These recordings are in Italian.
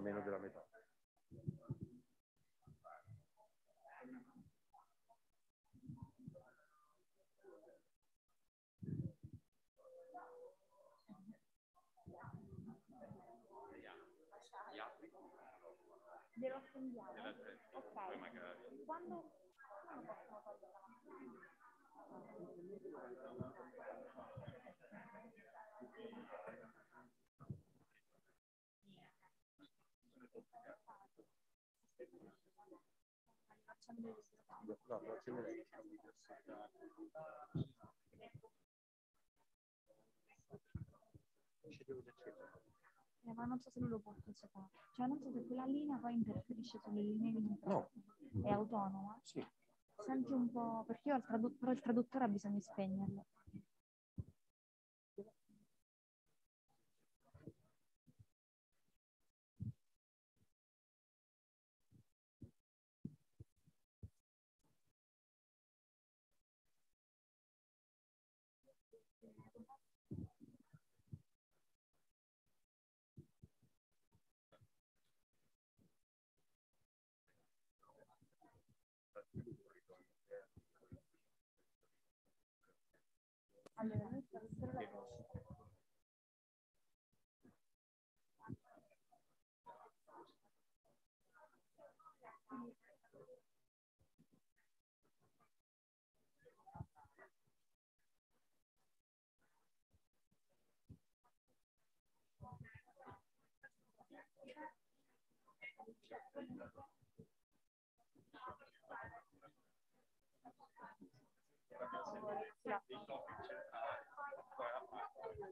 meno della metà. Quando possono togliere la macchina? Eh, ma non so se lo può fare. Cioè non so se quella linea poi interferisce sulle linee di No. È autonoma? Sì. Senti un po', perché io il tradu- però il traduttore ha bisogno di spegnerlo. Yeah. ก็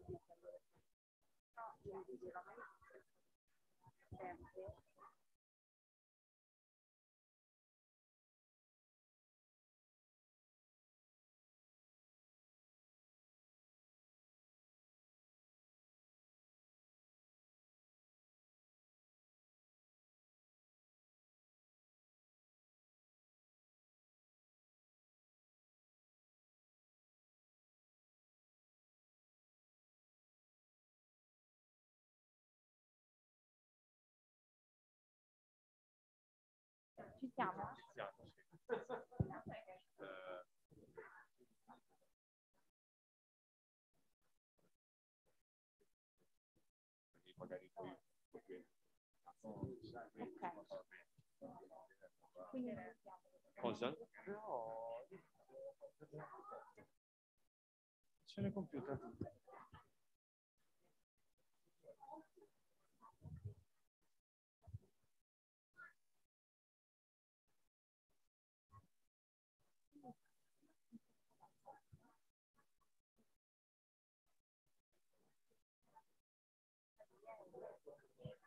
ยดีแต่ Ci siamo? Ci siamo, sì. eh, magari qui, qui. Cosa? Però... C'è nel computer.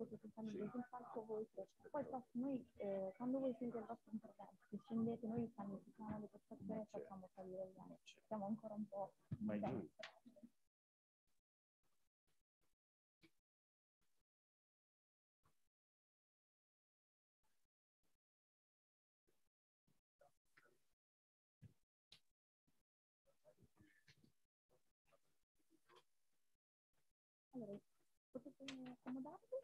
perché pensando bene soltanto voi tre. Poi infatti noi, eh, quando voi siete il vostro intervento, se scendete, noi piano le postazioni e certo. facciamo salire gli anni. Siamo ancora un po'... Mai giù. Allora, potete accomodarvi?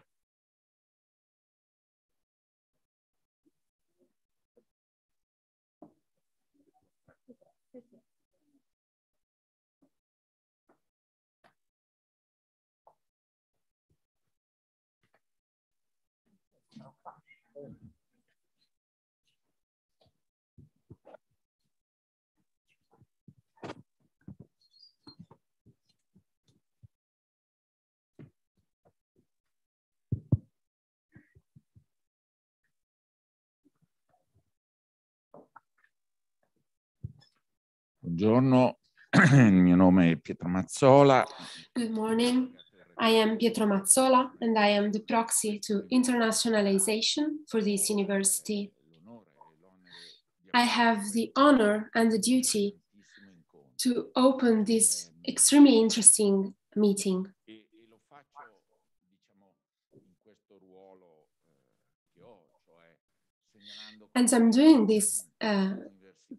Buongiorno, il mio nome è Pietro Mazzola. Good morning. I am Pietro Mazzola and I am the proxy to internationalization for this university. I have the honor and the duty to open this extremely interesting meeting. And I'm doing this, uh,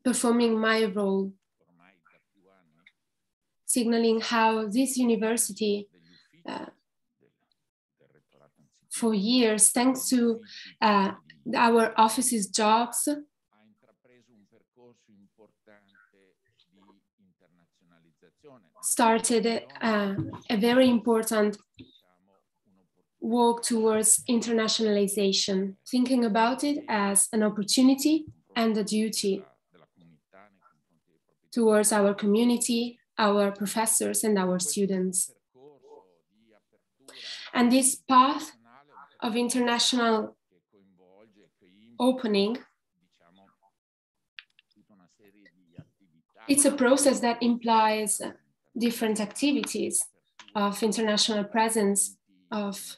performing my role signaling how this university uh, for years, thanks to uh, our offices jobs, started uh, a very important work towards internationalization, thinking about it as an opportunity and a duty towards our community our professors and our students. And this path of international opening, it's a process that implies different activities of international presence, of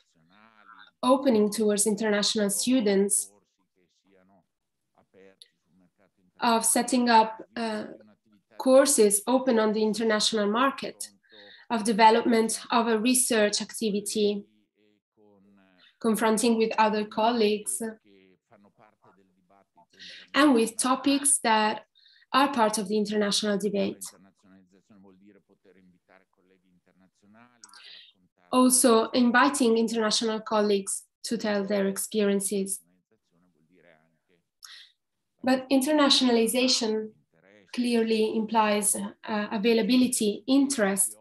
opening towards international students, of setting up uh, courses open on the international market, of development of a research activity, confronting with other colleagues, and with topics that are part of the international debate. Also, inviting international colleagues to tell their experiences. But internationalization clearly implies uh, availability, interest,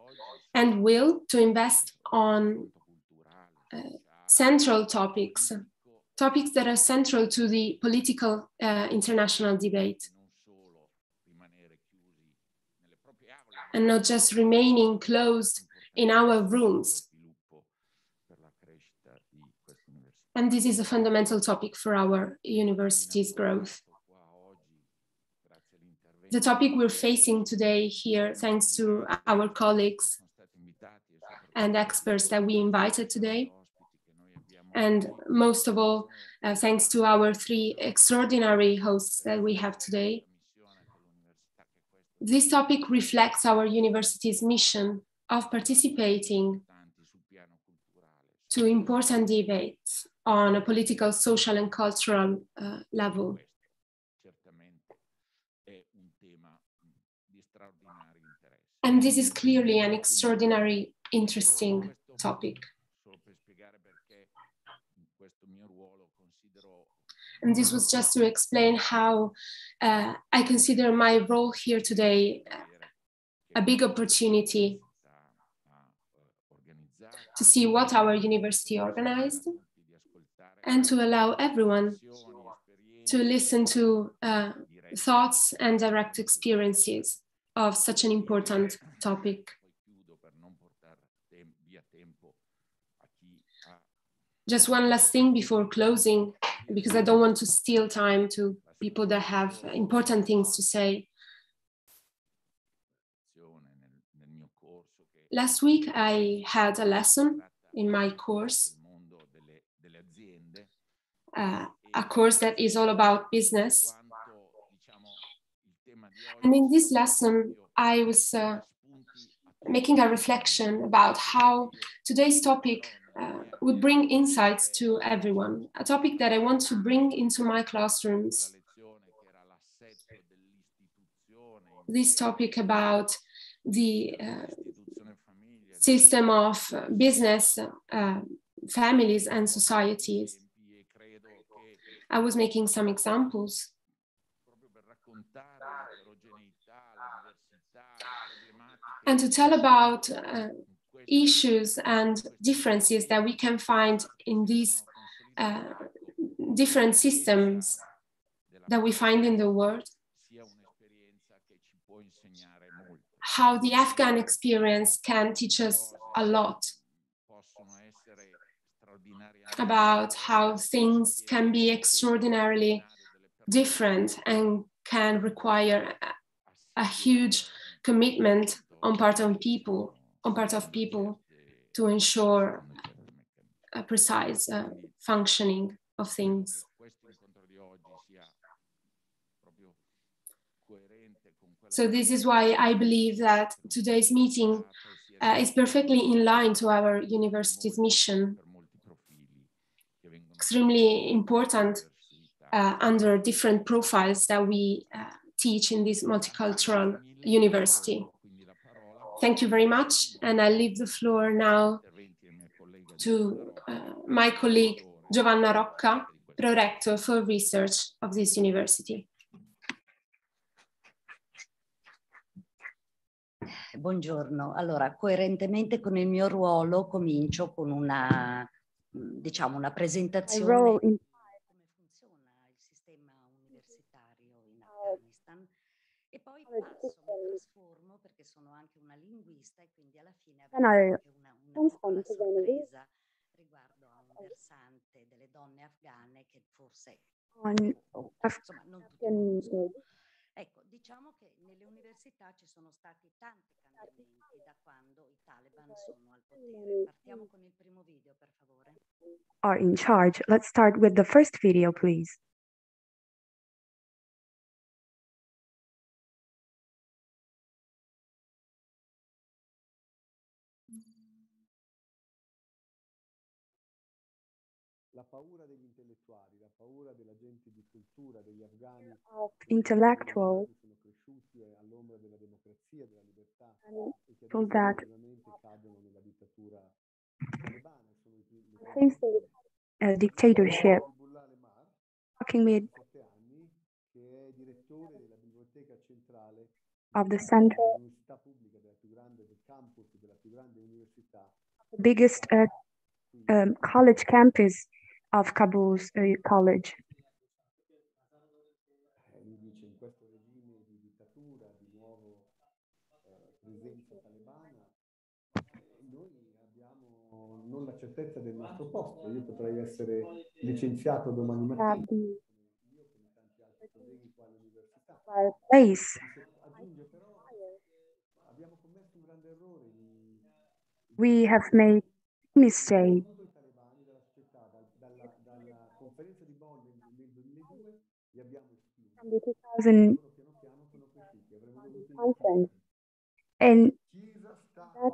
and will to invest on uh, central topics, topics that are central to the political uh, international debate. And not just remaining closed in our rooms. And this is a fundamental topic for our university's growth the topic we're facing today here, thanks to our colleagues and experts that we invited today. And most of all, uh, thanks to our three extraordinary hosts that we have today. This topic reflects our university's mission of participating to important debates on a political, social, and cultural uh, level. And this is clearly an extraordinary, interesting topic. And this was just to explain how uh, I consider my role here today a big opportunity to see what our university organized and to allow everyone to listen to uh, thoughts and direct experiences of such an important topic. Just one last thing before closing, because I don't want to steal time to people that have important things to say. Last week, I had a lesson in my course, uh, a course that is all about business and in this lesson, I was uh, making a reflection about how today's topic uh, would bring insights to everyone, a topic that I want to bring into my classrooms. This topic about the uh, system of uh, business, uh, families, and societies. I was making some examples. and to tell about uh, issues and differences that we can find in these uh, different systems that we find in the world. How the Afghan experience can teach us a lot about how things can be extraordinarily different and can require a, a huge commitment on part of people, on part of people to ensure a precise uh, functioning of things. So this is why I believe that today's meeting uh, is perfectly in line to our university's mission. Extremely important uh, under different profiles that we uh, teach in this multicultural university. Thank you very much. And I leave the floor now to uh, my colleague Giovanna Rocca, Prorector for Research of this university. Buongiorno. Allora, coerentemente con il mio ruolo comincio con una, diciamo, una presentazione. un Ecco, diciamo che nelle università ci sono stati tanti cambiamenti da quando i Taliban sono al potere. Partiamo con il primo video, per favore. Are in charge. Let's start with the first video, please. of intellectual people that facing a uh, dictatorship. Talking with of the center the biggest uh, um, college campus of Kabul's uh, college. certezza del nostro ah, posto. Io potrei essere licenziato domani mattina. We have made mistake. From the 2000 and that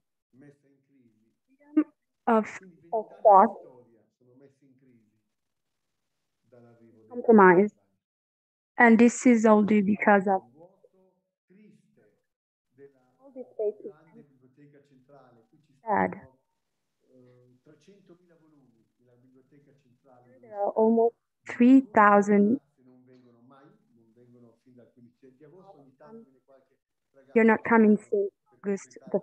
of, of what? Compromise. And this is all due because of all this sad. There are almost 3,000 you're not coming since August the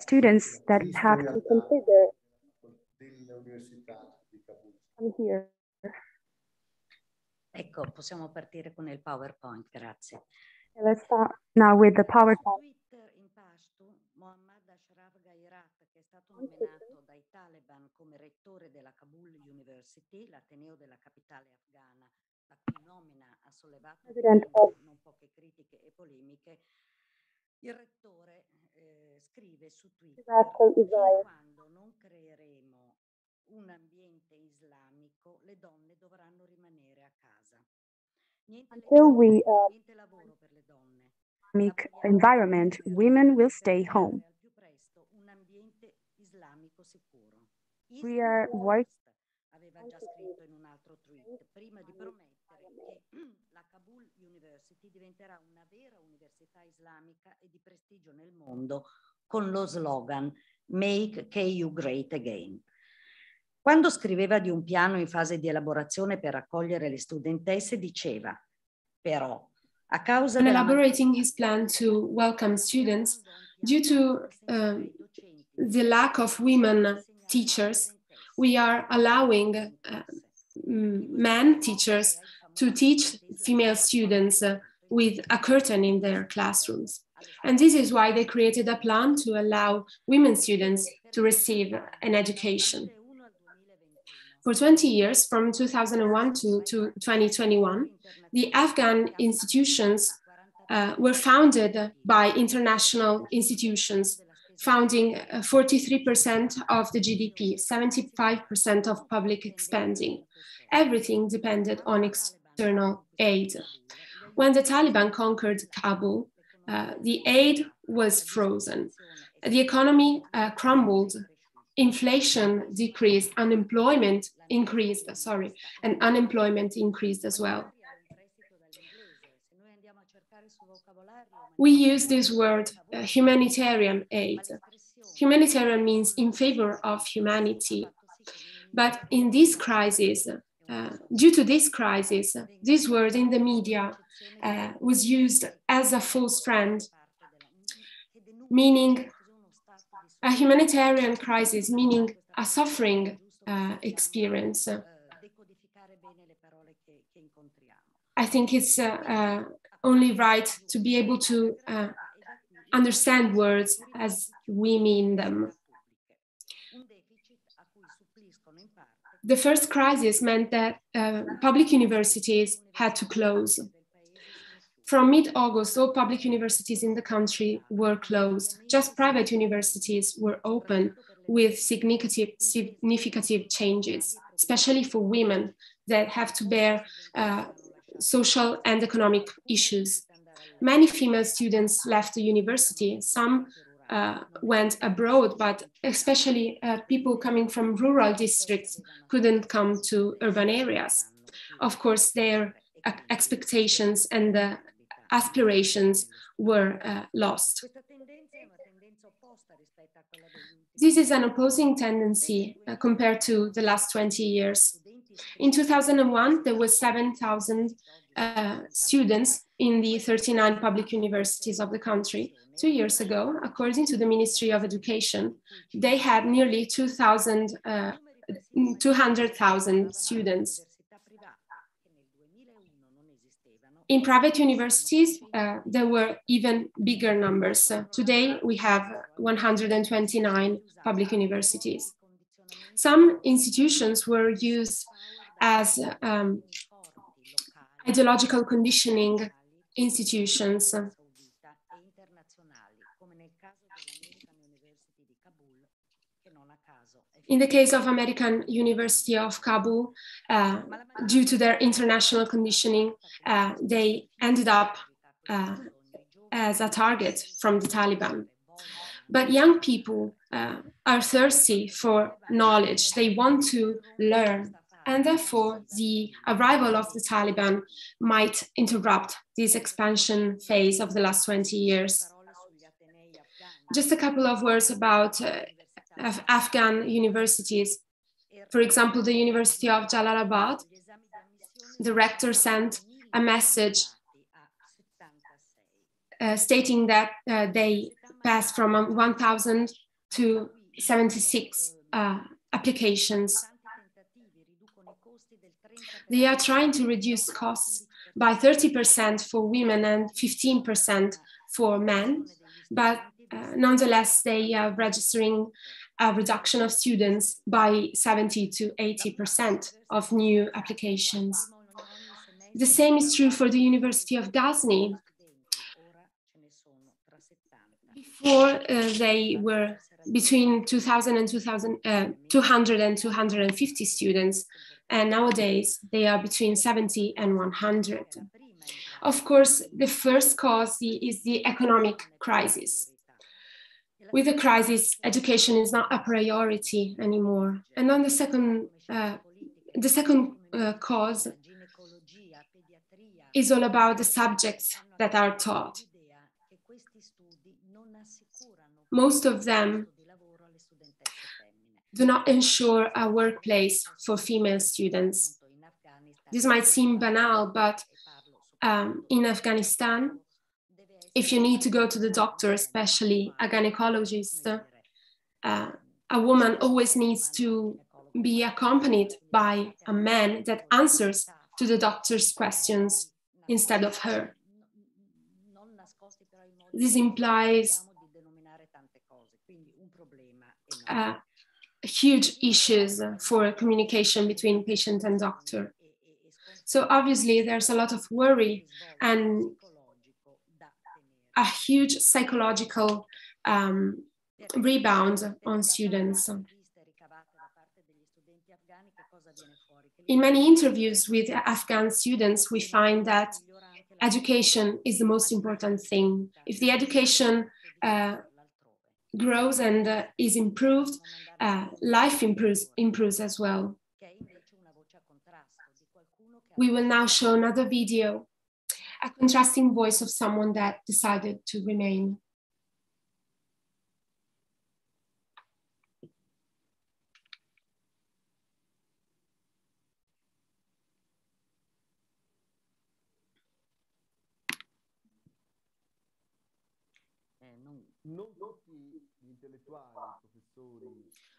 students that have to consider I'm here. Ecco, possiamo partire con il PowerPoint, grazie. Let's start now with the PowerPoint. In Pashto, Mohammad Ashraf Gairat, che è stato nominato dai Taliban come rettore della Kabul University, l'ateneo della capitale afghana, la cui nomina ha sollevato non poche critiche e polemiche, il rettore eh, scrive su Twitter esatto, esatto. quando non creeremo un ambiente islamico le donne dovranno rimanere a casa. Niente, Until we, uh, niente lavoro per le donne. Islamic environment, women will stay home. Un ambiente We are working. Aveva già scritto in un altro tweet prima di promettere che Kabul University diventerà una vera università islamica e di prestigio nel mondo con lo slogan Make KU Great Again. Quando scriveva di un piano in fase di elaborazione per accogliere le studentesse, diceva però a causa When elaborating his plan to welcome students due to uh, the lack of women teachers, we are allowing uh, men teachers to teach female students uh, with a curtain in their classrooms. And this is why they created a plan to allow women students to receive an education. For 20 years, from 2001 to, to 2021, the Afghan institutions uh, were founded by international institutions, founding 43% uh, of the GDP, 75% of public spending. Everything depended on ex external aid. When the Taliban conquered Kabul, uh, the aid was frozen. The economy uh, crumbled, inflation decreased, unemployment increased, sorry, and unemployment increased as well. We use this word uh, humanitarian aid. Humanitarian means in favor of humanity. But in this crisis, uh, due to this crisis, this word in the media uh, was used as a false friend, meaning a humanitarian crisis, meaning a suffering uh, experience. I think it's uh, uh, only right to be able to understand words as we mean them. The first crisis meant that uh, public universities had to close. From mid August, all public universities in the country were closed. Just private universities were open with significant, significant changes, especially for women that have to bear uh, social and economic issues. Many female students left the university, some uh, went abroad, but especially uh, people coming from rural districts couldn't come to urban areas. Of course, their expectations and the aspirations were uh, lost. This is an opposing tendency uh, compared to the last 20 years. In 2001, there were 7,000 uh, students in the 39 public universities of the country two years ago, according to the Ministry of Education, they had nearly 2,000, uh, 200,000 students. In private universities, uh, there were even bigger numbers. Uh, today, we have 129 public universities. Some institutions were used as um, ideological conditioning institutions. In the case of American University of Kabul, uh, due to their international conditioning, uh, they ended up uh, as a target from the Taliban. But young people uh, are thirsty for knowledge. They want to learn and therefore the arrival of the Taliban might interrupt this expansion phase of the last 20 years. Just a couple of words about uh, Af Afghan universities. For example, the University of Jalalabad, the rector sent a message uh, stating that uh, they passed from 1,000 to 76 uh, applications they are trying to reduce costs by 30% for women and 15% for men, but uh, nonetheless, they are registering a reduction of students by 70 to 80% of new applications. The same is true for the University of Ghazni. Before uh, they were between 2000 and 2000, uh, 200 and 250 students, and nowadays they are between 70 and 100. Of course, the first cause is the economic crisis. With the crisis, education is not a priority anymore. And on the second, uh, the second uh, cause is all about the subjects that are taught. Most of them do not ensure a workplace for female students. This might seem banal, but um, in Afghanistan, if you need to go to the doctor, especially a gynecologist, uh, a woman always needs to be accompanied by a man that answers to the doctor's questions instead of her. This implies uh, huge issues for communication between patient and doctor. So obviously there's a lot of worry and a huge psychological um, rebound on students. In many interviews with Afghan students, we find that education is the most important thing. If the education uh, grows and uh, is improved, uh, life improves, improves as well. We will now show another video, a contrasting voice of someone that decided to remain.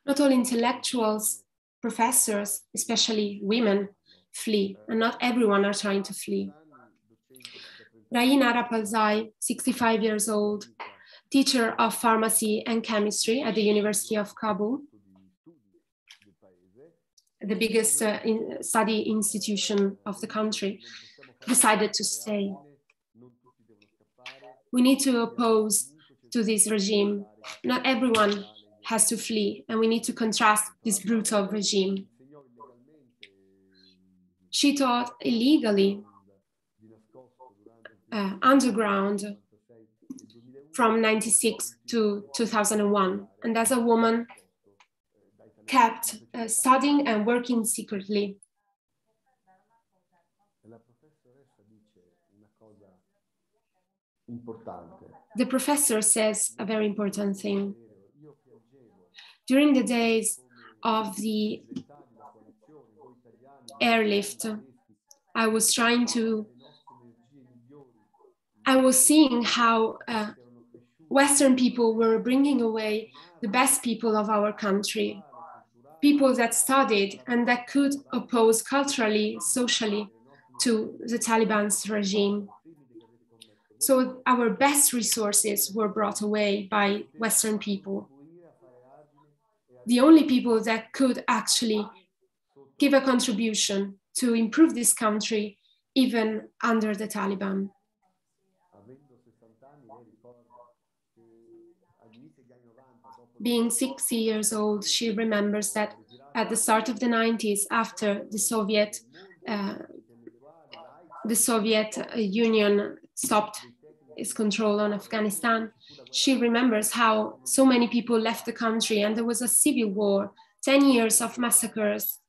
Not all intellectuals, professors, especially women, flee, and not everyone are trying to flee. Raina Rapalzai, 65 years old, teacher of pharmacy and chemistry at the University of Kabul, the biggest uh, in study institution of the country, decided to stay. We need to oppose to this regime. Not everyone has to flee, and we need to contrast this brutal regime. She taught illegally uh, underground from 96 to 2001. And as a woman, kept uh, studying and working secretly. Importante the professor says a very important thing. During the days of the airlift, I was trying to, I was seeing how uh, Western people were bringing away the best people of our country, people that studied and that could oppose culturally, socially to the Taliban's regime. So our best resources were brought away by Western people. The only people that could actually give a contribution to improve this country, even under the Taliban. Being 60 years old, she remembers that at the start of the 90s, after the Soviet, uh, the Soviet uh, Union stopped its control on Afghanistan, she remembers how so many people left the country and there was a civil war, 10 years of massacres.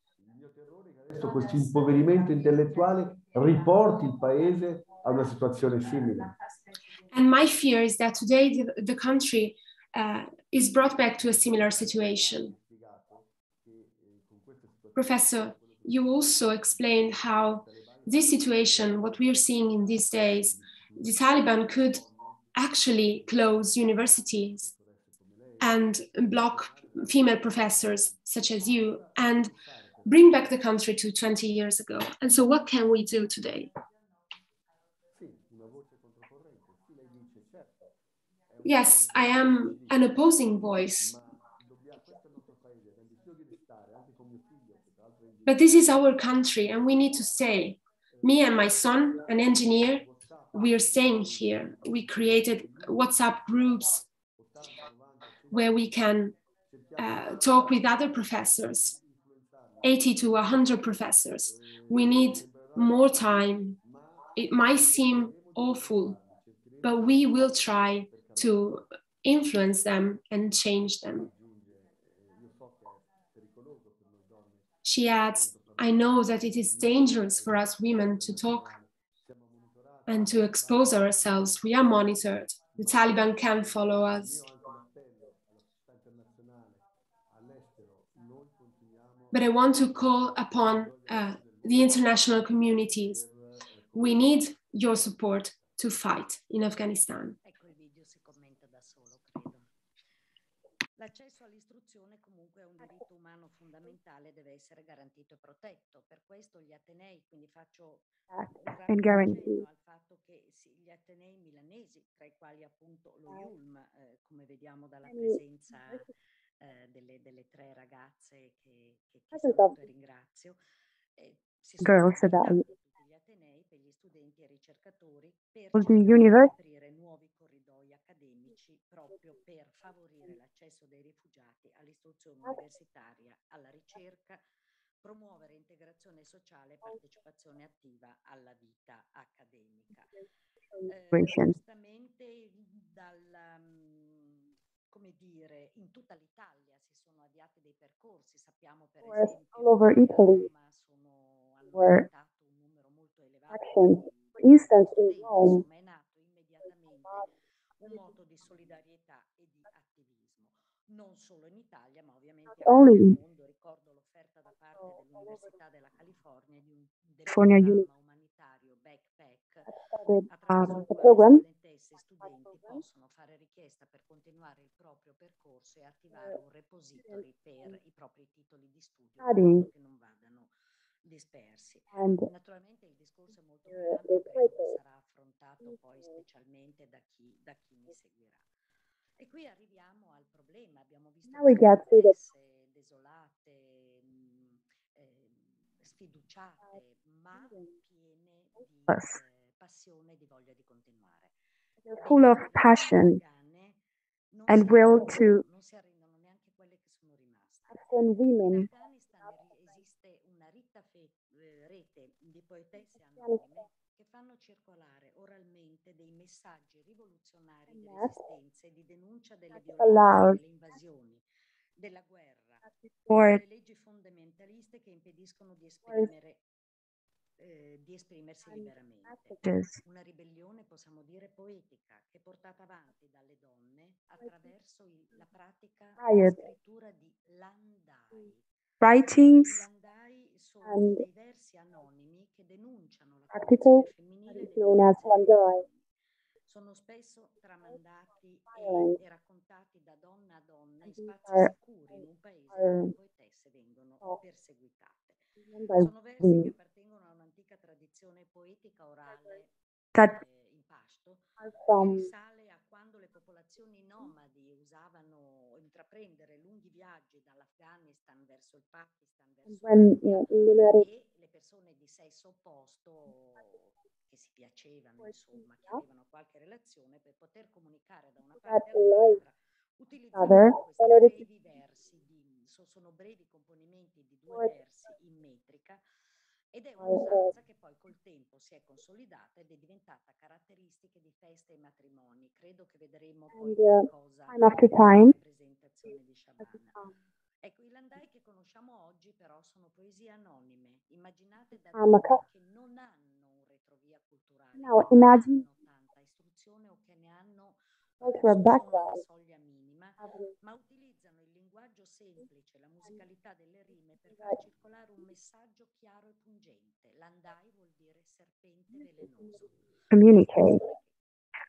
Questo impoverimento intellettuale riporti il paese a una situazione simile. And my fear is that today the, the country uh, is brought back to a similar situation. Professor, you also explained how this situation, what we are seeing in these days, the Taliban could actually close universities and block female professors such as you and bring back the country to 20 years ago. And so, what can we do today? Yes, I am an opposing voice. But this is our country, and we need to say, me and my son, an engineer, we are staying here. We created WhatsApp groups where we can uh, talk with other professors, 80 to 100 professors. We need more time. It might seem awful, but we will try to influence them and change them. She adds, I know that it is dangerous for us women to talk and to expose ourselves, we are monitored. The Taliban can follow us. But I want to call upon uh, the international communities. We need your support to fight in Afghanistan. L'accesso all'istruzione comunque è un diritto umano fondamentale, deve essere garantito e protetto. Per questo gli Atenei, quindi faccio and guarantee. anche gli Atenei milanesi, tra i quali appunto lo certo. Yulm, eh, come vediamo dalla presenza eh, delle, delle, tre ragazze che, che, che saluto ringrazio. Eh, si sono gli Atenei per gli studenti e ricercatori per aprire nuovi corridoi accademici proprio per favorire l'accesso dei rifugiati all'istruzione universitaria, alla ricerca, promuovere integrazione sociale e partecipazione attiva alla vita accademica. Eh, giustamente dal, mm, come dire, in tutta l'Italia si sono avviati dei percorsi, sappiamo per Or esempio all Italy, ma sono hanno un numero molto elevato. Action. For è nato immediatamente un moto di solidarietà e di attivismo, non solo in Italia, ma ovviamente anche in dell'Università della California di un del programma umanitario Backpack attraverso il quale studentesse e studenti possono fare richiesta per continuare il proprio percorso e attivare un repository eh, per i propri titoli di studio ah, che non vadano dispersi. Naturalmente il discorso è molto eh, ampio perché sarà affrontato poi specialmente da chi, da chi mi seguirà. E qui arriviamo al problema, abbiamo visto le desolate sfiduciate, ma piene di eh, passione e di voglia di continuare. Full of passion and will to. Non si arrendono neanche quelle che sono rimaste. women. Esiste una ritta eh, rete di poetesse anonime che fanno circolare oralmente dei messaggi rivoluzionari di resistenza e di denuncia delle violenze, delle invasioni, della guerra for eh, di esprimersi liberamente. Una ribellione, Landai. sono spesso tramandati e, e raccontati da donna a donna in spazi eh, sicuri in un paese eh, dove poetesse vengono perseguitate. Sono versi che appartengono a un'antica tradizione poetica orale eh, in pasto, che risale a quando le popolazioni nomadi usavano intraprendere lunghi viaggi dall'Afghanistan verso il Pakistan, verso il Pakistan, e le persone di sesso opposto piacevano, insomma, che avevano qualche relazione, per poter comunicare da una parte all'altra, utilizzando questi brevi versi, di, sono brevi componimenti di due versi in metrica, ed è un'usanza che poi col tempo si è consolidata ed è diventata caratteristica di feste e matrimoni. Credo che vedremo poi qualcosa uh, nella presentazione di Shabana. Ecco, i landai che conosciamo oggi però sono poesie anonime, immaginate da persone ah, che non hanno Now imagine cultural eh, background semplice, la musicalità delle rime per far circolare un messaggio chiaro e pungente. Landai vuol dire serpente velenoso. Communicate.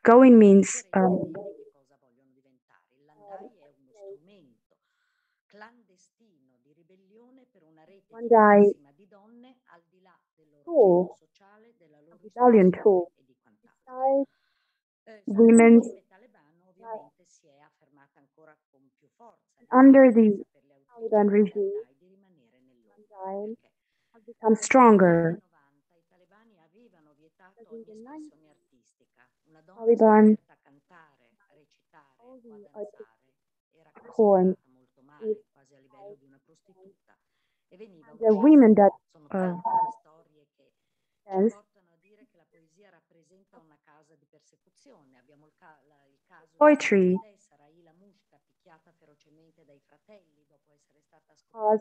Going means um, cosa vogliono diventare. landai è uno strumento clandestino di ribellione per una rete di donne al di là dell'ordine Italian tool. Besides eh, women's under the Taliban regime, Taliban become stronger. Taliban horn the women that uh, danced poetry has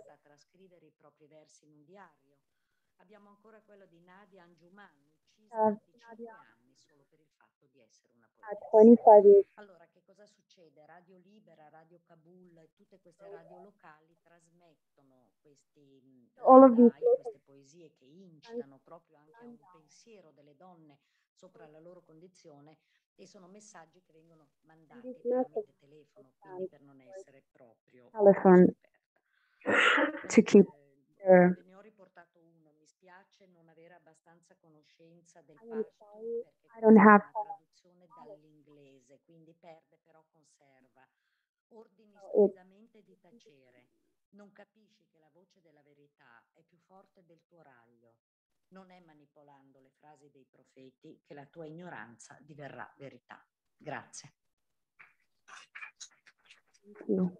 Abbiamo ancora quello di Nadia Anjuman, uccisa uh, a 15 anni solo per il fatto di essere una ah, poetessa. Allora, che cosa succede? Radio Libera, Radio Kabul e tutte queste radio locali trasmettono questi, dai, mm, queste poesie che incitano proprio anche a un pensiero delle donne sopra la loro condizione, e sono messaggi che vengono mandati tramite telefono, quindi per non essere proprio telephone to keep eh, eh. ne ho riportato uno, mi spiace non avere abbastanza conoscenza del Pashto perché è una traduzione dall'inglese, quindi perde però conserva. Ordini oh, stupidamente di tacere, non capisci che la voce della verità è più forte del tuo raglio, non è manipolando le frasi dei profeti che la tua ignoranza diverrà verità. Grazie. No.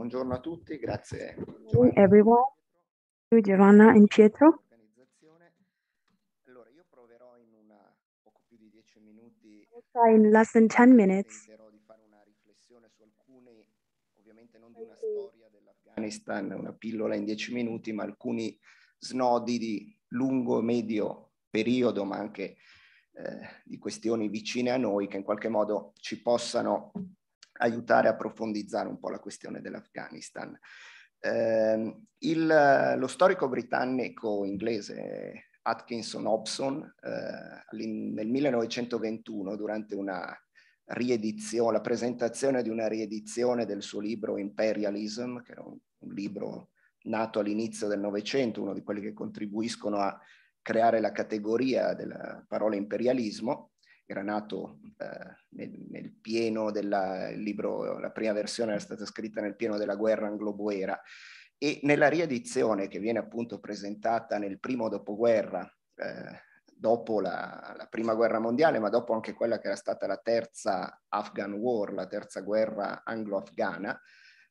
Buongiorno a tutti, grazie. Giovanna. Everyone, Giovanna e Pietro. Allora, io proverò in una, poco più di 10 minuti. In less than 10 minutes. Tenterò di fare una riflessione su alcuni, ovviamente non di una storia dell'Afghanistan, una pillola in 10 minuti, ma alcuni snodi di lungo e medio periodo, ma anche eh, di questioni vicine a noi che in qualche modo ci possano aiutare a profondizzare un po' la questione dell'Afghanistan. Eh, il, lo storico britannico inglese Atkinson Hobson eh, nel 1921 durante una riedizione, la presentazione di una riedizione del suo libro Imperialism, che era un, un libro nato all'inizio del Novecento, uno di quelli che contribuiscono a creare la categoria della parola imperialismo, era nato eh, nel, nel, pieno del libro, la prima versione era stata scritta nel pieno della guerra anglo-boera e nella riedizione che viene appunto presentata nel primo dopoguerra, eh, dopo la, la, prima guerra mondiale, ma dopo anche quella che era stata la terza Afghan War, la terza guerra anglo-afghana,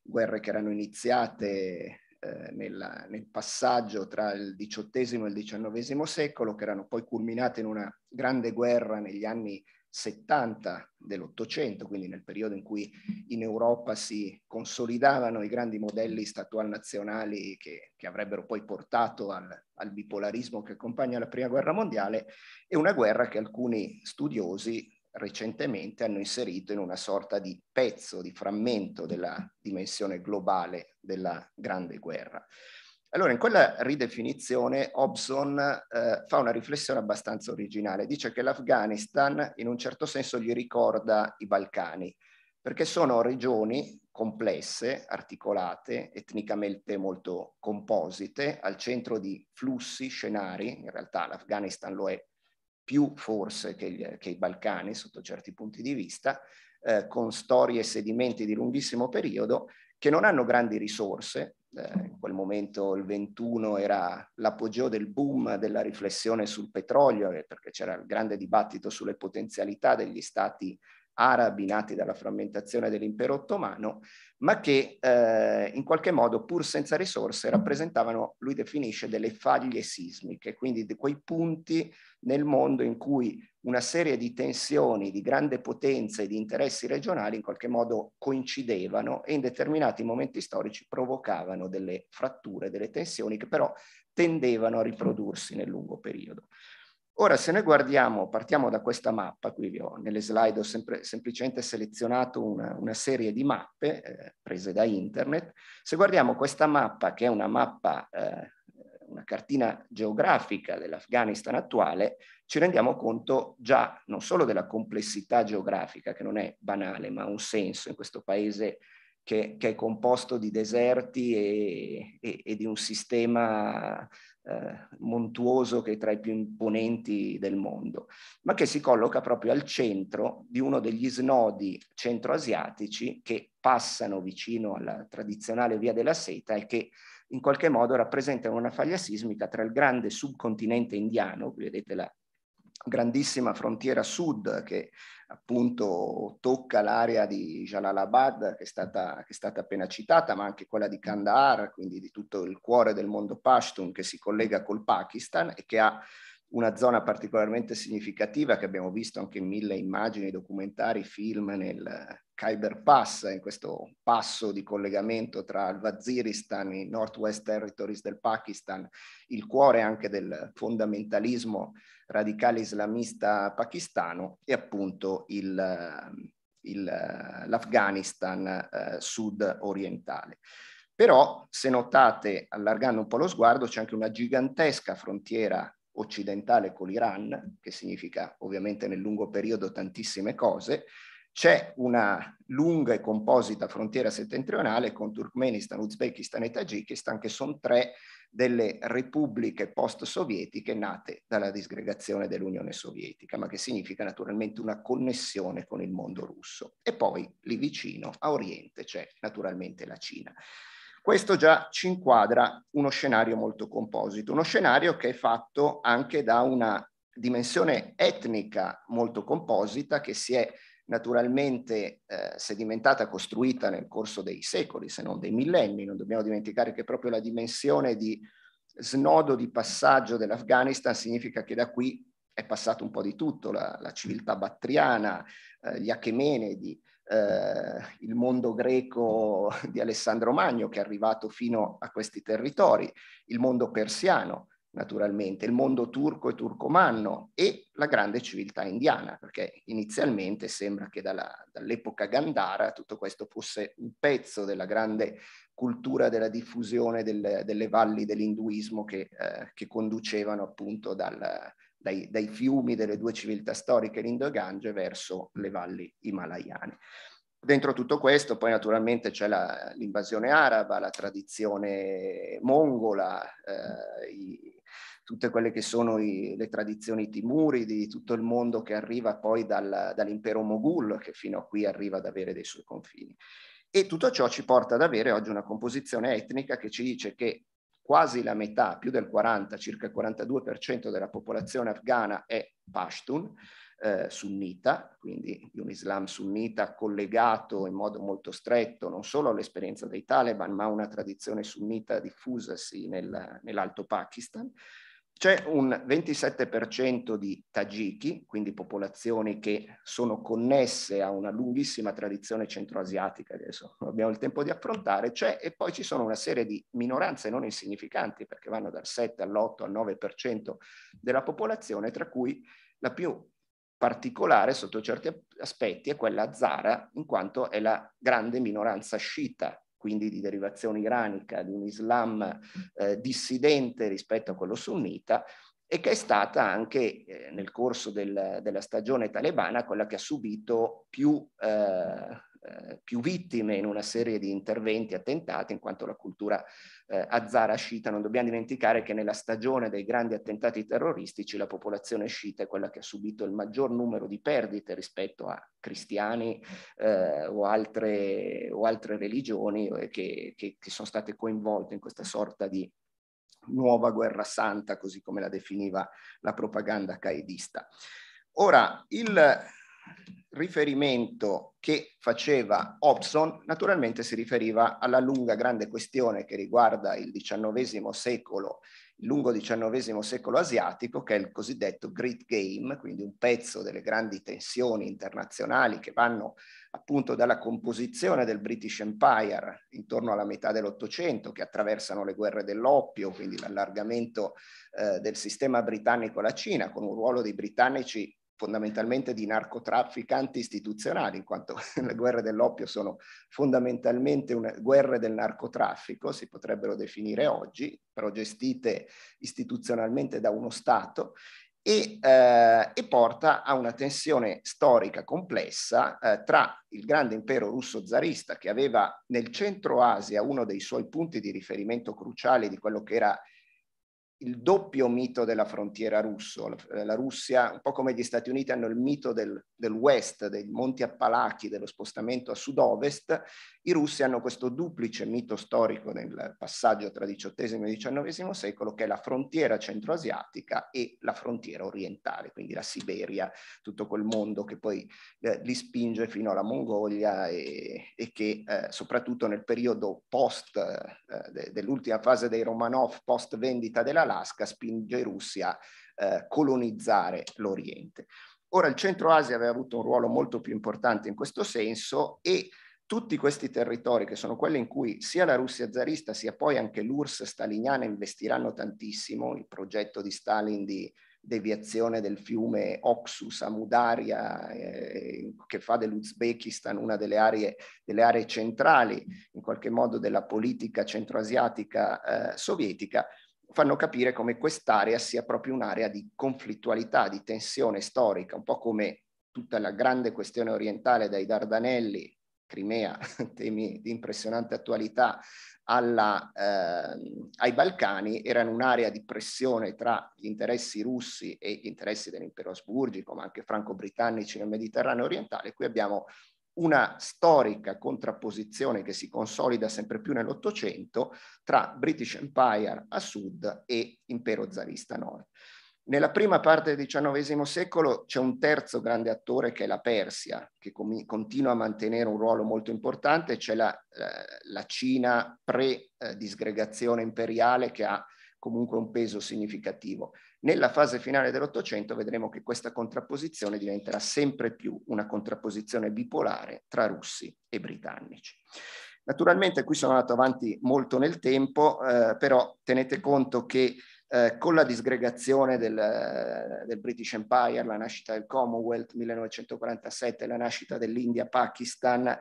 guerre che erano iniziate eh, nella, nel passaggio tra il XVIII e il XIX secolo, che erano poi culminate in una grande guerra negli anni 70 dell'Ottocento, quindi nel periodo in cui in Europa si consolidavano i grandi modelli statual nazionali che, che avrebbero poi portato al, al bipolarismo che accompagna la Prima Guerra Mondiale, e una guerra che alcuni studiosi recentemente hanno inserito in una sorta di pezzo, di frammento della dimensione globale della Grande Guerra. Allora, in quella ridefinizione Hobson eh, fa una riflessione abbastanza originale. Dice che l'Afghanistan in un certo senso gli ricorda i Balcani, perché sono regioni complesse, articolate, etnicamente molto composite, al centro di flussi, scenari, in realtà l'Afghanistan lo è più forse che, gli, che i Balcani sotto certi punti di vista, eh, con storie e sedimenti di lunghissimo periodo che non hanno grandi risorse. Eh, in quel momento il 21 era l'appoggio del boom della riflessione sul petrolio, eh, perché c'era il grande dibattito sulle potenzialità degli stati arabi nati dalla frammentazione dell'impero ottomano, ma che eh, in qualche modo, pur senza risorse, rappresentavano, lui definisce, delle faglie sismiche, quindi di quei punti nel mondo in cui una serie di tensioni di grande potenza e di interessi regionali in qualche modo coincidevano e in determinati momenti storici provocavano delle fratture, delle tensioni che però tendevano a riprodursi nel lungo periodo. Ora, se noi guardiamo, partiamo da questa mappa, qui vi ho, nelle slide ho sempre, semplicemente selezionato una, una, serie di mappe eh, prese da internet, se guardiamo questa mappa, che è una mappa, eh, una cartina geografica dell'Afghanistan attuale, ci rendiamo conto già non solo della complessità geografica, che non è banale, ma ha un senso in questo paese che, che, è composto di deserti e, e, e di un sistema eh, montuoso che è tra i più imponenti del mondo, ma che si colloca proprio al centro di uno degli snodi centroasiatici che passano vicino alla tradizionale via della seta e che in qualche modo rappresentano una faglia sismica tra il grande subcontinente indiano, vedete la grandissima frontiera sud che appunto tocca l'area di Jalalabad che è, stata, che è stata appena citata, ma anche quella di Kandahar, quindi di tutto il cuore del mondo Pashtun che si collega col Pakistan e che ha una zona particolarmente significativa che abbiamo visto anche in mille immagini, documentari, film nel, Khyber Pass, in questo passo di collegamento tra il Waziristan, i Northwest Territories del Pakistan, il cuore anche del fondamentalismo radicale islamista pakistano e appunto il, il, l'Afghanistan eh, sud-orientale. Però, se notate, allargando un po' lo sguardo, c'è anche una gigantesca frontiera occidentale con l'Iran, che significa ovviamente nel lungo periodo tantissime cose, c'è una lunga e composita frontiera settentrionale con Turkmenistan, Uzbekistan e Tagikistan, che sono tre delle repubbliche post-sovietiche nate dalla disgregazione dell'Unione Sovietica, ma che significa naturalmente una connessione con il mondo russo. E poi lì vicino, a oriente, c'è naturalmente la Cina. Questo già ci inquadra uno scenario molto composito, uno scenario che è fatto anche da una dimensione etnica molto composita che si è naturalmente eh, sedimentata, costruita nel corso dei secoli, se non dei millenni. Non dobbiamo dimenticare che proprio la dimensione di snodo di passaggio dell'Afghanistan significa che da qui è passato un po' di tutto, la, la civiltà battriana, eh, gli Achemenedi, eh, il mondo greco di Alessandro Magno che è arrivato fino a questi territori, il mondo persiano, naturalmente, il mondo turco e turcomanno e la grande civiltà indiana, perché inizialmente sembra che dalla, dall'epoca Gandhara tutto questo fosse un pezzo della grande cultura della diffusione del, delle valli dell'induismo che, eh, che conducevano appunto dal, dai, dai, fiumi delle due civiltà storiche, l'Indo e Gange, verso le valli himalayane. Dentro tutto questo poi naturalmente c'è la, l'invasione araba, la tradizione mongola, eh, i, tutte quelle che sono i, le tradizioni timuridi, tutto il mondo che arriva poi dal, dall'impero Mogul, che fino a qui arriva ad avere dei suoi confini. E tutto ciò ci porta ad avere oggi una composizione etnica che ci dice che quasi la metà, più del 40, circa il 42% della popolazione afghana è Pashtun, eh, sunnita, quindi di un Islam sunnita collegato in modo molto stretto non solo all'esperienza dei Taliban, ma a una tradizione sunnita diffusasi nel, nell'Alto Pakistan. C'è un 27% di tagiki, quindi popolazioni che sono connesse a una lunghissima tradizione centroasiatica, adesso non abbiamo il tempo di affrontare, c'è, e poi ci sono una serie di minoranze non insignificanti, perché vanno dal 7 all'8 al 9% della popolazione, tra cui la più particolare sotto certi aspetti è quella zara, in quanto è la grande minoranza sciita quindi di derivazione iranica, di un Islam eh, dissidente rispetto a quello sunnita, e che è stata anche eh, nel corso del, della stagione talebana quella che ha subito più eh, eh, più vittime in una serie di interventi attentati, in quanto la cultura eh, azzara sciita, non dobbiamo dimenticare che nella stagione dei grandi attentati terroristici la popolazione sciita è quella che ha subito il maggior numero di perdite rispetto a cristiani eh, o, altre, o, altre, religioni eh, che, che, che sono state coinvolte in questa sorta di nuova guerra santa, così come la definiva la propaganda caedista. Ora, il riferimento che faceva Hobson naturalmente si riferiva alla lunga grande questione che riguarda il XIX secolo, il lungo XIX secolo asiatico, che è il cosiddetto Great Game, quindi un pezzo delle grandi tensioni internazionali che vanno appunto dalla composizione del British Empire intorno alla metà dell'Ottocento, che attraversano le guerre dell'oppio, quindi l'allargamento eh, del sistema britannico alla Cina, con un ruolo dei britannici fondamentalmente di narcotrafficanti istituzionali, in quanto le guerre dell'oppio sono fondamentalmente una, guerre del narcotraffico, si potrebbero definire oggi, però gestite istituzionalmente da uno Stato, e, eh, e porta a una tensione storica complessa eh, tra il grande impero russo zarista, che aveva nel centro Asia uno dei suoi punti di riferimento cruciali di quello che era il doppio mito della frontiera russo. Eh, la Russia, un po' come gli Stati Uniti, hanno il mito del, del West, dei Monti Appalachi, dello spostamento a sud-ovest. I russi hanno questo duplice mito storico nel passaggio tra XVIII e XIX secolo, che è la frontiera centroasiatica e la frontiera orientale, quindi la Siberia, tutto quel mondo che poi eh, li spinge fino alla Mongolia e, e che eh, soprattutto nel periodo post eh, de, dell'ultima fase dei Romanov, post vendita della dall'Alaska spinge Russia a eh, colonizzare l'Oriente. Ora il Centro Asia aveva avuto un ruolo molto più importante in questo senso e tutti questi territori, che sono quelli in cui sia la Russia zarista sia poi anche l'URSS staliniana investiranno tantissimo, il progetto di Stalin di deviazione del fiume Oxus a Mudaria, eh, che fa dell'Uzbekistan una delle aree, delle aree, centrali, in qualche modo, della politica centroasiatica eh, sovietica, fanno capire come quest'area sia proprio un'area di conflittualità, di tensione storica, un po' come tutta la grande questione orientale dai Dardanelli, Crimea, temi di impressionante attualità, alla, eh, ai Balcani, erano un'area di pressione tra gli interessi russi e gli interessi dell'impero asburgico, ma anche franco-britannici nel Mediterraneo orientale. Qui abbiamo una storica contrapposizione che si consolida sempre più nell'Ottocento tra British Empire a sud e impero zarista a nord. Nella prima parte del XIX secolo c'è un terzo grande attore che è la Persia, che com- continua a mantenere un ruolo molto importante, c'è la, eh, la Cina pre-disgregazione eh, imperiale che ha comunque un peso significativo. Nella fase finale dell'Ottocento vedremo che questa contrapposizione diventerà sempre più una contrapposizione bipolare tra russi e britannici. Naturalmente qui sono andato avanti molto nel tempo, eh, però tenete conto che eh, con la disgregazione del, del, British Empire, la nascita del Commonwealth 1947, la nascita dell'India-Pakistan,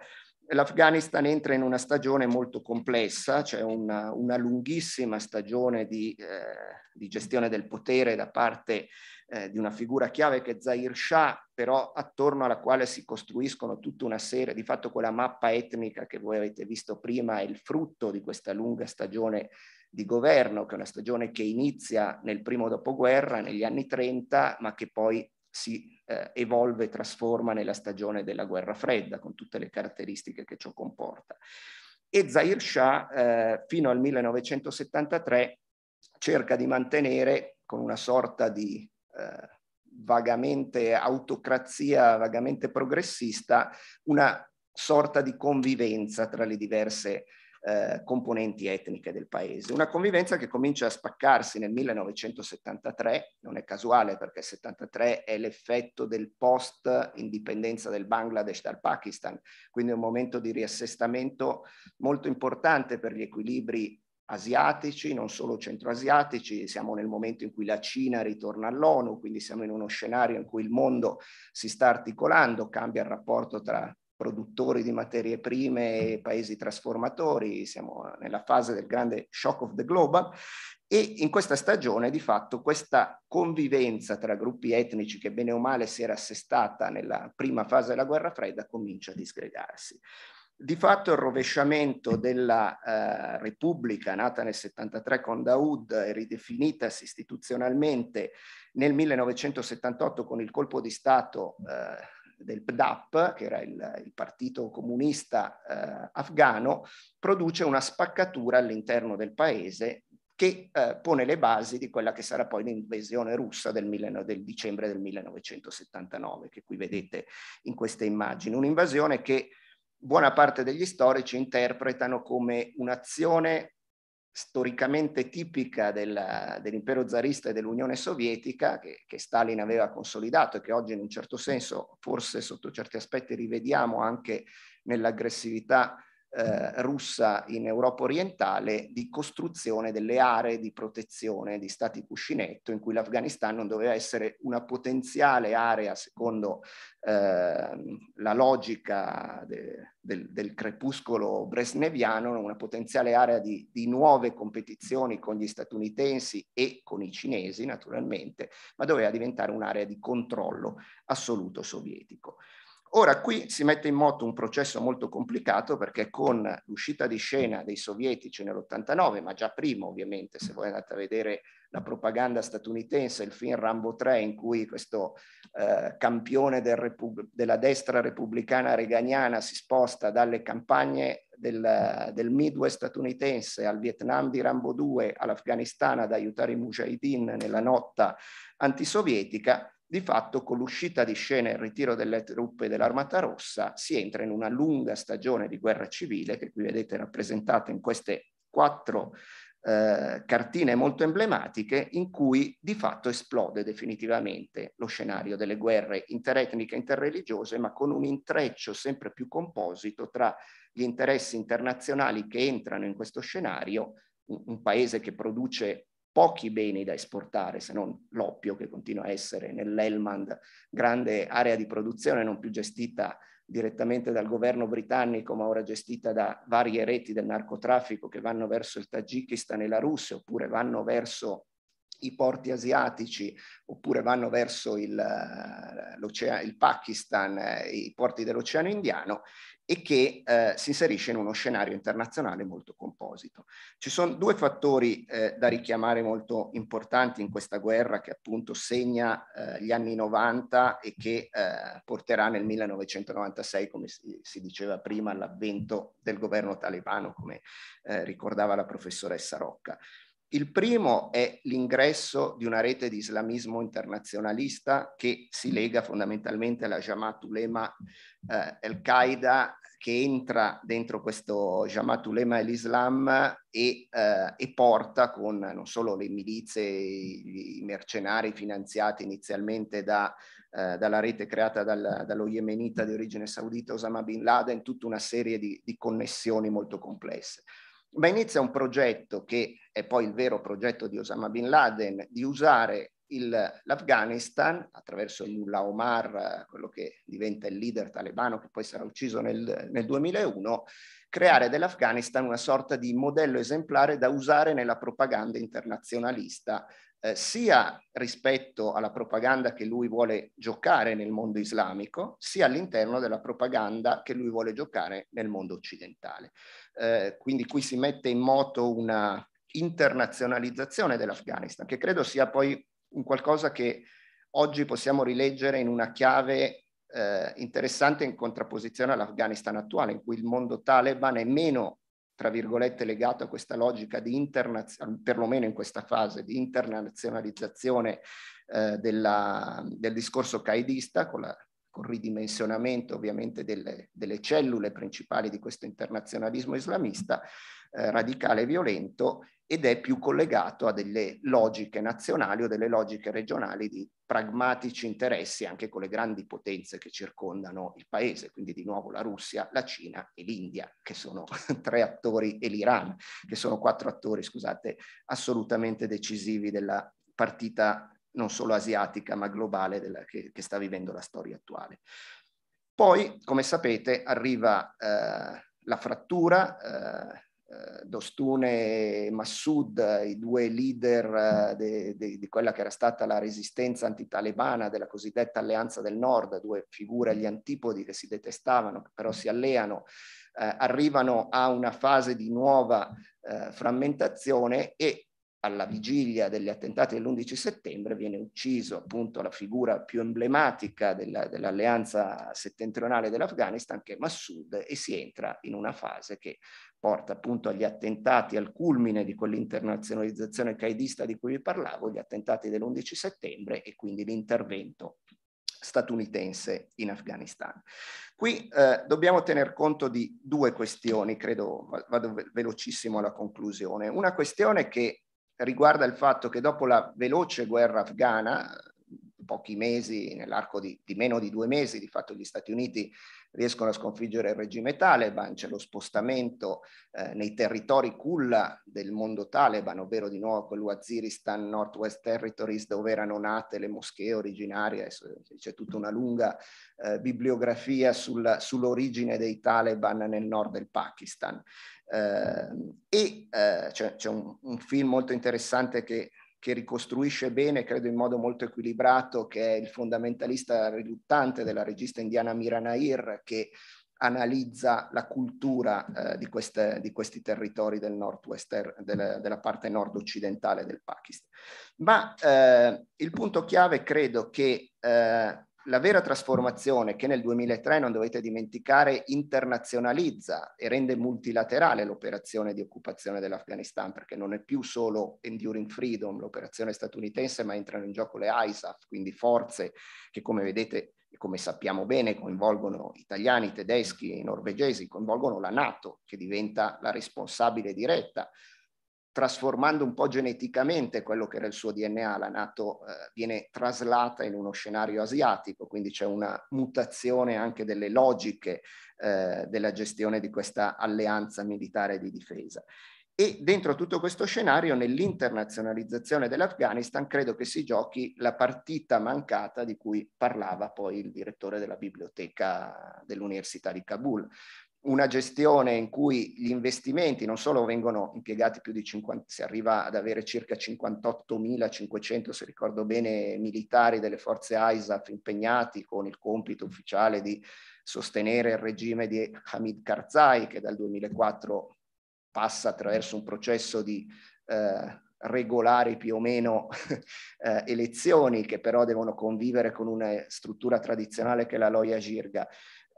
l'Afghanistan entra in una stagione molto complessa, cioè una, una lunghissima stagione di, eh, di, gestione del potere da parte eh, di una figura chiave che è Zahir Shah, però attorno alla quale si costruiscono tutta una serie, di fatto quella mappa etnica che voi avete visto prima è il frutto di questa lunga stagione di governo, che è una stagione che inizia nel primo dopoguerra, negli anni 30, ma che poi si eh, evolve e trasforma nella stagione della guerra fredda, con tutte le caratteristiche che ciò comporta. E Zahir Shah, eh, fino al 1973, cerca di mantenere con una sorta di eh, vagamente autocrazia, vagamente progressista, una sorta di convivenza tra le diverse eh, componenti etniche del paese. Una convivenza che comincia a spaccarsi nel 1973, non è casuale perché il 73 è l'effetto del post indipendenza del Bangladesh dal Pakistan, quindi un momento di riassestamento molto importante per gli equilibri asiatici, non solo centroasiatici, siamo nel momento in cui la Cina ritorna all'ONU, quindi siamo in uno scenario in cui il mondo si sta articolando, cambia il rapporto tra produttori di materie prime e paesi trasformatori, siamo nella fase del grande shock of the global e in questa stagione di fatto questa convivenza tra gruppi etnici che bene o male si era assestata nella prima fase della guerra fredda comincia a disgregarsi. Di fatto il rovesciamento della eh, Repubblica nata nel 73 con Daoud e ridefinitasi istituzionalmente nel 1978 con il colpo di Stato eh, del PDAP, che era il, il partito comunista eh, afghano, produce una spaccatura all'interno del paese che eh, pone le basi di quella che sarà poi l'invasione russa del, del, dicembre del 1979, che qui vedete in queste immagini. Un'invasione che buona parte degli storici interpretano come un'azione storicamente tipica della, dell'impero zarista e dell'Unione Sovietica che, che, Stalin aveva consolidato e che oggi in un certo senso, forse sotto certi aspetti, rivediamo anche nell'aggressività eh, russa in Europa orientale di costruzione delle aree di protezione di stati cuscinetto in cui l'Afghanistan non doveva essere una potenziale area secondo eh, la logica de, del, del, crepuscolo bresneviano, una potenziale area di, di nuove competizioni con gli statunitensi e con i cinesi naturalmente, ma doveva diventare un'area di controllo assoluto sovietico. Ora qui si mette in moto un processo molto complicato perché con l'uscita di scena dei sovietici nell'89, ma già prima ovviamente, se voi andate a vedere la propaganda statunitense, il film Rambo 3 in cui questo eh, campione del della destra repubblicana reganiana si sposta dalle campagne del, del Midwest statunitense al Vietnam di Rambo 2 all'Afghanistan ad aiutare i mujahideen nella lotta antisovietica, di fatto con l'uscita di scena e il ritiro delle truppe dell'Armata Rossa si entra in una lunga stagione di guerra civile che qui vedete rappresentata in queste quattro eh, cartine molto emblematiche in cui di fatto esplode definitivamente lo scenario delle guerre interetniche e interreligiose, ma con un intreccio sempre più composito tra gli interessi internazionali che entrano in questo scenario, un, paese che produce pochi beni da esportare se non l'oppio che continua a essere nell'Elmand, grande area di produzione non più gestita direttamente dal governo britannico, ma ora gestita da varie reti del narcotraffico che vanno verso il Tagikistan e la Russia, oppure vanno verso i porti asiatici, oppure vanno verso il, il Pakistan, eh, i porti dell'Oceano Indiano, e che eh, si inserisce in uno scenario internazionale molto composito. Ci sono due fattori eh, da richiamare molto importanti in questa guerra che appunto segna eh, gli anni 90 e che eh, porterà nel 1996, come si, si diceva prima, all'avvento del governo talebano, come eh, ricordava la professoressa Rocca. Il primo è l'ingresso di una rete di islamismo internazionalista che si lega fondamentalmente alla Jamaat Ulema eh, al-Qaeda che entra dentro questo Jamaat Ulema e l'Islam e, eh, e, porta con non solo le milizie, i, i mercenari finanziati inizialmente da, eh, dalla rete creata dal, dallo yemenita di origine saudita Osama Bin Laden, tutta una serie di, di connessioni molto complesse ma inizia un progetto che è poi il vero progetto di Osama Bin Laden, di usare il, l'Afghanistan attraverso il mullah Omar, quello che diventa il leader talebano che poi sarà ucciso nel, nel 2001, creare dell'Afghanistan una sorta di modello esemplare da usare nella propaganda internazionalista eh, sia rispetto alla propaganda che lui vuole giocare nel mondo islamico, sia all'interno della propaganda che lui vuole giocare nel mondo occidentale eh, quindi qui si mette in moto una internazionalizzazione dell'Afghanistan, che credo sia poi un qualcosa che oggi possiamo rileggere in una chiave eh, interessante in contrapposizione all'Afghanistan attuale, in cui il mondo taliban è meno, tra virgolette, legato a questa logica di internazionalizzazione, perlomeno in questa fase, di internazionalizzazione eh, della, del discorso qaedista con la con ridimensionamento ovviamente delle, delle cellule principali di questo internazionalismo islamista eh, radicale e violento ed è più collegato a delle logiche nazionali o delle logiche regionali di pragmatici interessi anche con le grandi potenze che circondano il paese, quindi di nuovo la Russia, la Cina e l'India, che sono tre attori, e l'Iran, che sono quattro attori, scusate, assolutamente decisivi della partita non solo asiatica ma globale della, che, che, sta vivendo la storia attuale. Poi, come sapete, arriva eh, la frattura, eh, eh Dostune e Massoud, i due leader eh, di quella che era stata la resistenza antitalebana della cosiddetta alleanza del nord, due figure agli antipodi che si detestavano, però si alleano, eh, arrivano a una fase di nuova eh, frammentazione e alla vigilia degli attentati dell'11 settembre viene ucciso appunto la figura più emblematica della, dell'alleanza settentrionale dell'Afghanistan che è Massoud e si entra in una fase che porta appunto agli attentati al culmine di quell'internazionalizzazione caidista di cui vi parlavo, gli attentati dell'11 settembre e quindi l'intervento statunitense in Afghanistan. Qui eh, dobbiamo tener conto di due questioni, credo vado velocissimo alla conclusione. Una questione che riguarda il fatto che dopo la veloce guerra afghana, pochi mesi, nell'arco di, di, meno di due mesi, di fatto gli Stati Uniti riescono a sconfiggere il regime taliban, c'è lo spostamento eh, nei territori culla del mondo taliban, ovvero di nuovo quell'Waziristan Northwest Territories dove erano nate le moschee originarie, c'è tutta una lunga eh, bibliografia sul, sull'origine dei taliban nel nord del Pakistan. Ehm, e eh, c'è, c'è un, un, film molto interessante che, che, ricostruisce bene, credo in modo molto equilibrato, che è il fondamentalista riluttante della regista indiana Mira Nair, che analizza la cultura eh, di, queste, di, questi territori del nord-west, er, del, della parte nord-occidentale del Pakistan. Ma eh, il punto chiave credo che eh, la vera trasformazione che nel 2003, non dovete dimenticare, internazionalizza e rende multilaterale l'operazione di occupazione dell'Afghanistan, perché non è più solo Enduring Freedom, l'operazione statunitense, ma entrano in gioco le ISAF, quindi forze che come vedete e come sappiamo bene coinvolgono italiani, tedeschi, norvegesi, coinvolgono la Nato che diventa la responsabile diretta trasformando un po' geneticamente quello che era il suo DNA, la Nato eh, viene traslata in uno scenario asiatico, quindi c'è una mutazione anche delle logiche eh, della gestione di questa alleanza militare di difesa. E dentro tutto questo scenario, nell'internazionalizzazione dell'Afghanistan, credo che si giochi la partita mancata di cui parlava poi il direttore della biblioteca dell'Università di Kabul, una gestione in cui gli investimenti non solo vengono impiegati più di 50, si arriva ad avere circa 58.500, se ricordo bene, militari delle forze ISAF impegnati con il compito ufficiale di sostenere il regime di Hamid Karzai che dal 2004 passa attraverso un processo di eh, regolari più o meno eh, elezioni che però devono convivere con una struttura tradizionale che è la Loia Girga.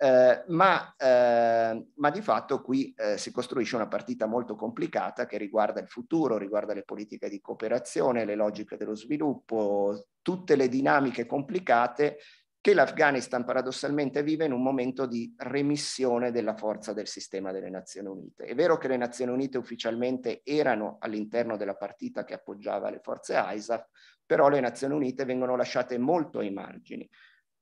Eh, ma, eh, ma, di fatto qui eh, si costruisce una partita molto complicata che riguarda il futuro, riguarda le politiche di cooperazione, le logiche dello sviluppo, tutte le dinamiche complicate che l'Afghanistan paradossalmente vive in un momento di remissione della forza del sistema delle Nazioni Unite. È vero che le Nazioni Unite ufficialmente erano all'interno della partita che appoggiava le forze ISAF, però le Nazioni Unite vengono lasciate molto ai margini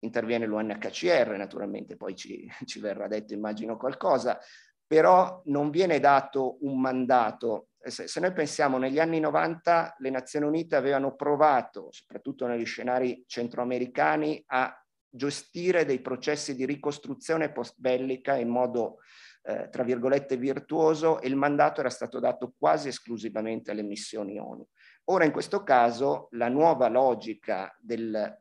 interviene l'UNHCR, naturalmente poi ci, ci verrà detto immagino qualcosa, però non viene dato un mandato. Eh, se, se noi pensiamo negli anni 90 le Nazioni Unite avevano provato, soprattutto negli scenari centroamericani, a gestire dei processi di ricostruzione post-bellica in modo, eh, tra virgolette, virtuoso e il mandato era stato dato quasi esclusivamente alle missioni ONU. Ora in questo caso la nuova logica del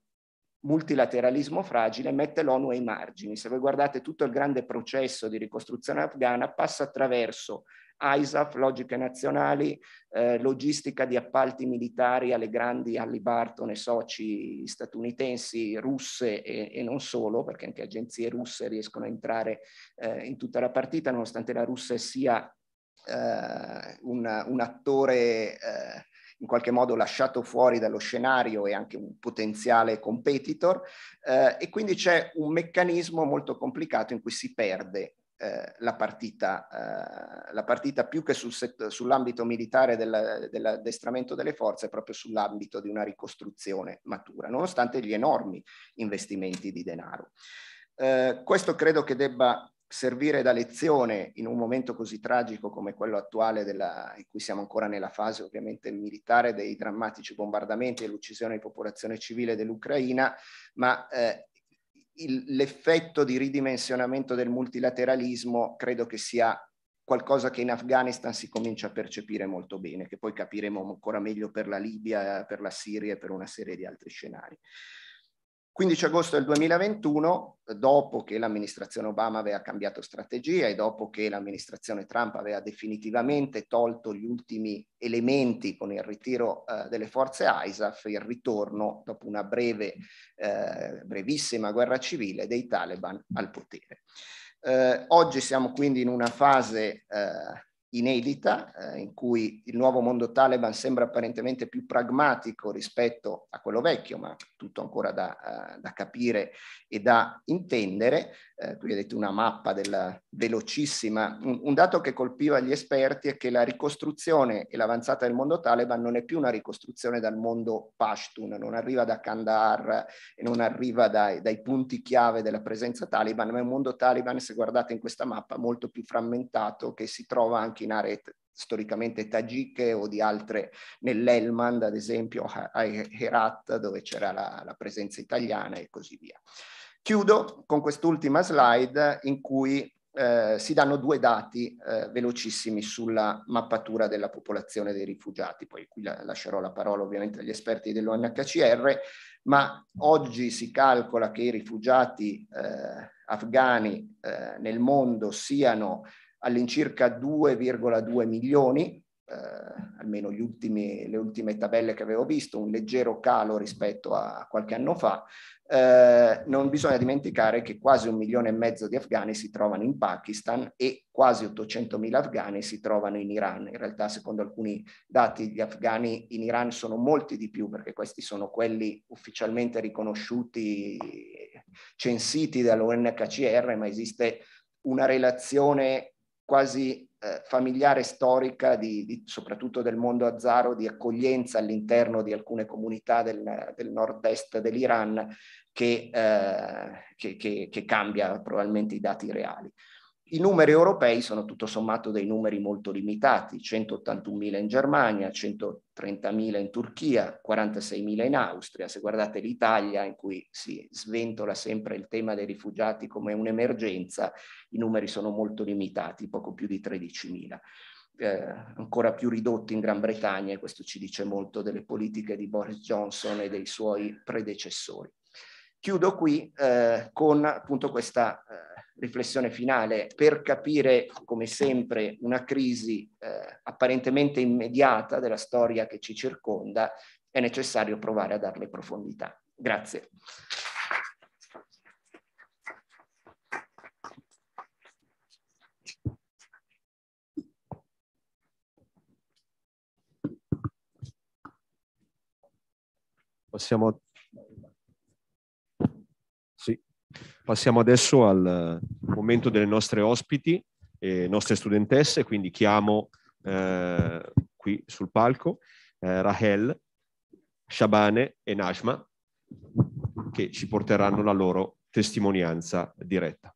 multilateralismo fragile mette l'ONU ai margini. Se voi guardate tutto il grande processo di ricostruzione afghana passa attraverso ISAF, logiche nazionali, eh, logistica di appalti militari alle grandi Halliburton e soci statunitensi, russe e, e, non solo, perché anche agenzie russe riescono a entrare eh, in tutta la partita, nonostante la Russia sia eh, un, un, attore eh, in qualche modo lasciato fuori dallo scenario e anche un potenziale competitor eh, e quindi c'è un meccanismo molto complicato in cui si perde eh, la, partita, eh, la partita più che sul set, sull'ambito militare del, dell'addestramento delle forze, proprio sull'ambito di una ricostruzione matura, nonostante gli enormi investimenti di denaro. Eh, questo credo che debba servire da lezione in un momento così tragico come quello attuale, della, in cui siamo ancora nella fase ovviamente militare dei drammatici bombardamenti e l'uccisione di popolazione civile dell'Ucraina, ma eh, il, l'effetto di ridimensionamento del multilateralismo credo che sia qualcosa che in Afghanistan si comincia a percepire molto bene, che poi capiremo ancora meglio per la Libia, per la Siria e per una serie di altri scenari. 15 agosto del 2021, dopo che l'amministrazione Obama aveva cambiato strategia e dopo che l'amministrazione Trump aveva definitivamente tolto gli ultimi elementi con il ritiro eh, delle forze ISAF, il ritorno, dopo una breve, eh, brevissima guerra civile, dei Taliban al potere. Eh, oggi siamo quindi in una fase eh, inedita, eh, in cui il nuovo mondo Taliban sembra apparentemente più pragmatico rispetto a quello vecchio, ma tutto ancora da, uh, da capire e da intendere. Eh, qui vedete una mappa della velocissima. Un, un, dato che colpiva gli esperti è che la ricostruzione e l'avanzata del mondo Taliban non è più una ricostruzione dal mondo Pashtun, non arriva da Kandahar e non arriva dai, dai punti chiave della presenza Taliban, ma è un mondo Taliban, se guardate in questa mappa, molto più frammentato che si trova anche anche in aree storicamente tagiche o di altre nell'Elmand, ad esempio a Herat, dove c'era la, la presenza italiana e così via. Chiudo con quest'ultima slide in cui eh, si danno due dati eh, velocissimi sulla mappatura della popolazione dei rifugiati, poi qui la, lascerò la parola ovviamente agli esperti dell'ONHCR, ma oggi si calcola che i rifugiati eh, afghani eh, nel mondo siano all'incirca 2,2 milioni, eh, almeno ultimi, le ultime tabelle che avevo visto, un leggero calo rispetto a qualche anno fa. Eh, non bisogna dimenticare che quasi un milione e mezzo di afghani si trovano in Pakistan e quasi 800 mila afghani si trovano in Iran. In realtà, secondo alcuni dati, gli afghani in Iran sono molti di più perché questi sono quelli ufficialmente riconosciuti, censiti dall'UNHCR, ma esiste una relazione quasi eh, familiare storica, di, di, soprattutto del mondo azzaro, di accoglienza all'interno di alcune comunità del, del nord-est dell'Iran che, eh, che, che, che cambia probabilmente i dati reali. I numeri europei sono tutto sommato dei numeri molto limitati, 181.000 in Germania, 130.000 in Turchia, 46.000 in Austria. Se guardate l'Italia, in cui si sventola sempre il tema dei rifugiati come un'emergenza, i numeri sono molto limitati, poco più di 13.000. Eh, ancora più ridotti in Gran Bretagna e questo ci dice molto delle politiche di Boris Johnson e dei suoi predecessori. Chiudo qui eh, con appunto questa... Eh, riflessione finale, per capire come sempre una crisi eh, apparentemente immediata della storia che ci circonda, è necessario provare a darle profondità. Grazie. Possiamo Passiamo adesso al eh, momento delle nostre ospiti e nostre studentesse, quindi chiamo eh, qui sul palco eh, Rahel, Shabane e Najma che ci porteranno la loro testimonianza diretta.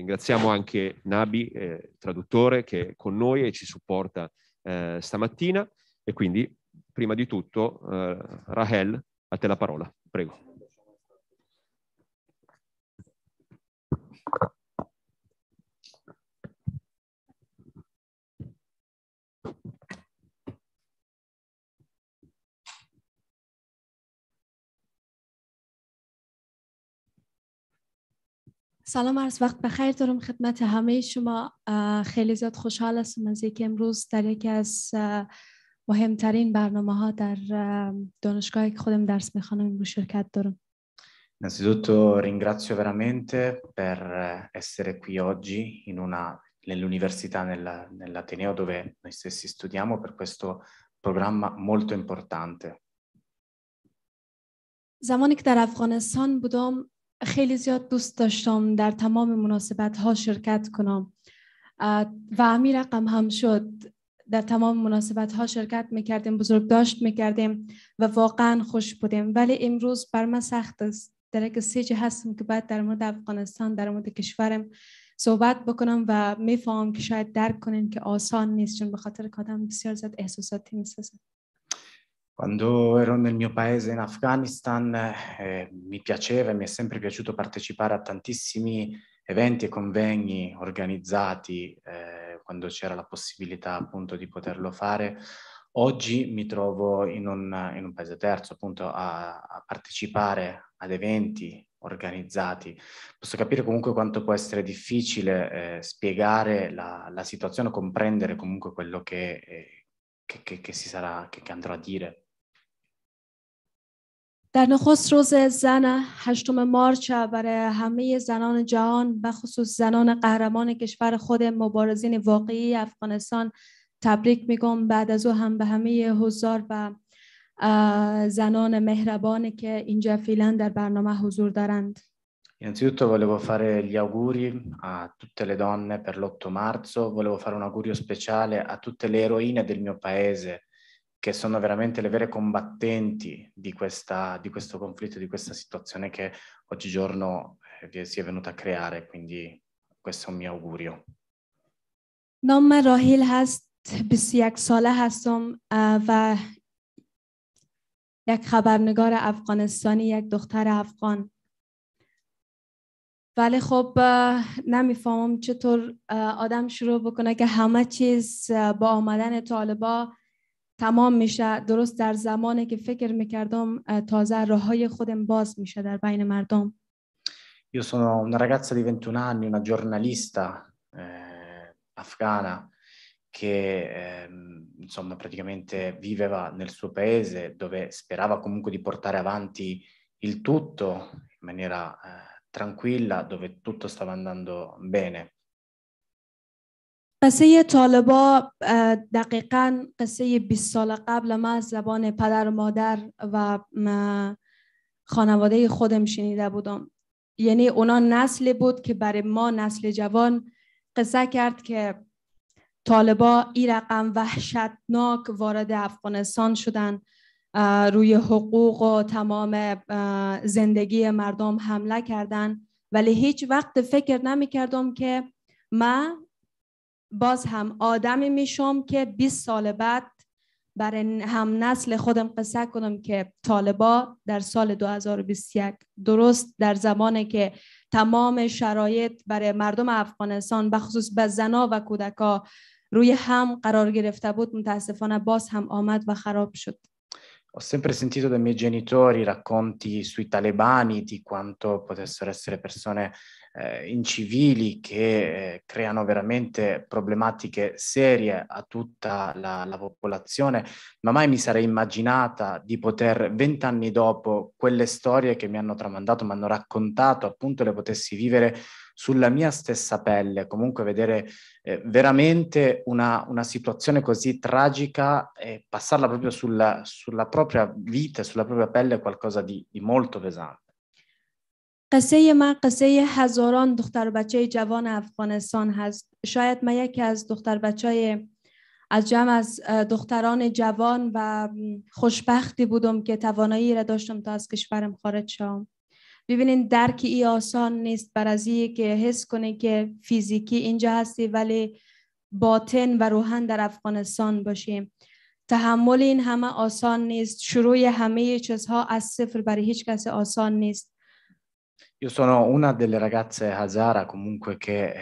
Ringraziamo anche Nabi, eh, traduttore, che è con noi e ci supporta eh, stamattina. E quindi, prima di tutto, eh, Rahel, a te la parola. Prego. سلام عرض وقت بخیر دارم خدمت همه شما خیلی زیاد خوشحال هستم از اینکه امروز در یکی از مهمترین برنامه ها در دانشگاهی که خودم درس میخوانم امروز شرکت دارم Innanzitutto ringrazio veramente per essere qui oggi in una nell'università, nella, nell'Ateneo dove noi stessi studiamo per questo programma molto importante. زمانی که در افغانستان بودم خیلی زیاد دوست داشتم در تمام مناسبت ها شرکت کنم و همین رقم هم شد در تمام مناسبت ها شرکت میکردیم بزرگ داشت میکردیم و واقعا خوش بودیم ولی امروز بر من سخت است در یک هستم که باید در مورد افغانستان در مورد کشورم صحبت بکنم و میفهمم که شاید درک کنین که آسان نیست چون به خاطر که آدم بسیار زیاد احساساتی نیست Quando ero nel mio paese in Afghanistan eh, mi piaceva e mi è sempre piaciuto partecipare a tantissimi eventi e convegni organizzati eh, quando c'era la possibilità appunto di poterlo fare. Oggi mi trovo in un, in un paese terzo appunto a, a partecipare ad eventi organizzati. Posso capire comunque quanto può essere difficile eh, spiegare la, la, situazione, comprendere comunque quello che, eh, che, che, che si sarà, che andrò a dire. در نخست روز زن هشتم مارچ برای همه زنان جهان و خصوص زنان قهرمان کشور خود مبارزین واقعی افغانستان تبریک میگم بعد از او هم به همه حضار و زنان مهربانی که اینجا فعلا در برنامه حضور دارند Innanzitutto volevo fare gli auguri a tutte le donne per l'8 marzo, volevo fare un augurio speciale a tutte le eroine del mio paese che sono veramente le vere combattenti di, questa, di questo conflitto, di questa situazione che oggigiorno eh, si è venuta a creare, quindi questo è un mio augurio. نام راهیل هست 21 ساله هستم و یک خبرنگار افغانستانی یک دختر افغان ولی خب نمیفهمم چطور آدم شروع بکنه که همه چیز با آمدن طالبا تمام میشه درست در زمانی که فکر میکردم تازه راه های خودم باز میشه در بین مردم Io sono una ragazza di 21 anni, una giornalista eh, afghana che eh, insomma praticamente viveva nel suo paese dove sperava comunque di portare avanti il tutto in maniera eh, tranquilla, dove tutto stava andando bene. قصه طالبا دقیقا قصه 20 سال قبل ما از زبان پدر و مادر و خانواده خودم شنیده بودم یعنی اونا نسل بود که برای ما نسل جوان قصه کرد که طالبا این رقم وحشتناک وارد افغانستان شدن روی حقوق و تمام زندگی مردم حمله کردن ولی هیچ وقت فکر نمی کردم که ما باز هم آدمی میشم که 20 سال بعد برای هم نسل خودم قصه کنم که طالبا در سال 2021 درست در زمانی که تمام شرایط برای مردم افغانستان بخصوص به زنا و کودکا روی هم قرار گرفته بود متاسفانه باز هم آمد و خراب شد Ho sempre sentito dai miei genitori racconti sui talebani, di quanto potessero essere persone eh, incivili che eh, creano veramente problematiche serie a tutta la, la, popolazione, ma mai mi sarei immaginata di poter vent'anni dopo quelle storie che mi hanno tramandato, mi hanno raccontato, appunto le potessi vivere sulla mia stessa pelle, comunque vedere eh, veramente una, una, situazione così tragica e passarla proprio sulla, sulla propria vita, sulla propria pelle è qualcosa di, di molto pesante. قصه ما قصه هزاران دختر بچه جوان افغانستان هست شاید من یکی از دختر بچه از جمع از دختران جوان و خوشبختی بودم که توانایی را داشتم تا از کشورم خارج شوم ببینین درک ای آسان نیست بر از که حس کنه که فیزیکی اینجا هستی ولی باطن و روحن در افغانستان باشیم تحمل این همه آسان نیست شروع همه چیزها از صفر برای هیچ کس آسان نیست Io sono una delle ragazze Hazara comunque che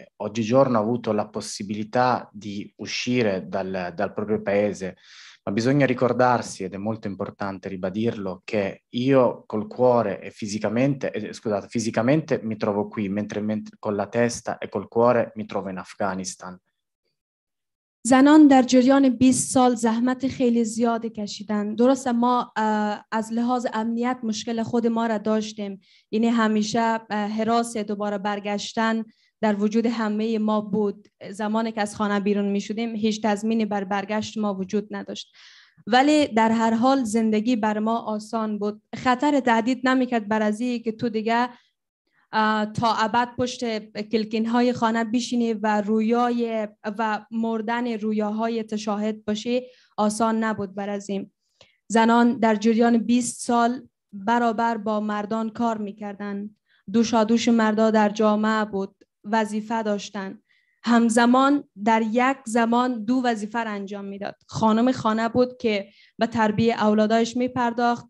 eh, oggigiorno ha avuto la possibilità di uscire dal, dal, proprio paese, ma bisogna ricordarsi, ed è molto importante ribadirlo, che io col cuore e fisicamente, eh, scusate, fisicamente mi trovo qui, mentre, mentre con la testa e col cuore mi trovo in Afghanistan. زنان در جریان 20 سال زحمت خیلی زیادی کشیدن درسته ما از لحاظ امنیت مشکل خود ما را داشتیم یعنی همیشه حراس دوباره برگشتن در وجود همه ما بود زمانی که از خانه بیرون می شدیم هیچ تضمینی بر برگشت ما وجود نداشت ولی در هر حال زندگی بر ما آسان بود خطر تهدید نمیکرد بر که تو دیگه تا ابد پشت کلکین های خانه بشینی و رویای و مردن رویاهای تشاهد باشی آسان نبود برازیم زنان در جریان 20 سال برابر با مردان کار میکردند دوشادوش مردا در جامعه بود وظیفه داشتند همزمان در یک زمان دو وظیفه را انجام میداد خانم خانه بود که به تربیه اولادایش میپرداخت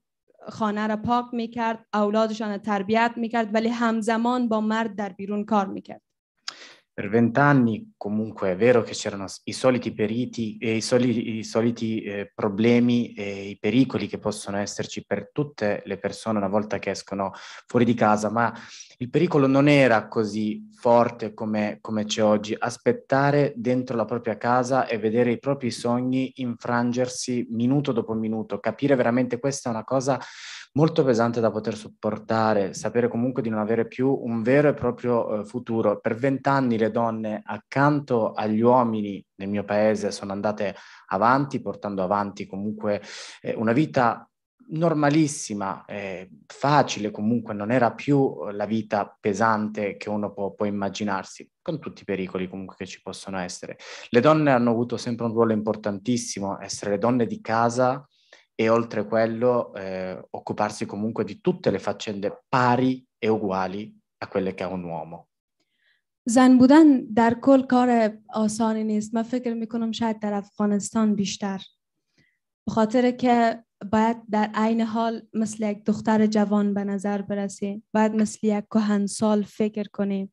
خانه را پاک میکرد اولادشان را تربیت میکرد ولی همزمان با مرد در بیرون کار میکرد per vent'anni comunque è vero che c'erano i soliti periti e i, soli, i soliti eh, problemi e i pericoli che possono esserci per tutte le persone una volta che escono fuori di casa, ma il pericolo non era così forte come, come c'è oggi. Aspettare dentro la propria casa e vedere i propri sogni infrangersi minuto dopo minuto, capire veramente questa è una cosa molto pesante da poter sopportare, sapere comunque di non avere più un vero e proprio eh, futuro. Per vent'anni le donne accanto agli uomini nel mio paese sono andate avanti, portando avanti comunque eh, una vita normalissima, eh, facile comunque, non era più la vita pesante che uno può, può, immaginarsi, con tutti i pericoli comunque che ci possono essere. Le donne hanno avuto sempre un ruolo importantissimo, essere le donne di casa e oltre quello eh, occuparsi comunque di tutte le faccende pari e uguali a quelle زن بودن در کل کار آسانی نیست من فکر میکنم شاید در افغانستان بیشتر به خاطر که باید در عین حال مثل یک دختر جوان به نظر برسی باید مثل یک سال فکر کنی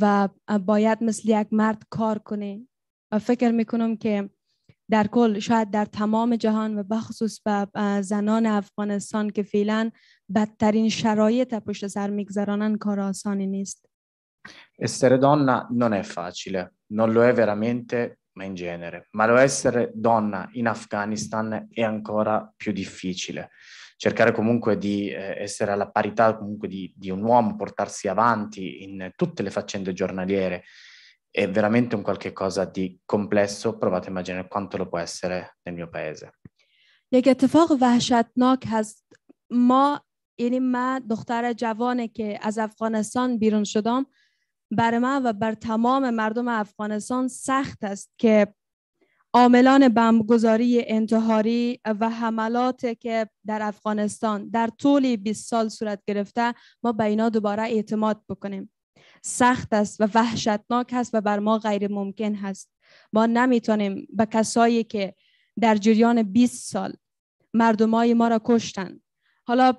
و باید مثل یک مرد کار کنی و فکر میکنم که در کل شاید در تمام جهان و بخصوص به زنان افغانستان که فعلا بدترین شرایط پشت سر میگذرانن کار آسانی نیست Essere donna non è facile, non lo è veramente, ma in genere, ma lo essere donna in Afghanistan è ancora più difficile. Cercare comunque di eh, essere alla parità comunque di, di un uomo, portarsi avanti in tutte le faccende giornaliere, è veramente un qualche cosa di complesso, provate a immaginare quanto lo può essere nel mio paese. یک اتفاق وحشتناک هست ما یعنی من دختر جوانه که از افغانستان بیرون شدم بر من و بر تمام مردم افغانستان سخت است که عاملان بمبگذاری انتحاری و حملات که در افغانستان در طول 20 سال صورت گرفته ما به اینا دوباره اعتماد بکنیم سخت است و وحشتناک است و بر ما غیر ممکن هست ما نمیتونیم به کسایی که در جریان 20 سال مردمای ما را کشتند. حالا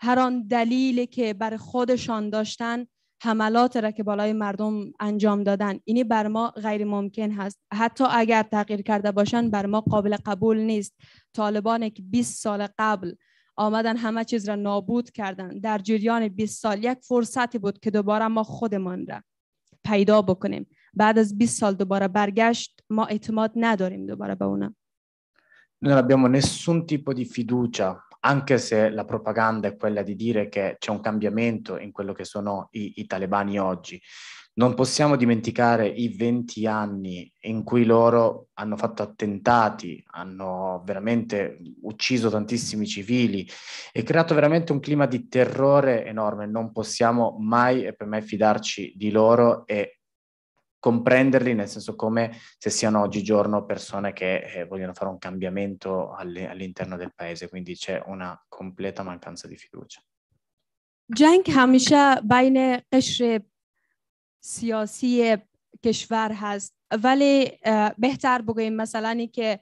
هر آن دلیلی که بر خودشان داشتن حملات را که بالای مردم انجام دادن اینی بر ما غیر ممکن هست حتی اگر تغییر کرده باشند بر ما قابل قبول نیست طالبان که 20 سال قبل آمدن همه چیز را نابود کردن در جریان 20 سال یک فرصتی بود که دوباره ما خودمان را پیدا بکنیم بعد از 20 سال دوباره برگشت ما اعتماد نداریم دوباره به اونم non abbiamo nessun tipo di fiducia, anche se la propaganda è quella di dire che c'è un cambiamento in quello che sono i, i talebani oggi. Non possiamo dimenticare i 20 anni in cui loro hanno fatto attentati, hanno veramente ucciso tantissimi civili e creato veramente un clima di terrore enorme. Non possiamo mai e per mai fidarci di loro e comprenderli, nel senso come se siano oggigiorno persone che eh, vogliono fare un cambiamento alle, all'interno del paese, quindi c'è una completa mancanza di fiducia. جنگ همیشه بین قشر سیاسی کشور هست ولی بهتر بگویم مثلا که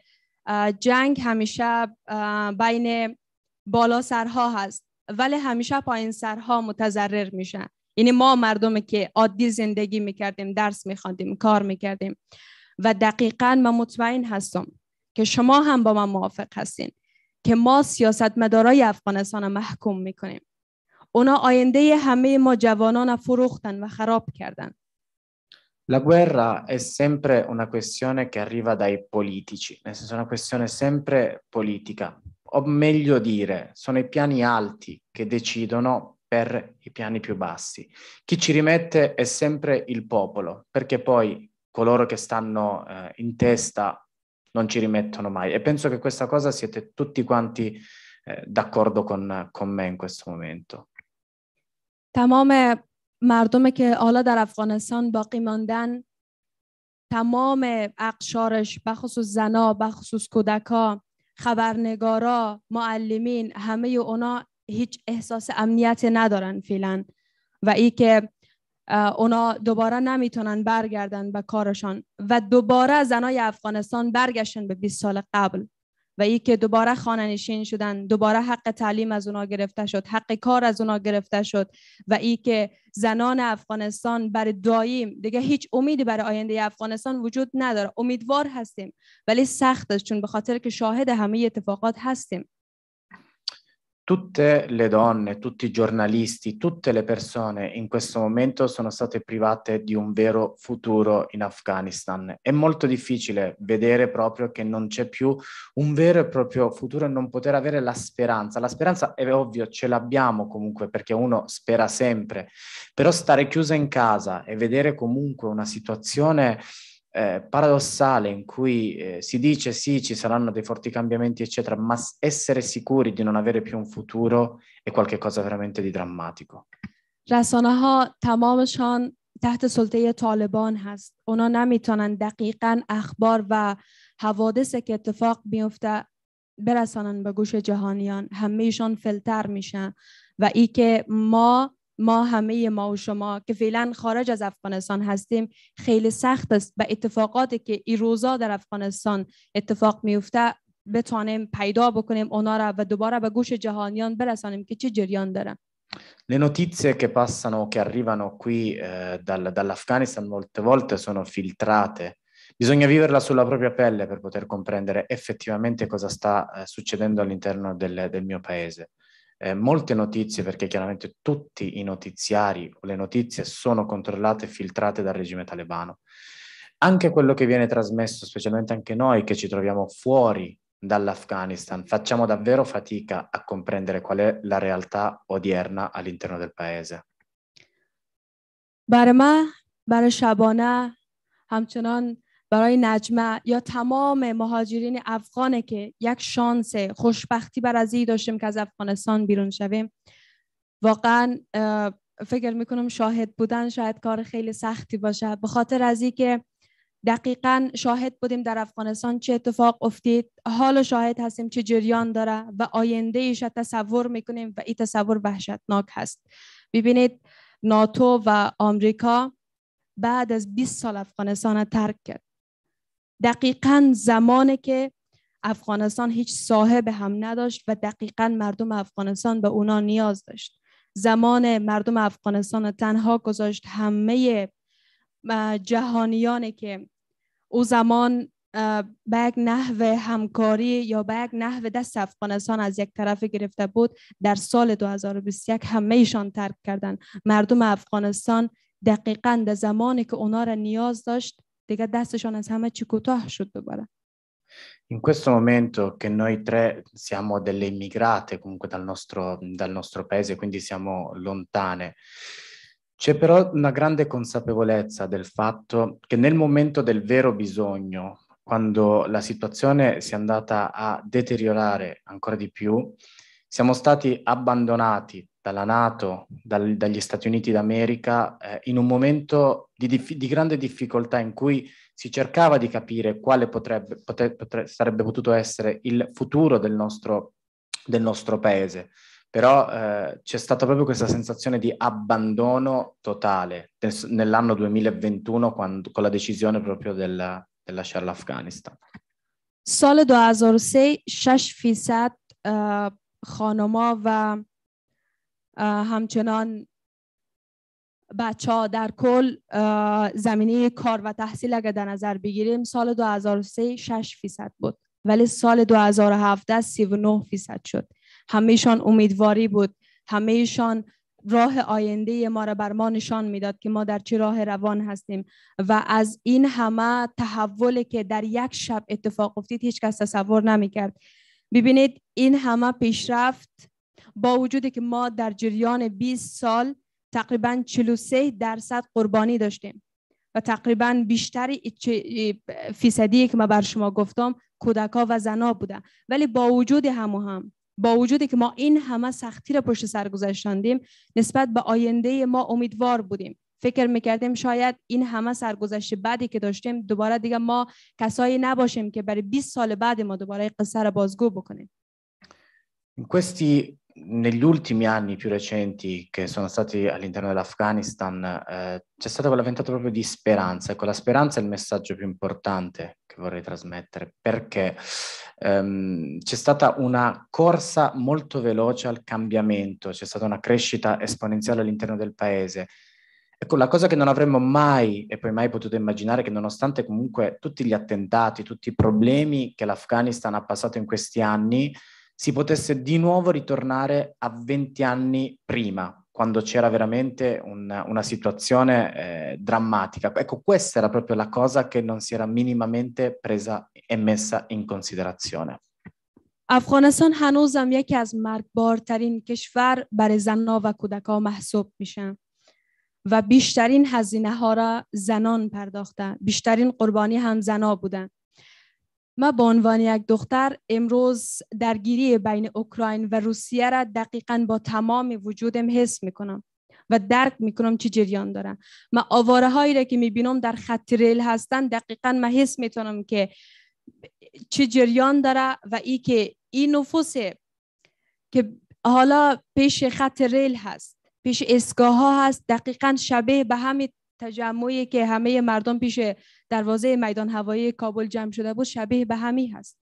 جنگ همیشه بین بالا سرها هست ولی همیشه پایین سرها متضرر میشن یعنی ما مردم که عادی زندگی میکردیم درس میخواندیم کار میکردیم و دقیقا من مطمئن هستم که شما هم با من موافق هستین که ما سیاستمدارای افغانستان محکوم میکنیم اونا آینده همه ما جوانان فروختن و خراب کردن. La guerra è sempre una questione che arriva dai politici, nel senso è una questione sempre politica, o meglio dire, sono i piani alti che decidono per i piani più bassi. Chi ci rimette è sempre il popolo, perché poi coloro che stanno eh, in testa non ci rimettono mai. E penso che questa cosa siete tutti quanti eh, d'accordo con, con me in questo momento. تمام مردم که حالا در افغانستان باقی ماندن تمام اقشارش بخصوص زنا بخصوص کودکا خبرنگارا معلمین همه اونا هیچ احساس امنیت ندارن فعلا و ای که اونا دوباره نمیتونن برگردن به کارشان و دوباره زنای افغانستان برگشتن به 20 سال قبل و ای که دوباره خانه نشین شدن دوباره حق تعلیم از اونا گرفته شد حق کار از اونا گرفته شد و ای که زنان افغانستان بر دایم دیگه هیچ امیدی برای آینده افغانستان وجود نداره امیدوار هستیم ولی سخت است چون به خاطر که شاهد همه اتفاقات هستیم tutte le donne, tutti i giornalisti, tutte le persone in questo momento sono state private di un vero futuro in Afghanistan. È molto difficile vedere proprio che non c'è più un vero e proprio futuro e non poter avere la speranza. La speranza è ovvio, ce l'abbiamo comunque perché uno spera sempre, però stare chiusa in casa e vedere comunque una situazione eh, paradossale in cui eh, si dice sì, ci saranno dei forti cambiamenti, eccetera, ma essere sicuri di non avere più un futuro è qualcosa veramente di drammatico. رسانه ها تمامشان تحت سلطه طالبان هست. اونا نمیتونن دقیقا اخبار و حوادث که اتفاق بیفته برسانن به گوش جهانیان. همهشان فلتر میشن و ای که ما ما همه ما و شما که فعلا خارج از افغانستان هستیم خیلی سخت است به اتفاقاتی که این روزا در افغانستان اتفاق میفته بتانیم پیدا بکنیم اونا را و دوباره به گوش جهانیان برسانیم که چه جریان داره Le notizie che passano, che arrivano qui eh, dal, dall'Afghanistan molte volte sono filtrate. Bisogna viverla sulla propria pelle per poter comprendere effettivamente cosa sta eh, succedendo all'interno del, del mio paese. eh, molte notizie, perché chiaramente tutti i notiziari o le notizie sono controllate e filtrate dal regime talebano. Anche quello che viene trasmesso, specialmente anche noi che ci troviamo fuori dall'Afghanistan, facciamo davvero fatica a comprendere qual è la realtà odierna all'interno del paese. برای Barashabona, برای برای نجمه یا تمام مهاجرین افغانه که یک شانس خوشبختی بر از داشتیم که از افغانستان بیرون شویم واقعا فکر میکنم شاهد بودن شاید کار خیلی سختی باشه به خاطر از که دقیقا شاهد بودیم در افغانستان چه اتفاق افتید حال شاهد هستیم چه جریان داره و آینده ایش تصور میکنیم و این تصور وحشتناک هست ببینید ناتو و آمریکا بعد از 20 سال افغانستان ترک کرد دقیقا زمانی که افغانستان هیچ صاحب هم نداشت و دقیقا مردم افغانستان به اونا نیاز داشت زمان مردم افغانستان تنها گذاشت همه جهانیانی که او زمان به یک نحو همکاری یا به یک نحو دست افغانستان از یک طرف گرفته بود در سال 2021 همه ایشان ترک کردند. مردم افغانستان دقیقا در زمانی که اونا را نیاز داشت دیگه دستشان از همه چی کوتاه شد دوباره In questo momento che noi tre siamo delle immigrate comunque dal nostro, dal nostro paese, quindi siamo lontane, c'è però una grande consapevolezza del fatto che nel momento del vero bisogno, quando la situazione si è andata a deteriorare ancora di più, siamo stati abbandonati dalla Nato, dal, dagli Stati Uniti d'America, eh, in un momento di, dif- di, grande difficoltà in cui si cercava di capire quale potrebbe, pote- potre- sarebbe potuto essere il futuro del nostro, del nostro paese. Però eh, c'è stata proprio questa sensazione di abbandono totale des- nell'anno 2021 quando, con la decisione proprio del, del lasciare l'Afghanistan. سال 2003 شش فیصد خانما و همچنان بچه ها در کل زمینه کار و تحصیل اگر در نظر بگیریم سال 2003 6 فیصد بود ولی سال 2017 39 فیصد شد همهشان امیدواری بود همهشان راه آینده ما را بر ما نشان میداد که ما در چه راه روان هستیم و از این همه تحولی که در یک شب اتفاق افتید هیچ کس تصور نمیکرد ببینید این همه پیشرفت با وجودی که ما در جریان 20 سال تقریبا 43 درصد قربانی داشتیم و تقریبا بیشتر فیصدی که ما بر شما گفتم کودکا و زنا بودن ولی با وجود و هم با وجودی که ما این همه سختی را پشت سر گذاشتاندیم نسبت به آینده ما امیدوار بودیم فکر میکردیم شاید این همه سرگذشت بعدی که داشتیم دوباره دیگه ما کسایی نباشیم که برای 20 سال بعد ما دوباره قصه را بازگو بکنیم negli ultimi anni più recenti che sono stati all'interno dell'Afghanistan eh, c'è stata quella ventata proprio di speranza. Ecco, la speranza è il messaggio più importante che vorrei trasmettere perché ehm, c'è stata una corsa molto veloce al cambiamento, c'è stata una crescita esponenziale all'interno del paese. Ecco, la cosa che non avremmo mai e poi mai potuto immaginare che nonostante comunque tutti gli attentati, tutti i problemi che l'Afghanistan ha passato in questi anni, si potesse di nuovo ritornare a 20 anni prima, quando c'era veramente un, una situazione eh, drammatica. Ecco, questa era proprio la cosa che non si era minimamente presa e messa in considerazione. افغانستان هنوزم یکی از مرگبارترین کشور برای زنها و کودکها محسوب میشن و بیشترین هزینه ها را زنان پرداختن بیشترین قربانی هم زنا بودن ما به عنوان یک دختر امروز درگیری بین اوکراین و روسیه را دقیقا با تمام وجودم حس میکنم و درک میکنم چه جریان داره. ما آواره هایی را که می بینم در خط ریل هستن دقیقا ما حس میتونم که چه جریان داره و ای که این نفوس که حالا پیش خط ریل هست پیش اسگاه هست دقیقا شبیه به همین تجمعی که همه مردم پیش دروازه میدان هوایی کابل جمع شده بود شبیه به همی هست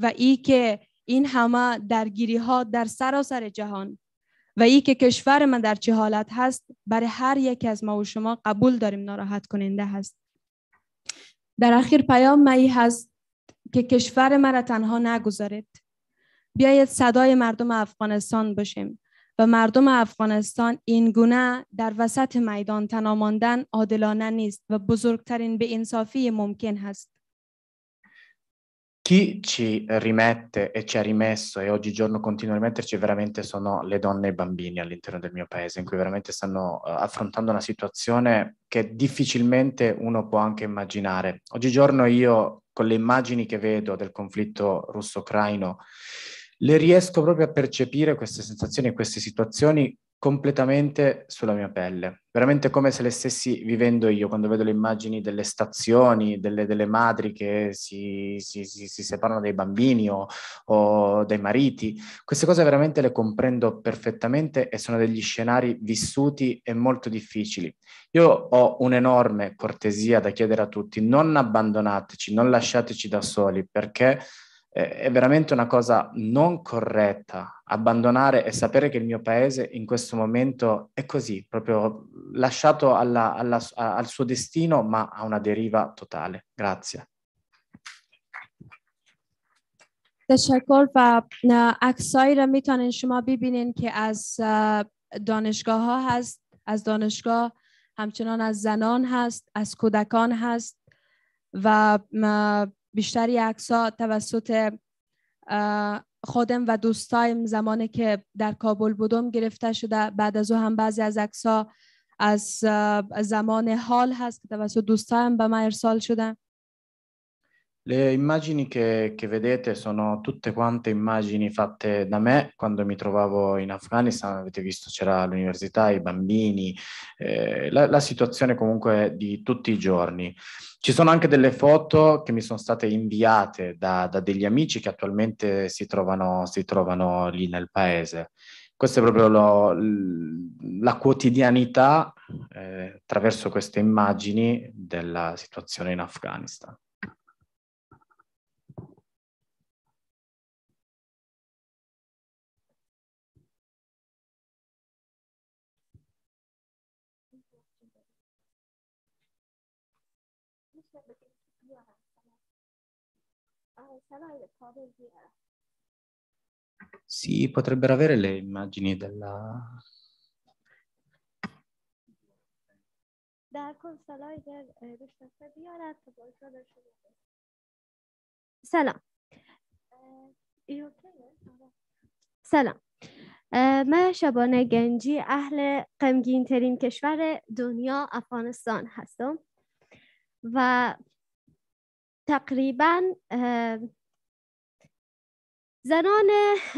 و ای که این همه درگیری ها در سراسر جهان و ای که کشور من در چه حالت هست برای هر یکی از ما و شما قبول داریم ناراحت کننده هست در اخیر پیام مایی هست که کشور مرا تنها نگذارید بیایید صدای مردم افغانستان باشیم و مردم افغانستان این گونه در وسط میدان تنا عادلانه نیست و بزرگترین به انصافی ممکن هست. Chi ci rimette e ci ha rimesso e oggigiorno continua a rimetterci veramente sono le donne e i bambini all'interno del mio paese, in cui veramente stanno eh, affrontando una situazione che difficilmente uno può anche immaginare. Oggigiorno io con le immagini che vedo del conflitto russo-ucraino le riesco proprio a percepire queste sensazioni e queste situazioni completamente sulla mia pelle, veramente come se le stessi vivendo io, quando vedo le immagini delle stazioni, delle, delle madri che si, si, si, si, separano dai bambini o, o dai mariti, queste cose veramente le comprendo perfettamente e sono degli scenari vissuti e molto difficili. Io ho un'enorme cortesia da chiedere a tutti, non abbandonateci, non lasciateci da soli, perché è veramente una cosa non corretta abbandonare e sapere che il mio paese in questo momento è così, proprio lasciato alla, alla, al suo destino, ma a una deriva totale. Grazie. تشکر و عکسایی را میتونین شما ببینین که از دانشگاه ها هست از دانشگاه همچنان از زنان هست از کودکان هست و بیشتری اکسا توسط خودم و دوستایم زمانی که در کابل بودم گرفته شده بعد از او هم بعضی از اکسا از زمان حال هست که توسط دوستایم به من ارسال شدن Le immagini che, che, vedete sono tutte quante immagini fatte da me quando mi trovavo in Afghanistan, avete visto c'era l'università, i bambini, eh, la, la, situazione comunque di tutti i giorni. Ci sono anche delle foto che mi sono state inviate da, da degli amici che attualmente si trovano, si trovano lì nel paese. Questa è proprio lo, la quotidianità eh, attraverso queste immagini della situazione in Afghanistan. Sì, potrebbero avere le immagini della... سلام سلام من شبانه گنجی اهل قمگین ترین کشور دنیا افغانستان هستم و تقریبا زنان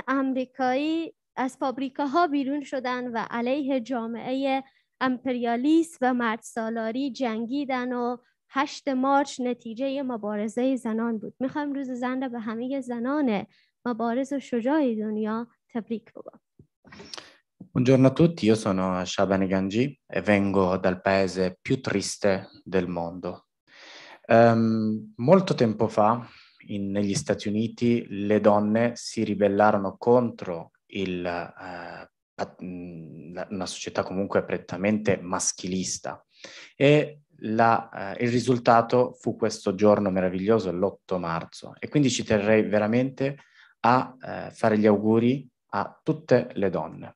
امریکایی از ها بیرون شدن و علیه جامعه امپریالیست و سالاری جنگیدن و 8 مارچ نتیجه مبارزه زنان بود میخوایم روز زن را به همه زنان مبارز و شجاع دنیا تبریک بگم Buongiorno a tutti, io sono Shabane Ganji e vengo dal paese più triste del mondo. Um, molto tempo fa in, negli Stati Uniti le donne si ribellarono contro il, eh, mm, una società comunque prettamente maschilista e la, eh, il risultato fu questo giorno meraviglioso, l'8 marzo. E quindi ci terrei veramente a eh, fare gli auguri a tutte le donne.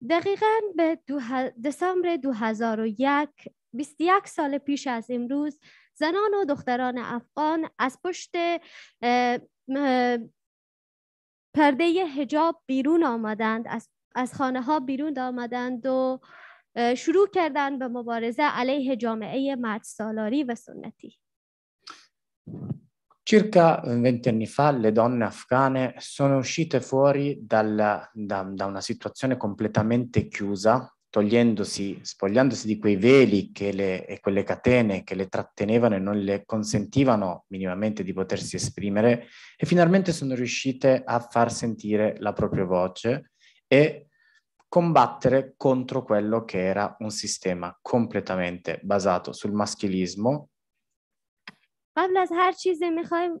دقیقا به دو دسامبر 2001 21 سال پیش از امروز زنان و دختران افغان از پشت پرده هجاب بیرون آمدند از, خانه ها بیرون آمدند و شروع کردند به مبارزه علیه جامعه مرد سالاری و سنتی Circa anni fa le donne afghane sono uscite fuori dalla, da, da una situazione completamente chiusa togliendosi, spogliandosi di quei veli le, e quelle catene che le trattenevano e non le consentivano minimamente di potersi esprimere, e finalmente sono riuscite a far sentire la propria voce e combattere contro quello che era un sistema completamente basato sul maschilismo قبل از هر چیزی میخوایم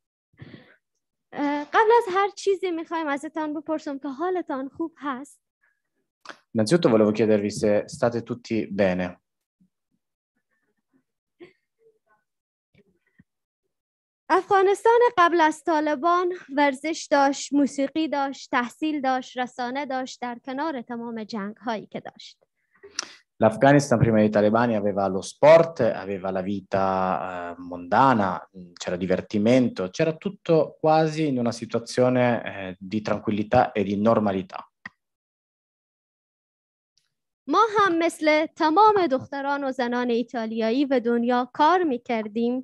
قبل از هر چیزی میخوایم ازتان بپرسم که حالتان خوب هست Innanzitutto volevo chiedervi se state tutti bene. افغانستان قبل از طالبان ورزش داشت، موسیقی داشت، تحصیل داشت، رسانه داشت در کنار تمام جنگ هایی که داشت. L'Afghanistan prima dei talebani aveva lo sport, aveva la vita eh, mondana, c'era divertimento, c'era tutto quasi in una situazione eh, di tranquillità e di normalità. ما هم مثل تمام دختران و زنان ایتالیایی به دنیا کار می کردیم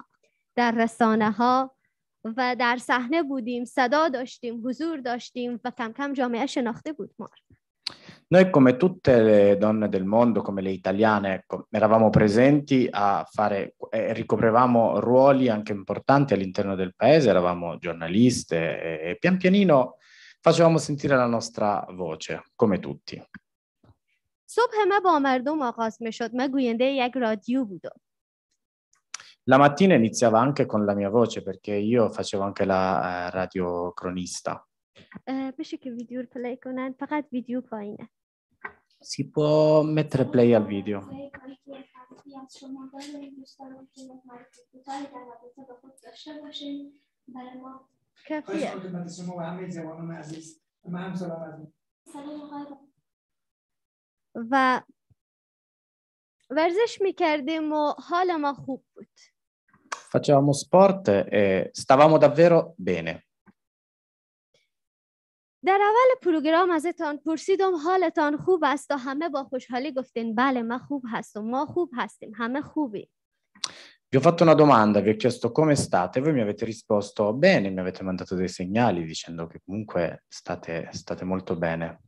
در رسانه ها و در صحنه بودیم صدا داشتیم حضور داشتیم و کم کم جامعه شناخته بود ما noi come tutte le donne del mondo, come le italiane, ecco, eravamo presenti a fare, eh, ricoprevamo ruoli anche importanti all'interno del paese, eravamo giornaliste e, e pian pianino facevamo sentire la nostra voce, come tutti. صبح ما با مردم آغاز می شد ما گوینده La mattina iniziava anche con la mia voce perché io facevo anche la eh, radiocronista. بشه که ویدیو رو پلی کنن فقط ویدیو پایینه سی با متر پلی ویدیو video. کافیه و ورزش میکردیم و حال ما خوب بود facevamo sport e stavamo davvero bene در اول پروگرام ازتان پرسیدم حالتان خوب است تا همه با خوشحالی گفتین بله ما خوب هستم ما خوب هستیم همه خوبی Vi ho fatto una domanda, vi ho chiesto come state, voi mi avete risposto bene, mi avete mandato dei segnali dicendo che comunque state, state molto bene.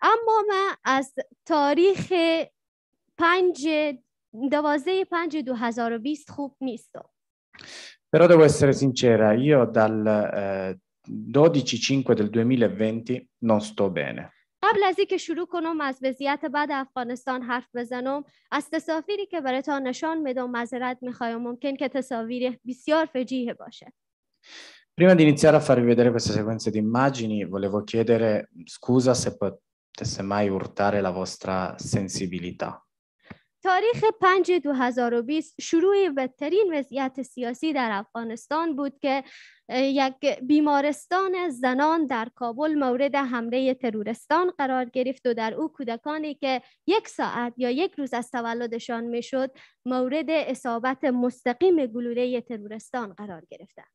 اما من از تاریخ پنج دوازده پنج دو هزار و بیست خوب نیستم. Però devo essere sincera, io dal, eh, 12-5 del 2020 non sto bene. قبل از اینکه شروع کنم از وضعیت بعد افغانستان حرف بزنم از تصاویری که براتان نشان میدم معذرت میخوایم ممکن که تصاویر بسیار فجیه باشه Prima di iniziare a farvi vedere questa sequenza di immagini, volevo chiedere scusa se potesse mai urtare la vostra sensibilità. تاریخ 5 2020 شروع بدترین وضعیت سیاسی در افغانستان بود که یک بیمارستان زنان در کابل مورد حمله ترورستان قرار گرفت و در او کودکانی که یک ساعت یا یک روز از تولدشان میشد مورد اصابت مستقیم گلوله ترورستان قرار گرفتند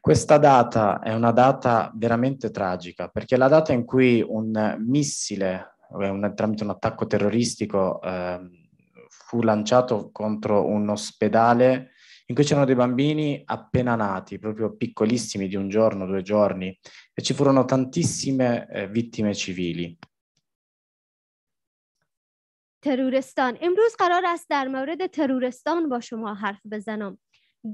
Questa data è una data veramente tragica perché è la data in cui un missile, eh, un, tramite un attacco terroristico, eh, fu lanciato contro un ospedale in cui c'erano dei bambini appena nati, proprio piccolissimi di un giorno, due giorni, e ci furono tantissime eh, vittime civili. ترورستان امروز قرار است در مورد ترورستان با شما حرف بزنم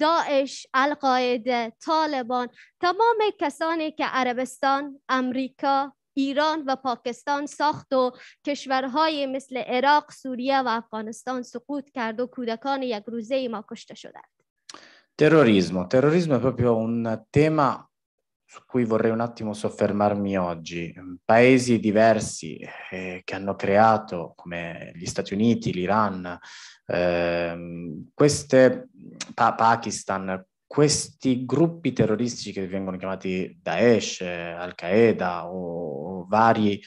داعش، القاعده، طالبان تمام کسانی که عربستان، امریکا، ایران و پاکستان ساخت و کشورهای مثل عراق، سوریه و افغانستان سقوط کرد و کودکان یک روزه ما کشته شدند. Terrorismo. Terrorismo è proprio un tema su cui vorrei un attimo soffermarmi oggi. Paesi diversi eh, che hanno creato, come gli Stati Uniti, l'Iran, eh, queste, pa- Pakistan, questi gruppi terroristici che vengono chiamati Daesh, eh, Al-Qaeda o, eh,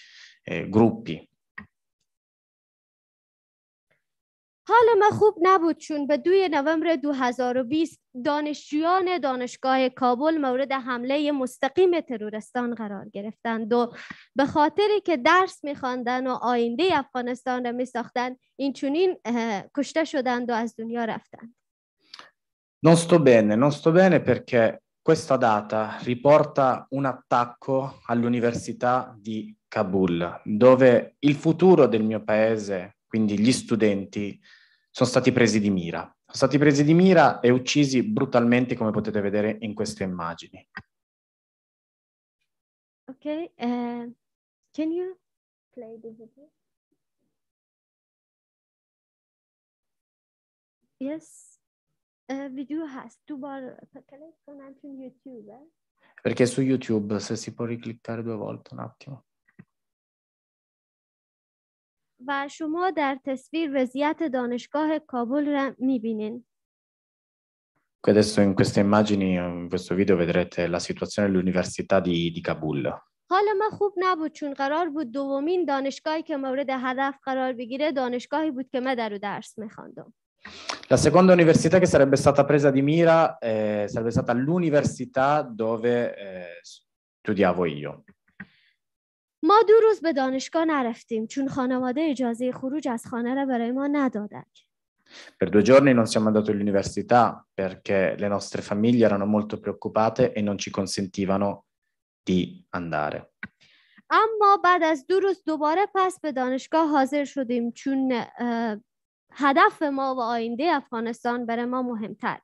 حال ما خوب نبود چون به دوی نوامبر 2020 دانشجویان دانشگاه کابل مورد حمله مستقیم ترورستان قرار گرفتند و به خاطری که درس میخواندند و آینده افغانستان را میساختند این چونین کشته شدند و از دنیا رفتند Non sto bene, non sto bene perché questa data riporta un attacco all'università di Kabul, dove il futuro del mio paese, quindi gli studenti, sono stati presi di mira. Sono stati presi di mira e uccisi brutalmente, come potete vedere in queste immagini. Ok, uh, can you play the video? Yes. ویدیو هست بار کلیک کنم تو یوتیوب و شما در تصویر وضعیت دانشگاه کابل را میبینین Adesso in queste immagini, in questo video vedrete la situazione dell'università di, di ما خوب نبود چون قرار بود دومین دانشگاهی که مورد هدف قرار بگیره دانشگاهی بود که من در درس میخواندم. La seconda università che sarebbe stata presa di mira eh, sarebbe stata l'università dove eh, studiavo io. ما دو روز به دانشگاه نرفتیم چون خانواده اجازه خروج از خانه را برای ما ندادند. Per due giorni non siamo andati all'università perché le nostre famiglie erano molto preoccupate e non ci consentivano di andare. اما بعد از دو روز دوباره پس به دانشگاه حاضر شدیم چون هدف ما و آینده افغانستان برای ما مهمتر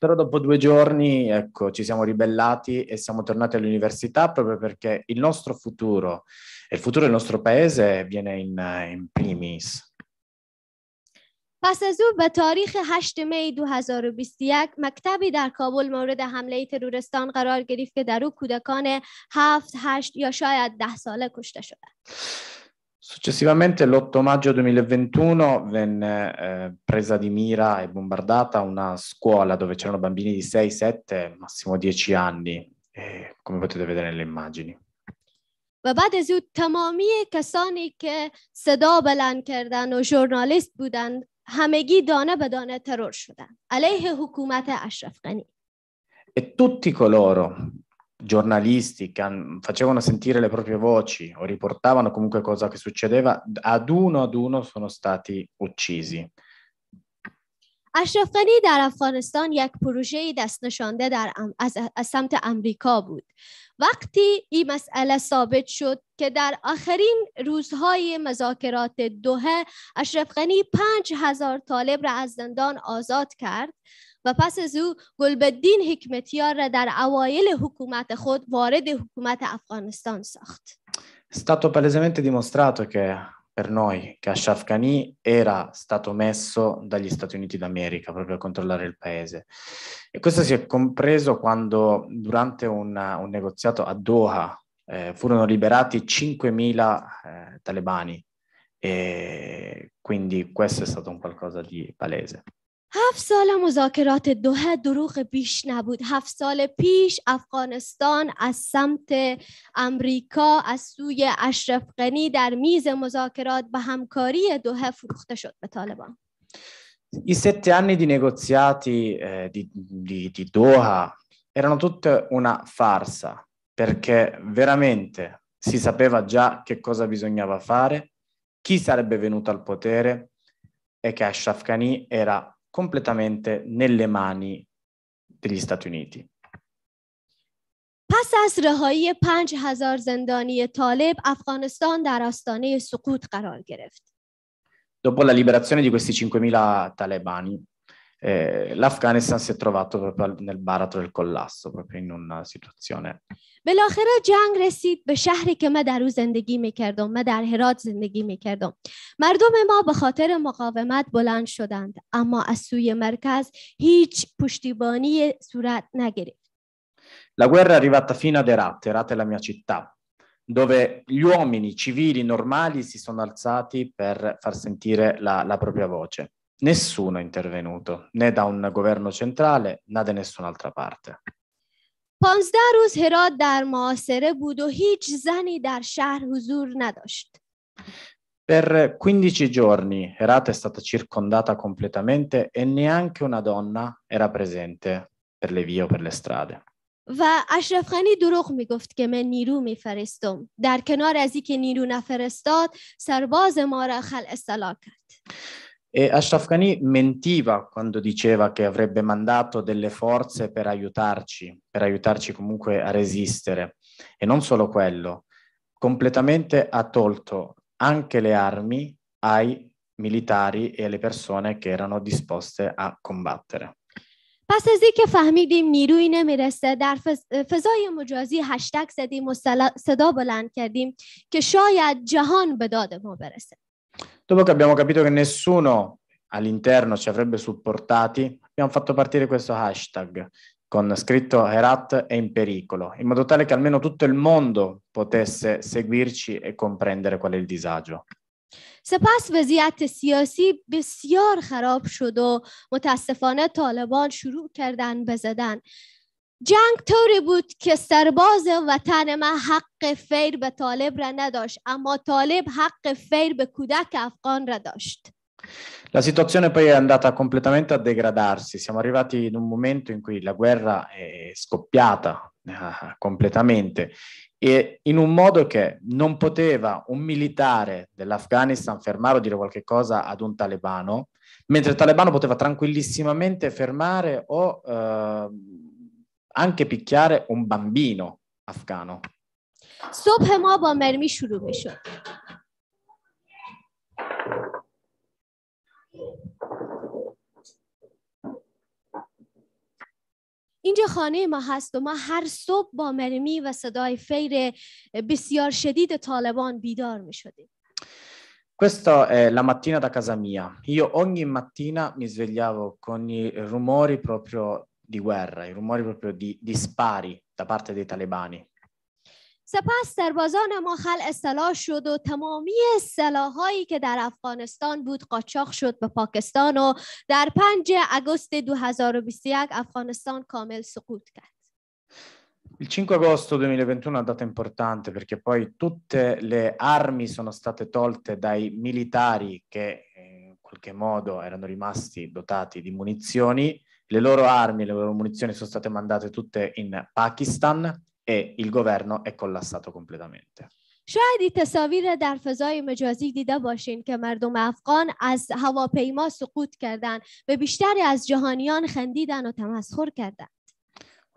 Però dopo due giorni ecco, ci siamo ribellati e siamo tornati all'università proprio perché il nostro futuro e il futuro del nostro paese viene in, in primis. پس از او به تاریخ 8 می 2021 مکتبی در کابل مورد حمله ترورستان قرار گرفت که در او کودکان 7 8 یا شاید 10 ساله کشته شدند. Successivamente l'8 maggio 2021 venne eh, presa di mira e bombardata una scuola dove c'erano bambini di 6, 7, massimo 10 anni, eh, come potete vedere nelle immagini. و بعد از او تمامی کسانی که صدا بلند کردن و ژورنالیست بودند همگی دانه به دانه ترور شدند علیه حکومت اشرف غنی e tutti coloro giornalisti che facevano sentire le proprie voci o riportavano comunque cosa che succedeva, ad uno ad uno sono stati uccisi. غنی در افغانستان یک پروژه دست نشانده در ام... از... از سمت امریکا بود وقتی این مسئله ثابت شد که در آخرین روزهای مذاکرات دوهه اشرف غنی پنج هزار طالب را از زندان آزاد کرد و پس از او گلبدین حکمتیار را در اوایل حکومت خود وارد حکومت افغانستان ساخت. È stato palesemente dimostrato che per noi che Ashraf Ghani era stato messo dagli Stati Uniti d'America proprio a controllare il paese. E questo si è compreso quando durante una, un negoziato a Doha eh, furono liberati 5.000 eh, talebani e quindi questo è stato un qualcosa di palese. هفت سال مذاکرات دوحه دروغ بیش نبود هفت سال پیش افغانستان از سمت امریکا از سوی اشرف غنی در میز مذاکرات به همکاری دوحه فروخته شد به طالبان I sette anni di negoziati eh, di, di, di Doha erano tutte una farsa perché veramente si sapeva già che cosa bisognava fare, chi sarebbe venuto al potere e che Ashraf Ghani era completamente nelle mani degli Stati Uniti. پس از رهایی 5000 زندانی طالب افغانستان در آستانه سقوط قرار گرفت. Dopo la liberazione di questi 5000 talebani eh, l'Afghanistan si è trovato proprio nel baratro del collasso, proprio in una situazione. بالاخره جنگ رسید به شهری که من در او زندگی می من در هرات زندگی می مردم ما به خاطر مقاومت بلند شدند اما از سوی مرکز هیچ پشتیبانی صورت نگرفت La guerra è arrivata fino ad Herat, Herat è la mia città, dove gli uomini civili normali si sono alzati per far sentire la, la propria voce nessuno è intervenuto, né da un governo centrale, né da nessun'altra parte. 15 روز هرات در معاصره بود و هیچ زنی در شهر حضور نداشت. Per 15 giorni Herat è stata circondata completamente e neanche una donna era presente per le vie o per le strade. و اشرف غنی دروغ میگفت که من نیرو میفرستم در کنار از اینکه نیرو نفرستاد سرباز ما را خلع اصطلاح کرد e Ashraf Ghani mentiva quando diceva che avrebbe mandato delle forze per aiutarci, per aiutarci comunque a resistere. E non solo quello, completamente ha tolto anche le armi ai militari e alle persone che erano disposte a combattere. پس از اینکه فهمیدیم نیروی نمیرسه در فضای مجازی هشتگ زدیم و صدا بلند کردیم که شاید جهان به داد ما برسه Dopo che abbiamo capito che nessuno all'interno ci avrebbe supportati, abbiamo fatto partire questo hashtag con scritto Herat è in pericolo, in modo tale che almeno tutto il mondo potesse seguirci e comprendere qual è il disagio. سپس وضعیت سیاسی بسیار خراب شد و متاسفانه طالبان شروع کردن به زدن جنگ طوری بود که سرباز وطن من حق فیر به طالب را نداشت اما طالب حق فیر به کودک افغان را داشت La situazione poi è andata completamente a degradarsi, siamo arrivati in un momento in cui la guerra è scoppiata eh, completamente e in un modo che non poteva un militare dell'Afghanistan fermare o dire qualcosa ad un talebano, mentre il talebano poteva tranquillissimamente fermare o eh, anche picchiare un bambino afghano. صبح ما با مرمی شروع شد. اینجا خانه ما هست و ما هر صبح با مرمی و صدای فیر بسیار شدید طالبان بیدار می شدیم. Questa è la mattina da casa mia. Io ogni mattina mi svegliavo con i rumori proprio di guerra, i rumori proprio di, di spari da parte dei talebani. سپس سربازان ما خل اصلاح شد و تمامی سلاحهایی که در افغانستان بود قاچاق شد به پاکستان و در 5 اگست 2021 افغانستان کامل سقوط کرد. Il 5 agosto 2021 è una data importante perché poi tutte le armi sono state tolte dai militari che in qualche modo erano rimasti dotati di munizioni le loro armi, e le loro munizioni sono state mandate tutte in Pakistan e il governo è collassato completamente. شاید تصاویر در فضای مجازی دیده باشین که مردم افغان از هواپیما سقوط کردند و بیشتری از جهانیان خندیدن و تمسخر کردند.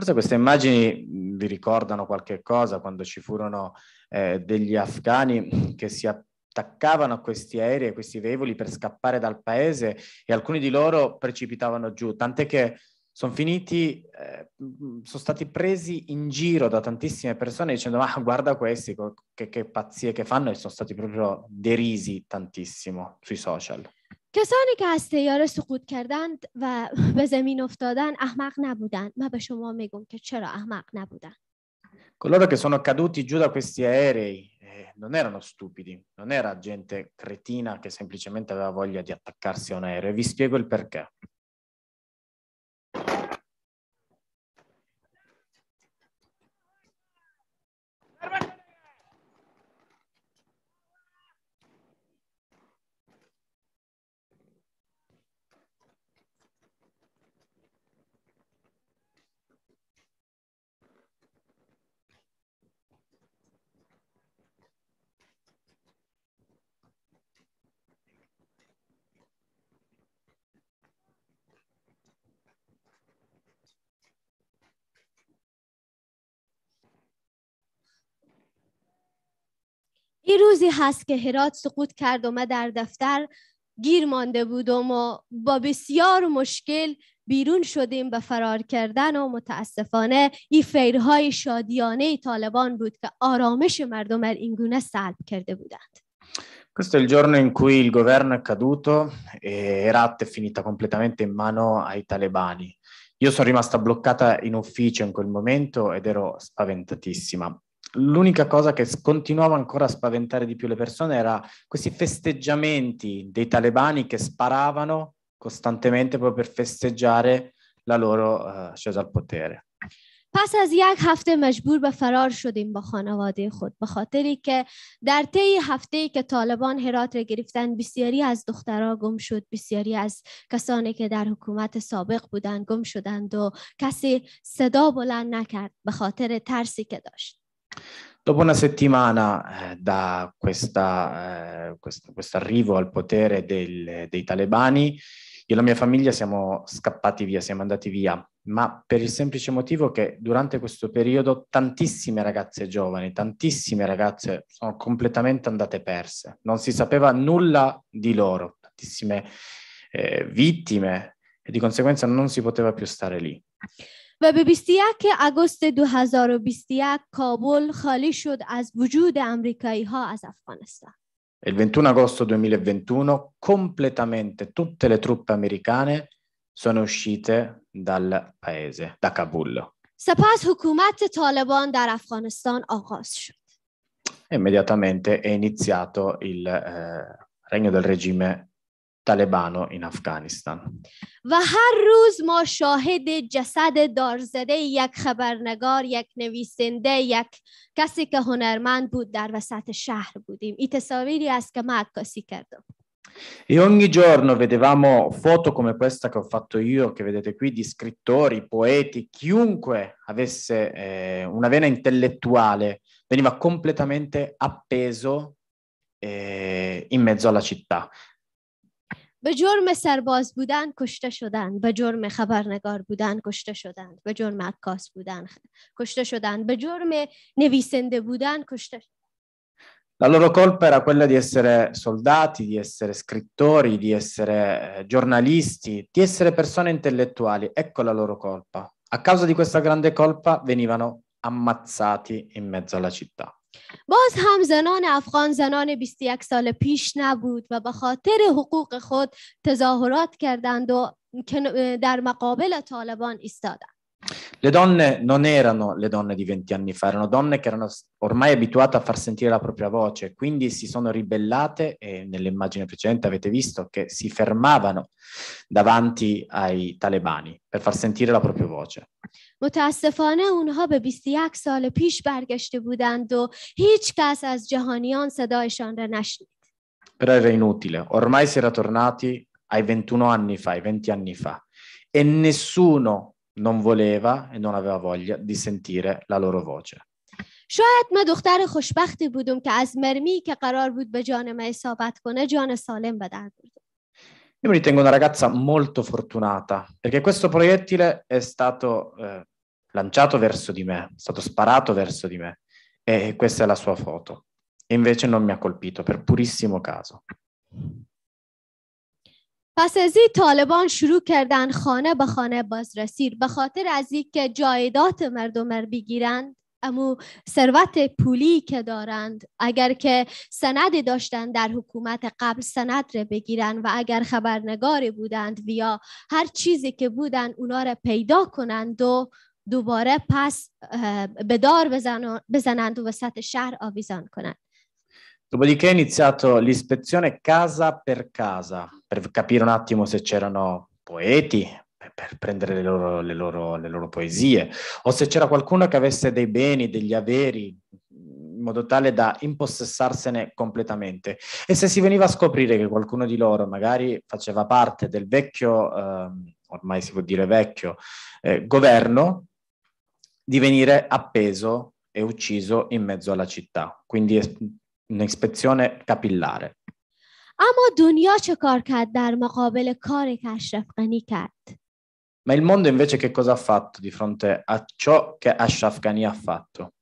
Forse queste immagini vi ricordano qualche cosa quando ci furono eh, degli afghani che si app- attaccavano a questi aerei, a questi velivoli per scappare dal paese e alcuni di loro precipitavano giù, tant'è che sono finiti, eh, sono stati presi in giro da tantissime persone dicendo ma guarda questi, che, che pazzie che fanno e sono stati proprio derisi tantissimo sui social. کسانی که از سیاره سقوط کردند و به زمین افتادن احمق نبودند من به شما میگم که چرا احمق نبودند coloro che sono caduti giù da questi aerei non erano stupidi, non era gente cretina che semplicemente aveva voglia di attaccarsi a un aereo e vi spiego il perché. یه روزی هست که هرات سقوط کرد و ما در دفتر گیر مانده بودم و با بسیار مشکل بیرون شدیم به فرار کردن و متاسفانه این فیرهای شادیانه ای طالبان بود که آرامش مردم را این گونه سلب کرده بودند Questo è il giorno in cui il governo è caduto e Herat è finita completamente in mano ai talebani. Io sono rimasta bloccata in ufficio in quel momento ed ero spaventatissima. l'unica cosa che continuava ancora a spaventare di più le persone era questi festeggiamenti dei talebani che sparavano costantemente proprio per festeggiare la loro eh, ascesa al potere. پس از یک هفته مجبور به فرار شدیم با خانواده خود به خاطری که در طی هفته که طالبان هرات را گرفتن بسیاری از دخترها گم شد بسیاری از کسانی که در حکومت سابق بودند گم شدند و کسی صدا بلند نکرد به خاطر ترسی که داشت Dopo una settimana eh, da questa, eh, questo arrivo al potere del, dei talebani, io e la mia famiglia siamo scappati via, siamo andati via, ma per il semplice motivo che durante questo periodo tantissime ragazze giovani, tantissime ragazze sono completamente andate perse, non si sapeva nulla di loro, tantissime eh, vittime e di conseguenza non si poteva più stare lì. و به 21 اگست 2021 کابل خالی شد از وجود امریکایی ها از افغانستان. Il 21 agosto 2021 completamente tutte le truppe americane sono uscite dal paese, da Kabul. سپس حکومت طالبان در افغانستان آغاز شد. Immediatamente è iniziato il eh, regno del regime talebano in Afghanistan. و هر روز ما شاهد جسد دارزده یک خبرنگار یک نویسنده یک کسی که هنرمند بود در وسط شهر بودیم این تصاویری است که ما عکاسی کردم E ogni giorno vedevamo foto come questa che ho fatto io, che vedete qui, di scrittori, poeti, chiunque avesse eh, una vena intellettuale veniva completamente appeso eh, in mezzo alla città. به جرم سرباز بودن کشته شدند به جرم خبرنگار بودن کشته شدند به جرم عکاس بودن کشته شدند به جرم نویسنده بودن کشته شدند La loro colpa era quella di essere soldati, di essere scrittori, di essere eh, giornalisti, di essere persone intellettuali. Ecco la loro colpa. A causa di questa grande colpa venivano ammazzati in mezzo alla città. باز هم زنان افغان زنان 21 سال پیش نبود و به خاطر حقوق خود تظاهرات کردند و در مقابل طالبان ایستادند Le donne non erano le donne di 20 anni fa, erano donne che erano ormai abituate a far sentire la propria voce, quindi si sono ribellate e nell'immagine precedente avete visto che si fermavano davanti ai talebani per far sentire la propria voce. متاسفانه اونها به 21 سال پیش برگشته بودند و هیچ کس از جهانیان صدایشان را نشنید. Però era inutile, ormai si era tornati ai 21 anni fa, ai 20 anni fa, e nessuno non voleva e non aveva voglia di sentire la loro voce. شاید ما دختر خوشبختی بودم که از مرمی که قرار بود به جان ما اصابت کنه جان سالم به در بردم. Io mi ritengo una ragazza molto fortunata perché questo proiettile è stato eh, lanciato verso di me, è stato sparato verso di me e questa è la sua foto. E invece non mi ha colpito per purissimo caso. پس از این طالبان شروع کردن خانه به خانه بازرسی به خاطر از اینکه جایدات مردم رو بگیرن امو ثروت پولی که دارند اگر که سند داشتند در حکومت قبل سند را بگیرن و اگر خبرنگاری بودند و یا هر چیزی که بودند اونا را پیدا کنند و دوباره پس به دار بزنند و وسط شهر آویزان کنند Dopodiché è iniziato l'ispezione casa per casa per capire un attimo se c'erano poeti, per prendere le loro, le, loro, le loro poesie, o se c'era qualcuno che avesse dei beni, degli averi, in modo tale da impossessarsene completamente. E se si veniva a scoprire che qualcuno di loro magari faceva parte del vecchio, eh, ormai si può dire vecchio, eh, governo, di venire appeso e ucciso in mezzo alla città. Quindi es- un'ispezione capillare. اما دنیا چه کار کرد در مقابل کار کشرفقنی کرد؟ ma il mondo invece che cosa ha fatto di fronte a ciò che Ashraf Ghani ha fatto?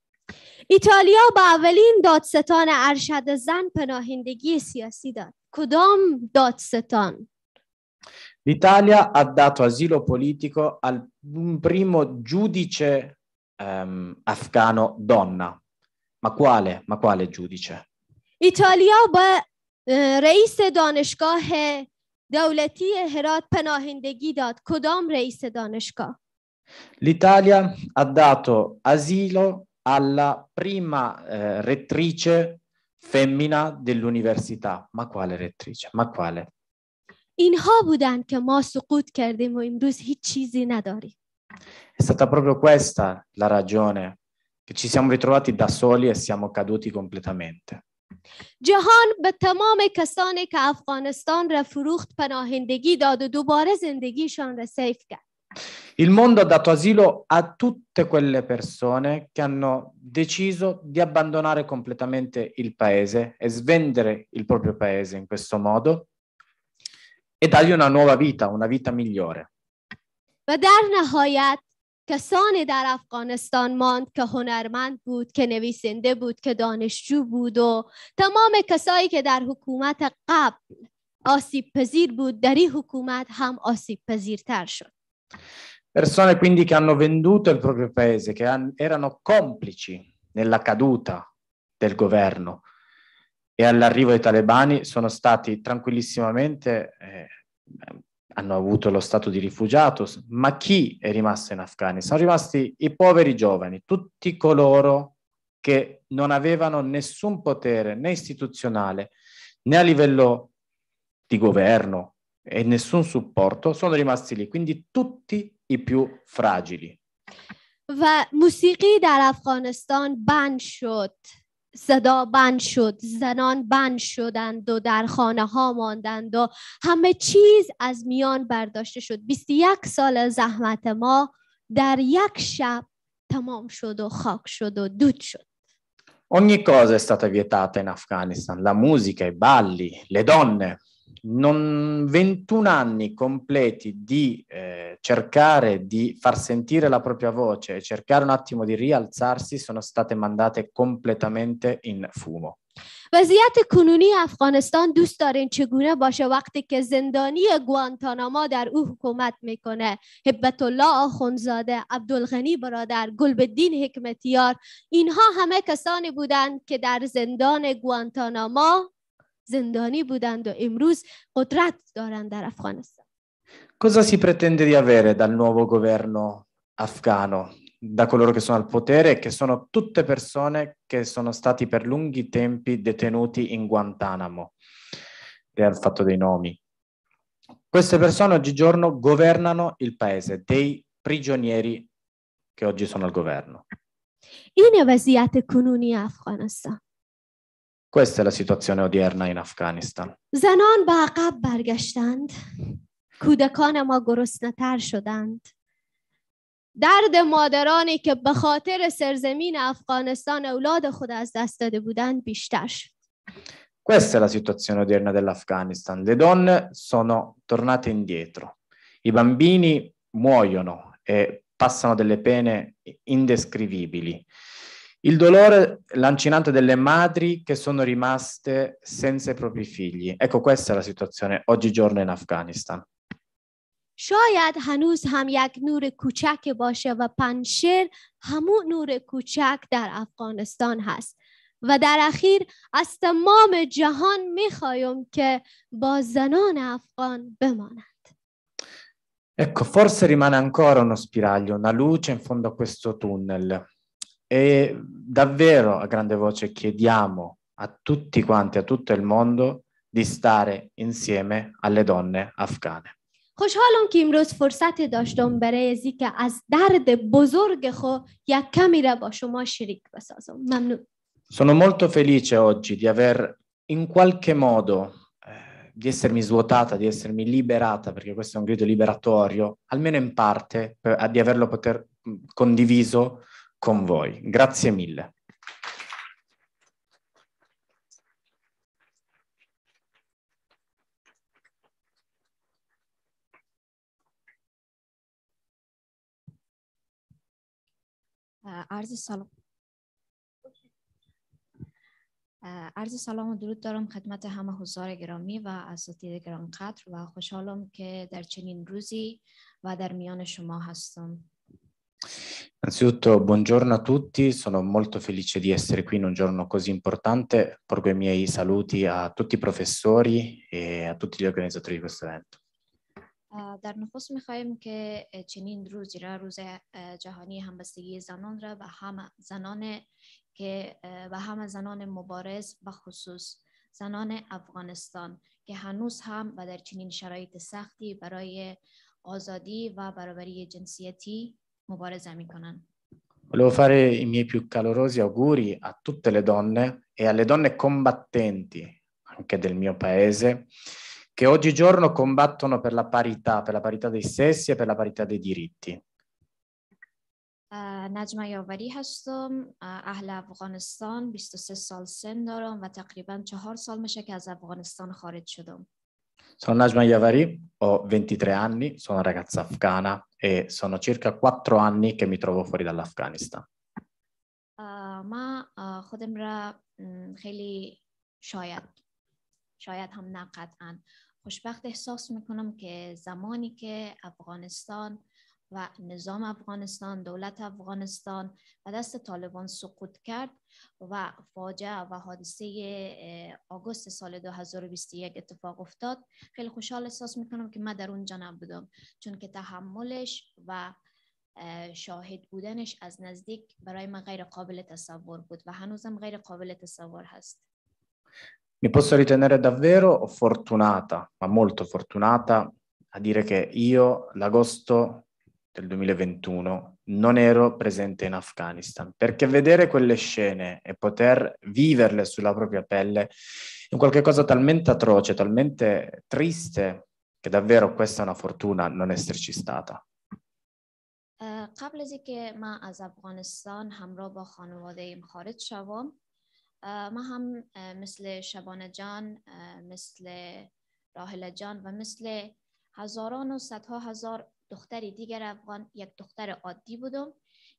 ایتالیا با اولین دادستان ارشد زن پناهندگی سیاسی داد. کدام دادستان؟ L'Italia ha dato asilo politico al primo giudice um, ehm, afgano donna. Ma quale? Ma quale giudice? ایتالیا با رئیس دانشگاه دولتی هرات پناهندگی داد کدام رئیس دانشگاه L'Italia ha dato asilo alla prima eh, rettrice femmina dell'università. Ma quale rettrice? Ma quale? اینها بودند که ما سقوط È stata proprio questa la ragione che ci siamo ritrovati da soli e siamo caduti completamente. جهان به تمام کسانی که افغانستان را فروخت پناهندگی داد و دوباره زندگیشان را سیف کرد Il mondo ha dato asilo a tutte quelle persone che hanno deciso di abbandonare completamente il paese e svendere il proprio paese in questo modo e dargli una nuova vita, una vita migliore. و در نهایت کسانی در افغانستان ماند که هنرمند بود که نویسنده بود که دانشجو بود و تمام کسایی که در حکومت قبل آسیب پذیر بود در این حکومت هم آسیب پذیرتر شد Persone quindi che hanno venduto il proprio paese, che erano complici nella caduta del governo e all'arrivo dei talebani sono stati tranquillissimamente eh, hanno avuto lo stato di rifugiato, ma chi è rimasto in Afghanistan? Sono rimasti i poveri giovani, tutti coloro che non avevano nessun potere né istituzionale né a livello di governo e nessun supporto, sono rimasti lì, quindi tutti i più fragili. و موسیقی در افغانستان بند شد صدا بند شد زنان بند شدند و در خانه ها ماندند و همه چیز از میان برداشته شد 21 سال زحمت ما در یک شب تمام شد و خاک شد و دود شد Ogni cosa è stata vietata in Afghanistan, la musica, i balli, le donne, non, 21 anni completi di eh, cercare di far sentire la propria voce e cercare un attimo di rialzarsi sono state mandate completamente in fumo. وضعیت کنونی افغانستان دوست دارین چگونه باشه وقتی که زندانی گوانتاناما در او حکومت میکنه هبت الله آخونزاده عبدالغنی برادر گلبدین حکمتیار اینها همه کسانی بودند که در زندان گوانتاناما زندانی بودند و امروز قدرت دارند در افغانستان Cosa si pretende di avere dal nuovo governo afghano, da coloro che sono al potere e che sono tutte persone che sono stati per lunghi tempi detenuti in Guantanamo? E al fatto dei nomi. Queste persone oggigiorno governano il paese dei prigionieri che oggi sono al governo. اینه وضعیت کنونی افغانستان questa è la situazione odierna in Afghanistan. زنان به عقب برگشتند. کودکان ما گرسنه‌تر شدند. درد مادرانی که به خاطر سرزمین افغانستان اولاد خود از دست داده بودند بیشتر شد. Questa è la situazione odierna dell'Afghanistan. Le donne sono tornate indietro. I bambini muoiono e passano delle pene indescrivibili. Il dolore lancinante delle madri che sono rimaste senza i propri figli. Ecco questa è la situazione oggigiorno in Afghanistan. شاید هنوز هم یک نور کوچک باشه و پنشر همون نور کوچک در افغانستان هست و در اخیر از تمام جهان میخوایم که با زنان افغان بمانند Ecco, forse rimane ancora uno spiraglio, una luce in fondo a questo tunnel. E davvero a grande voce chiediamo a tutti quanti, a tutto il mondo, di stare insieme alle donne afghane. خوشحالم که امروز فرصت داشتم برای ذکر از درد بزرگ خو یک کمی را با شما شریک بسازم. ممنون. Sono molto felice oggi di aver in qualche modo eh, di essermi svuotata, di essermi liberata, perché questo è un grido liberatorio, almeno in parte, eh, di averlo poter condiviso con voi. Grazie mille. Eh, عرض سلام eh, عرض سلام و درود دارم خدمت همه حضار گرامی و اساتید گرانقدر و خوشحالم که در چنین روزی و در میان شما هستم Innanzitutto buongiorno a tutti, sono molto felice di essere qui in un giorno così importante, porgo i miei saluti a tutti i professori e a tutti gli organizzatori di questo evento. در نخست میخواهیم که چنین روزی را روز جهانی همبستگی زنان را و هم زنان که و همه زنان مبارز و خصوص زنان افغانستان که هنوز هم و در چنین شرایط سختی برای آزادی و برابری جنسیتی مبارزه میکنن Volevo fare i miei più calorosi auguri a tutte le donne e alle donne combattenti, anche del mio paese, che oggigiorno combattono per la parità, per la parità dei sessi e per la parità dei diritti. نجمه یاوری هستم اهل افغانستان 23 سال سن دارم و تقریبا چهار سال میشه که از افغانستان خارج شدم Sono Najma Yavari, ho 23 anni, sono una ragazza afghana e sono circa quattro anni che mi trovo fuori dall'Afghanistan. ما خودم را خیلی شاید شاید هم نه قطعا خوشبخت احساس میکنم که زمانی که افغانستان و نظام افغانستان دولت افغانستان و دست طالبان سقوط کرد و فاجعه و حادثه آگوست سال 2021 اتفاق افتاد خیلی خوشحال احساس میکنم که من در اونجا بودم چون که تحملش و شاهد بودنش از نزدیک برای من غیر قابل تصور بود و هنوزم غیر قابل تصور هست می posso ritenere davvero fortunata, ma molto fortunata, a dire che io l'agosto del 2021 non ero presente in Afghanistan, perché vedere quelle scene e poter viverle sulla propria pelle è qualcosa talmente atroce, talmente triste, che davvero questa è una fortuna non esserci stata. Eh, قبل از اینکه من از افغانستان همراه با خانواده ایم خارج شوم ما هم مثل شبانه جان مثل راهله جان و مثل هزاران و صدها هزار دختر دیگر افغان یک دختر عادی بودم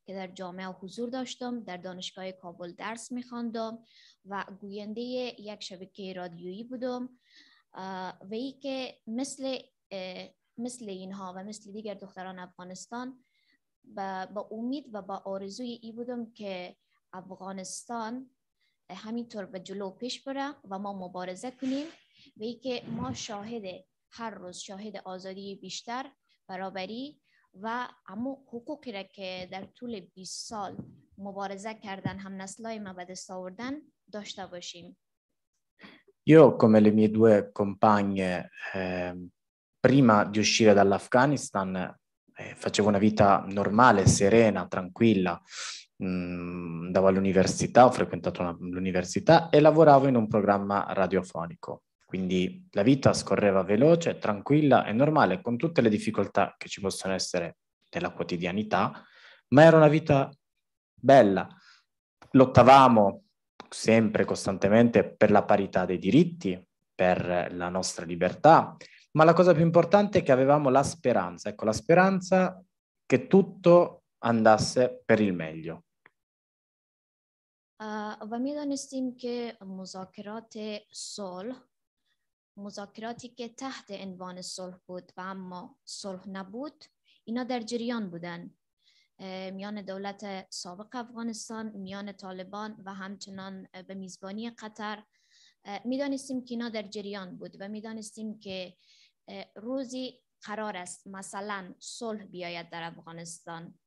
که در جامعه حضور داشتم در دانشگاه کابل درس میخواندم و گوینده یک شبکه رادیویی بودم و ای که مثل مثل اینها و مثل دیگر دختران افغانستان با, با امید و با آرزوی ای بودم که افغانستان همینطور به جلو پیش بره و ما مبارزه کنیم و ای که ما شاهد هر روز شاهد آزادی بیشتر برابری و اما حقوقی را که در طول 20 سال مبارزه کردن هم نسلای ما به دست آوردن داشته باشیم Io come le mie due compagne eh, prima di uscire dall'Afghanistan eh, facevo una vita normale, serena, tranquilla, mm, andavo all'università, ho frequentato una, l'università e lavoravo in un programma radiofonico. Quindi la vita scorreva veloce, tranquilla e normale, con tutte le difficoltà che ci possono essere nella quotidianità, ma era una vita bella. Lottavamo sempre, costantemente, per la parità dei diritti, per la nostra libertà, ma la cosa più importante è che avevamo la speranza, ecco, la speranza che tutto andasse per il meglio. و میدانستیم که مذاکرات sol, مذاکراتی که تحت عنوان صلح بود و اما صلح نبود اینا در جریان بودن میان دولت سابق افغانستان میان طالبان و همچنان به میزبانی قطر میدانستیم که اینا در جریان بود و میدانستیم که روزی قرار است مثلا صلح بیاید در افغانستان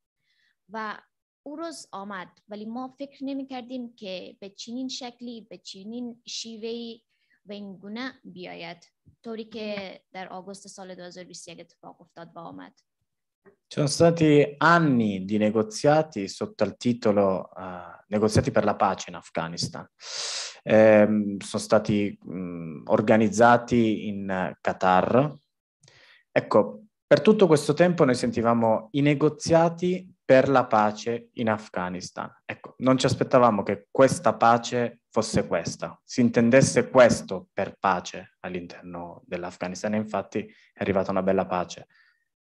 و او روز آمد ولی ما فکر نمی کردیم که به چنین شکلی به چنین شیوهی و این گونه بیاید طوری که در آگوست سال 2021 اتفاق افتاد و آمد Ci sono stati anni di negoziati sotto il titolo uh, Negoziati per la pace in Afghanistan. Eh, sono stati mh, mm, organizzati in Qatar. Ecco, per tutto questo tempo noi sentivamo i negoziati per la pace in Afghanistan. Ecco, non ci aspettavamo che questa pace fosse questa, si intendesse questo per pace all'interno dell'Afghanistan e infatti è arrivata una bella pace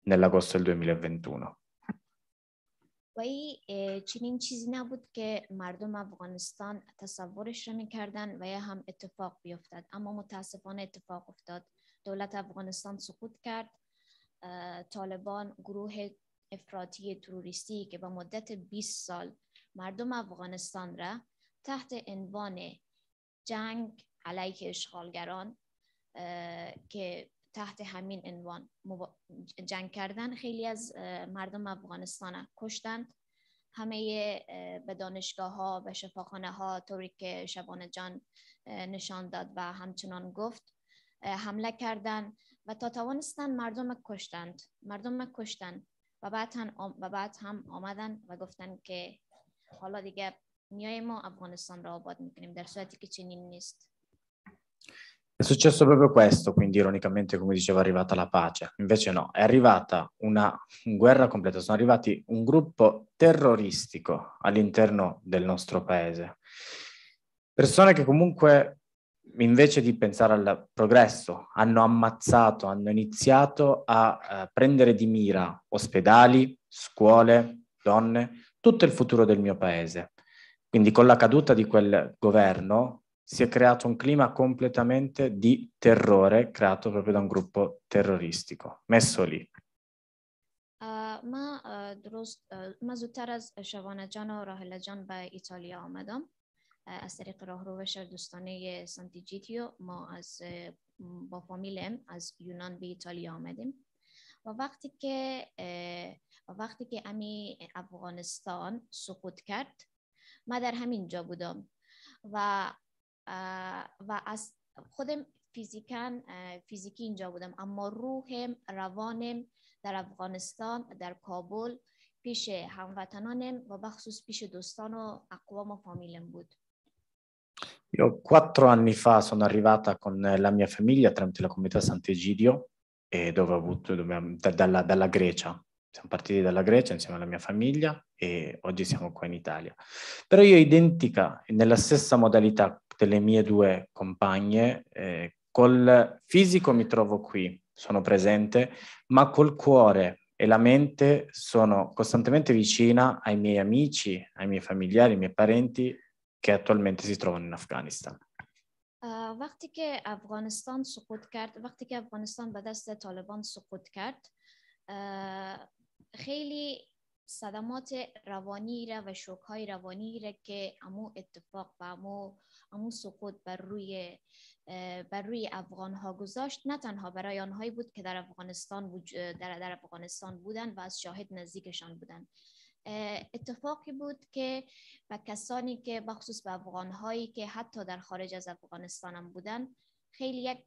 nell'agosto del 2021. ولی چنین چیزی نبود که مردم افغانستان تصورش را میکردن و یا هم اتفاق بیفتد اما متاسفانه اتفاق افتاد دولت افغانستان سقوط کرد طالبان گروه افراطی تروریستی که به مدت 20 سال مردم افغانستان را تحت عنوان جنگ علیه اشغالگران که تحت همین عنوان جنگ کردن خیلی از مردم افغانستان کشتند همه به دانشگاه ها و شفاخانه ها طوری که شبانه جان نشان داد و همچنان گفت حمله کردند و تا توانستند مردم کشتند مردم کشتند بعد, هم و بعد هم آمدن و گفتن که حالا دیگه میای ما افغانستان را آباد میکنیم در صورتی che چنین نیست È successo proprio questo, quindi ironicamente come dicevo è arrivata la pace, invece no, è arrivata una guerra completa, sono arrivati un gruppo terroristico all'interno del nostro paese, persone che comunque invece di pensare al progresso, hanno ammazzato, hanno iniziato a eh, prendere di mira ospedali, scuole, donne, tutto il futuro del mio paese. Quindi con la caduta di quel governo si è creato un clima completamente di terrore creato proprio da un gruppo terroristico, messo lì. Uh, ma, من درست من زودتر از شبانه جان و راهله جان به ایتالیا آمدم از طریق بشر دوستانه سانتیجیتیو ما از با فامیلم از یونان به ایتالیا آمدیم و وقتی که وقتی که امی افغانستان سقوط کرد ما در همین جا بودم و و از خودم فیزیکن فیزیکی اینجا بودم اما روحم روانم در افغانستان در کابل پیش هموطنانم و بخصوص پیش دوستان و اقوام و فامیلم بود Io quattro anni fa sono arrivata con la mia famiglia tramite la comunità Sant'Egidio, e dove ho avuto, dove, da, dalla, dalla Grecia, siamo partiti dalla Grecia insieme alla mia famiglia e oggi siamo qua in Italia. Però io identica, nella stessa modalità delle mie due compagne, eh, col fisico mi trovo qui, sono presente, ma col cuore e la mente sono costantemente vicina ai miei amici, ai miei familiari, ai miei parenti که attualmente si وقتی که افغانستان سقوط کرد وقتی که افغانستان به دست طالبان سقوط کرد خیلی صدمات روانی را و شوکهای روانی را که امو اتفاق و امو, امو سقوط بر روی بر روی افغان ها گذاشت نه تنها برای آنهایی بود که در افغانستان در, در افغانستان بودن و از شاهد نزدیکشان بودند اتفاقی بود که به کسانی که بخصوص به افغانهایی که حتی در خارج از افغانستان هم بودن خیلی یک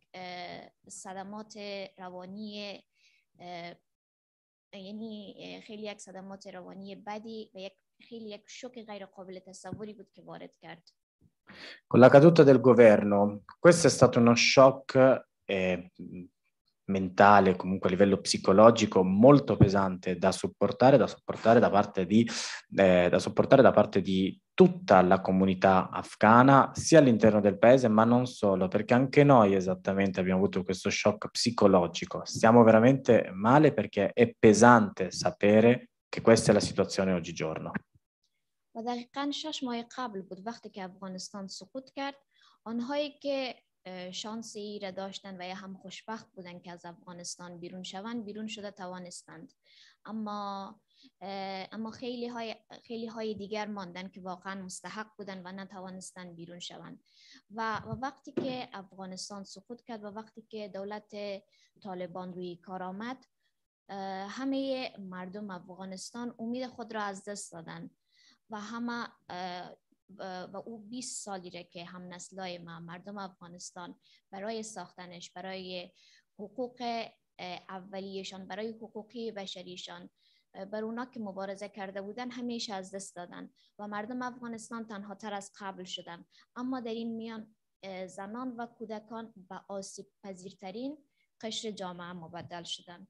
صدمات روانی یعنی خیلی یک صدمات روانی بدی و یک خیلی یک شوک غیر قابل تصوری بود که وارد کرد Con la caduta del governo, questo è stato uno shock mentale, comunque a livello psicologico molto pesante da supportare, da supportare da parte di, eh, da supportare da parte di tutta la comunità afghana, sia all'interno del paese, ma non solo, perché anche noi esattamente abbiamo avuto questo shock psicologico. Stiamo veramente male perché è pesante sapere che questa è la situazione oggigiorno. و در قنشش مای قبل بود وقتی که افغانستان سقوط کرد آنهایی که شانسی را داشتن و یا هم خوشبخت بودند که از افغانستان بیرون شوند بیرون شده توانستند اما اما خیلی های, خیلی های دیگر ماندن که واقعا مستحق بودن و نتوانستن بیرون شوند و, و وقتی که افغانستان سقوط کرد و وقتی که دولت طالبان روی کار آمد همه مردم افغانستان امید خود را از دست دادند و همه و او 20 سالیره که هم نسلای ما مردم افغانستان برای ساختنش برای حقوق اولیشان برای حقوقی بشریشان بر اونا که مبارزه کرده بودن همیشه از دست دادن و مردم افغانستان تنها تر از قبل شدن اما در این میان زنان و کودکان به آسیب پذیرترین قشر جامعه مبدل شدن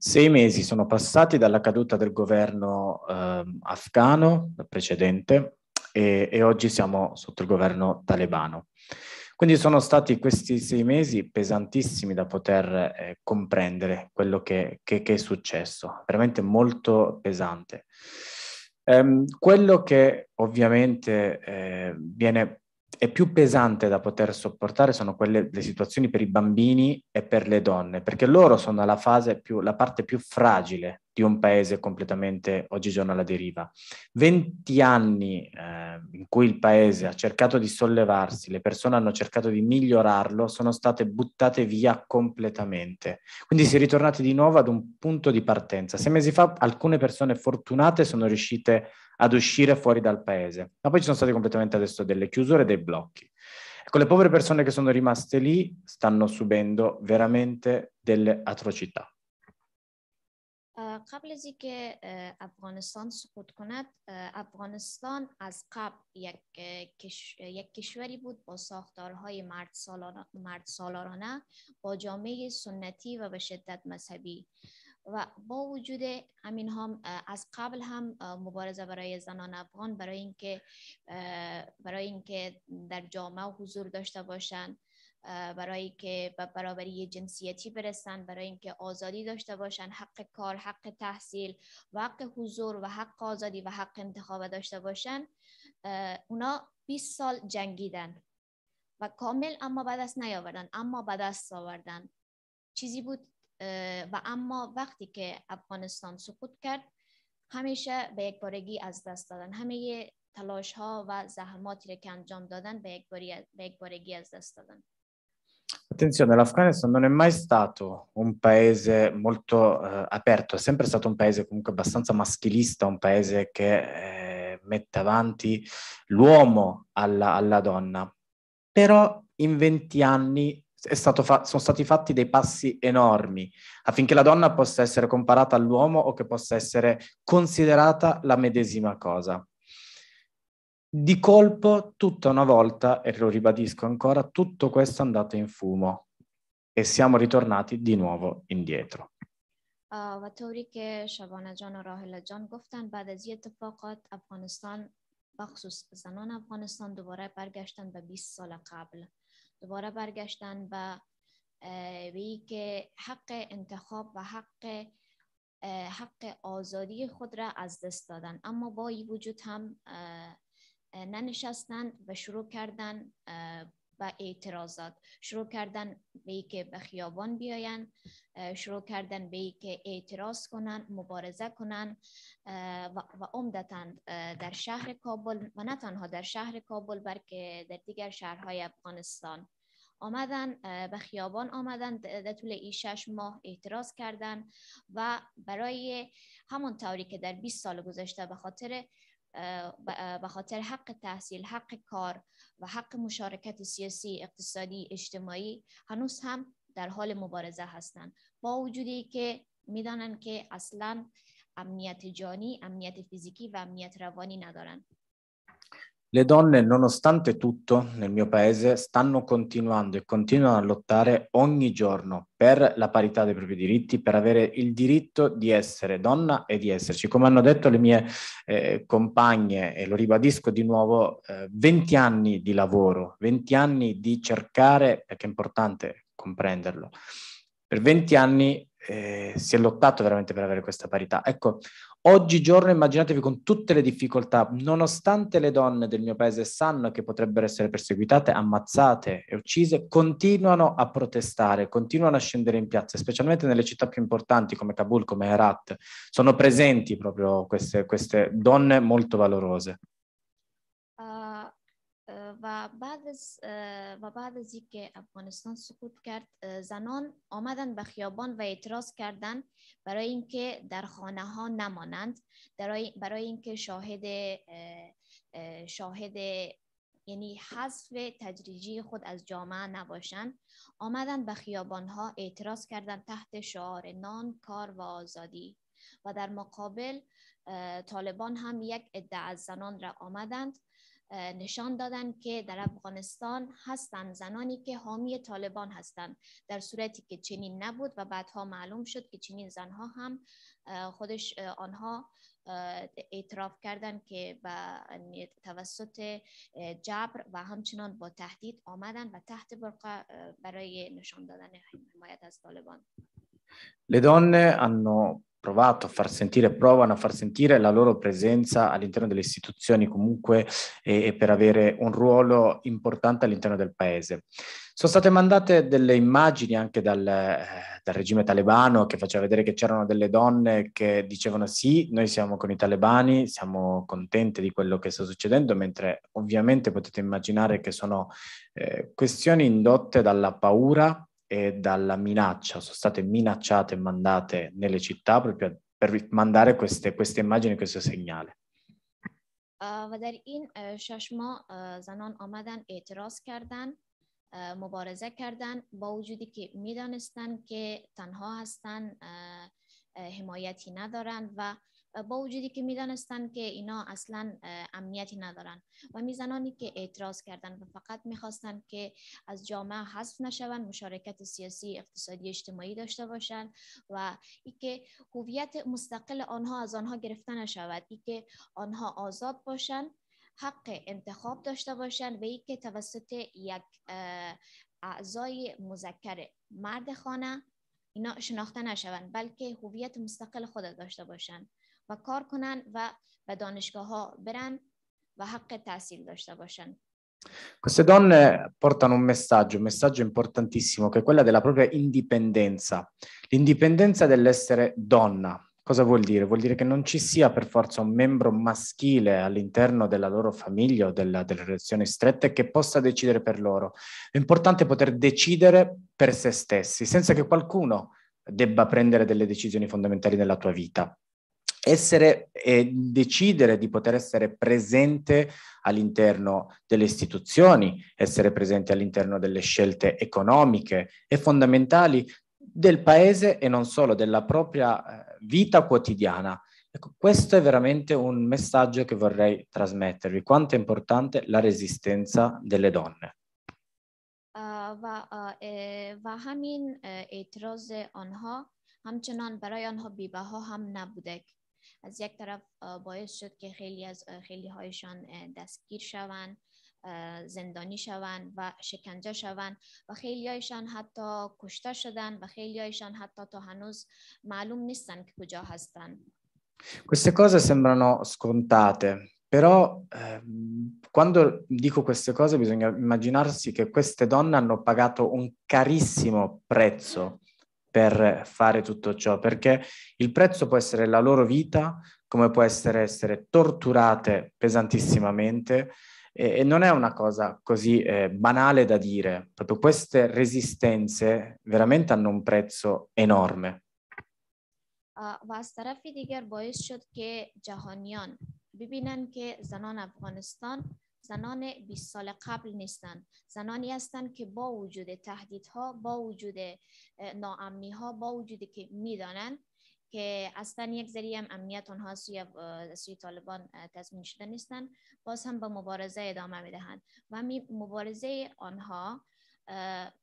Sei mesi sono passati dalla caduta del governo افغانو afghano e, e oggi siamo sotto il governo talebano. Quindi sono stati questi sei mesi pesantissimi da poter eh, comprendere quello che, che, che, è successo, veramente molto pesante. Ehm, quello che ovviamente eh, viene, è più pesante da poter sopportare sono quelle le situazioni per i bambini e per le donne, perché loro sono la, fase più, la parte più fragile di un paese completamente oggigiorno alla deriva. Venti anni eh, in cui il paese ha cercato di sollevarsi, le persone hanno cercato di migliorarlo, sono state buttate via completamente. Quindi si è ritornati di nuovo ad un punto di partenza. Sei mesi fa alcune persone fortunate sono riuscite ad uscire fuori dal paese, ma poi ci sono state completamente adesso delle chiusure e dei blocchi. Ecco, le povere persone che sono rimaste lì stanno subendo veramente delle atrocità. قبل از اینکه افغانستان سقوط کند افغانستان از قبل یک, کشوری بود با ساختارهای مرد, مرد سالارانه با جامعه سنتی و به شدت مذهبی و با وجود همین هم از قبل هم مبارزه برای زنان افغان برای اینکه برای اینکه در جامعه حضور داشته باشند برای که به برابری جنسیتی برسن برای اینکه آزادی داشته باشن حق کار حق تحصیل و حق حضور و حق آزادی و حق انتخاب داشته باشن اونا 20 سال جنگیدن و کامل اما به دست نیاوردن اما به دست آوردن چیزی بود و اما وقتی که افغانستان سقوط کرد همیشه به یک بارگی از دست دادن همه تلاش ها و زحماتی که انجام دادن به یکبارگی به یک بارگی از دست دادن Attenzione, l'Afghanistan non è mai stato un paese molto eh, aperto, è sempre stato un paese comunque abbastanza maschilista, un paese che eh, mette avanti l'uomo alla, alla donna. Però in 20 anni Fa- sono stati fatti dei passi enormi affinché la donna possa essere comparata all'uomo o che possa essere considerata la medesima cosa. Di colpo, tutta una volta, e lo ribadisco ancora, tutto questo è andato in fumo e siamo ritornati di nuovo indietro. و طوری که شبانه جان و راهله جان گفتن بعد از یه اتفاقات افغانستان بخصوص زنان افغانستان دوباره برگشتن به 20 سال قبل دوباره برگشتن به وی که حق انتخاب و حق حق آزادی خود را از دست دادن اما با این وجود هم ننشستند و شروع کردن به اعتراضات شروع کردن به ای که به خیابان بیاین شروع کردن به ای که اعتراض کنن مبارزه کنن و, عمدتا در شهر کابل و نه تنها در شهر کابل بلکه در دیگر شهرهای افغانستان آمدن به خیابان آمدن در طول این شش ماه اعتراض کردن و برای همون طوری که در 20 سال گذشته به خاطر به خاطر حق تحصیل حق کار و حق مشارکت سیاسی اقتصادی اجتماعی هنوز هم در حال مبارزه هستند با وجودی که میدانند که اصلا امنیت جانی امنیت فیزیکی و امنیت روانی ندارند Le donne, nonostante tutto, nel mio paese stanno continuando e continuano a lottare ogni giorno per la parità dei propri diritti, per avere il diritto di essere donna e di esserci. Come hanno detto le mie eh, compagne, e lo ribadisco di nuovo, eh, 20 anni di lavoro, 20 anni di cercare, perché è importante comprenderlo, per 20 anni eh, si è lottato veramente per avere questa parità. Ecco, Oggigiorno immaginatevi con tutte le difficoltà, nonostante le donne del mio paese sanno che potrebbero essere perseguitate, ammazzate e uccise, continuano a protestare, continuano a scendere in piazza, specialmente nelle città più importanti come Kabul, come Herat. Sono presenti proprio queste, queste donne molto valorose. و بعد از و بعد از اینکه افغانستان سقوط کرد زنان آمدند به خیابان و اعتراض کردند برای اینکه در خانه ها نمانند برای اینکه شاهد شاهد یعنی حذف تدریجی خود از جامعه نباشند آمدند به خیابان ها اعتراض کردند تحت شعار نان کار و آزادی و در مقابل طالبان هم یک عده از زنان را آمدند نشان دادن که در افغانستان هستند زنانی که حامی طالبان هستند در صورتی که چنین نبود و بعدها معلوم شد که چنین زنها هم خودش آنها اعتراف کردن که با توسط جبر و همچنان با تهدید آمدن و تحت برقه برای نشان دادن حمایت از طالبان لدان انو provato a far sentire, provano a far sentire la loro presenza all'interno delle istituzioni comunque e, e per avere un ruolo importante all'interno del paese. Sono state mandate delle immagini anche dal, eh, dal, regime talebano che faceva vedere che c'erano delle donne che dicevano sì, noi siamo con i talebani, siamo contente di quello che sta succedendo, mentre ovviamente potete immaginare che sono eh, questioni indotte dalla paura e dalla minaccia, sono state minacciate e mandate nelle città proprio per mandare queste, queste immagini, questo segnale. و در این شش ماه زنان آمدن اعتراض کردن مبارزه کردن با وجودی که میدانستند که تنها هستند حمایتی ندارند و با وجودی که میدانستند که اینا اصلا امنیتی ندارن و میزنانی که اعتراض کردن و فقط میخواستند که از جامعه حذف نشوند مشارکت سیاسی اقتصادی اجتماعی داشته باشند و اینکه هویت مستقل آنها از آنها گرفته نشود که آنها آزاد باشند حق انتخاب داشته باشند و که توسط یک اعضای مذکر مرد خانه اینا شناخته نشوند بلکه هویت مستقل خود داشته باشند و کار کنن و به دانشگاه ها برن و حق تحصیل داشته باشن Queste donne portano un messaggio, un messaggio importantissimo, che è quella della propria indipendenza, l'indipendenza dell'essere donna. Cosa vuol dire? Vuol dire che non ci sia per forza un membro maschile all'interno della loro famiglia o della, delle relazioni strette che possa decidere per loro. È importante poter decidere per se stessi, senza che qualcuno debba prendere delle decisioni fondamentali nella tua vita essere e decidere di poter essere presente all'interno delle istituzioni, essere presente all'interno delle scelte economiche e fondamentali del paese e non solo della propria eh, vita quotidiana. Ecco, questo è veramente un messaggio che vorrei trasmettervi, quanto è importante la resistenza delle donne. و و همین اعتراض آنها همچنان برای آنها بیبها هم نبوده از یک طرف باعث شد که خیلی از خیلی هایشان دستگیر شوند زندانی شوند و شکنجه شوند و خیلی هایشان حتی کشته شدن و خیلی هایشان حتی تا هنوز معلوم نیستن که کجا هستند Queste cose sembrano scontate, Però eh, quando dico queste cose bisogna immaginarsi che queste donne hanno pagato un carissimo prezzo per fare tutto ciò, perché il prezzo può essere la loro vita, come può essere essere torturate pesantissimamente e, e non è una cosa così eh, banale da dire, proprio queste resistenze veramente hanno un prezzo enorme. و از طرف دیگر باعث شد که جهانیان ببینن که زنان افغانستان زنان 20 سال قبل نیستند زنانی هستند که با وجود تهدیدها با وجود ناامنی ها با وجودی که میدانند که اصلا یک ذریعه هم امنیت آنها سوی, سوی طالبان تضمین شده نیستن باز هم به با مبارزه ادامه میدهند و مبارزه آنها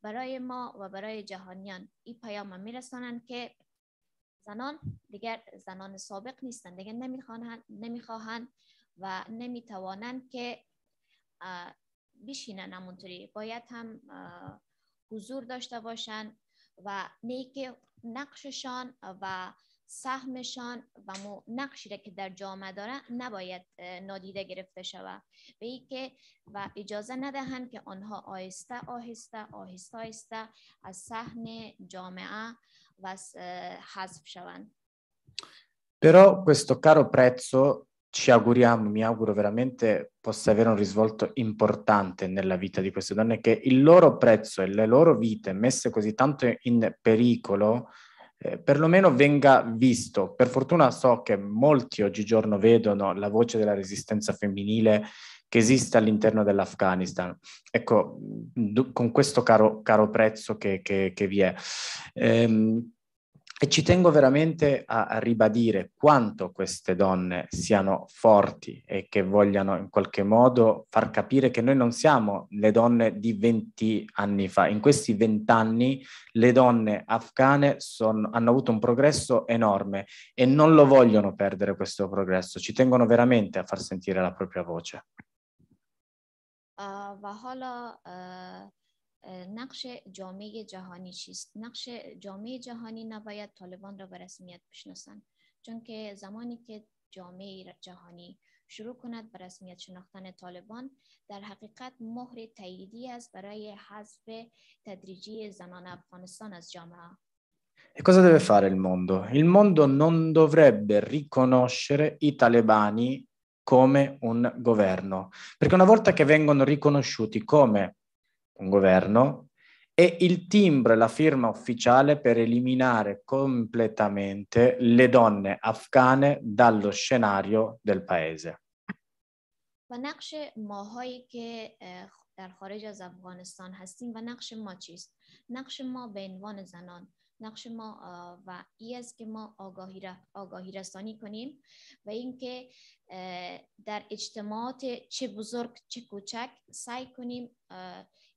برای ما و برای جهانیان این پیام میرسانند که زنان دیگر زنان سابق نیستند دیگر نمیخواهند نمیخواهند و نمیتوانند که بشینن همونطوری باید هم حضور داشته باشن و نیک نقششان و سهمشان و نقشی را که در جامعه دارن نباید نادیده گرفته شود و که و اجازه ندهند که آنها آهسته آهسته آهسته آهسته از صحن جامعه و حذف شوند Però questo caro prezzo ci auguriamo, mi auguro veramente, possa avere un risvolto importante nella vita di queste donne, che il loro prezzo e le loro vite messe così tanto in pericolo, eh, perlomeno venga visto. Per fortuna so che molti oggigiorno vedono la voce della resistenza femminile che esiste all'interno dell'Afghanistan. Ecco, mm, con questo caro, caro prezzo che, che, che vi è. Ehm, e ci tengo veramente a ribadire quanto queste donne siano forti e che vogliano in qualche modo far capire che noi non siamo le donne di 20 anni fa. In questi 20 anni le donne afghane son, hanno avuto un progresso enorme e non lo vogliono perdere questo progresso. Ci tengono veramente a far sentire la propria voce. Uh, uh نقش جامعه جهانی چیست نقش جامعه جهانی نباید طالبان را به رسمیت بشناسند چون که زمانی که جامعه جهانی شروع کند به رسمیت شناختن طالبان در حقیقت مهر تاییدی است برای حذف تدریجی زنان افغانستان از جامعه E cosa deve fare il mondo? Il mondo non dovrebbe riconoscere i talebani come un governo, perché una volta che vengono riconosciuti come un governo, e il timbro e la firma ufficiale per eliminare completamente le donne afghane dallo scenario del paese. و نقش ماهایی که در خارج از افغانستان هستیم و نقش ما چیست نقش ما به عنوان زنان نقش ما و ای است که ما آگاهی, آگاهی رسانی کنیم و اینکه در اجتماعات چه بزرگ چه کوچک سعی کنیم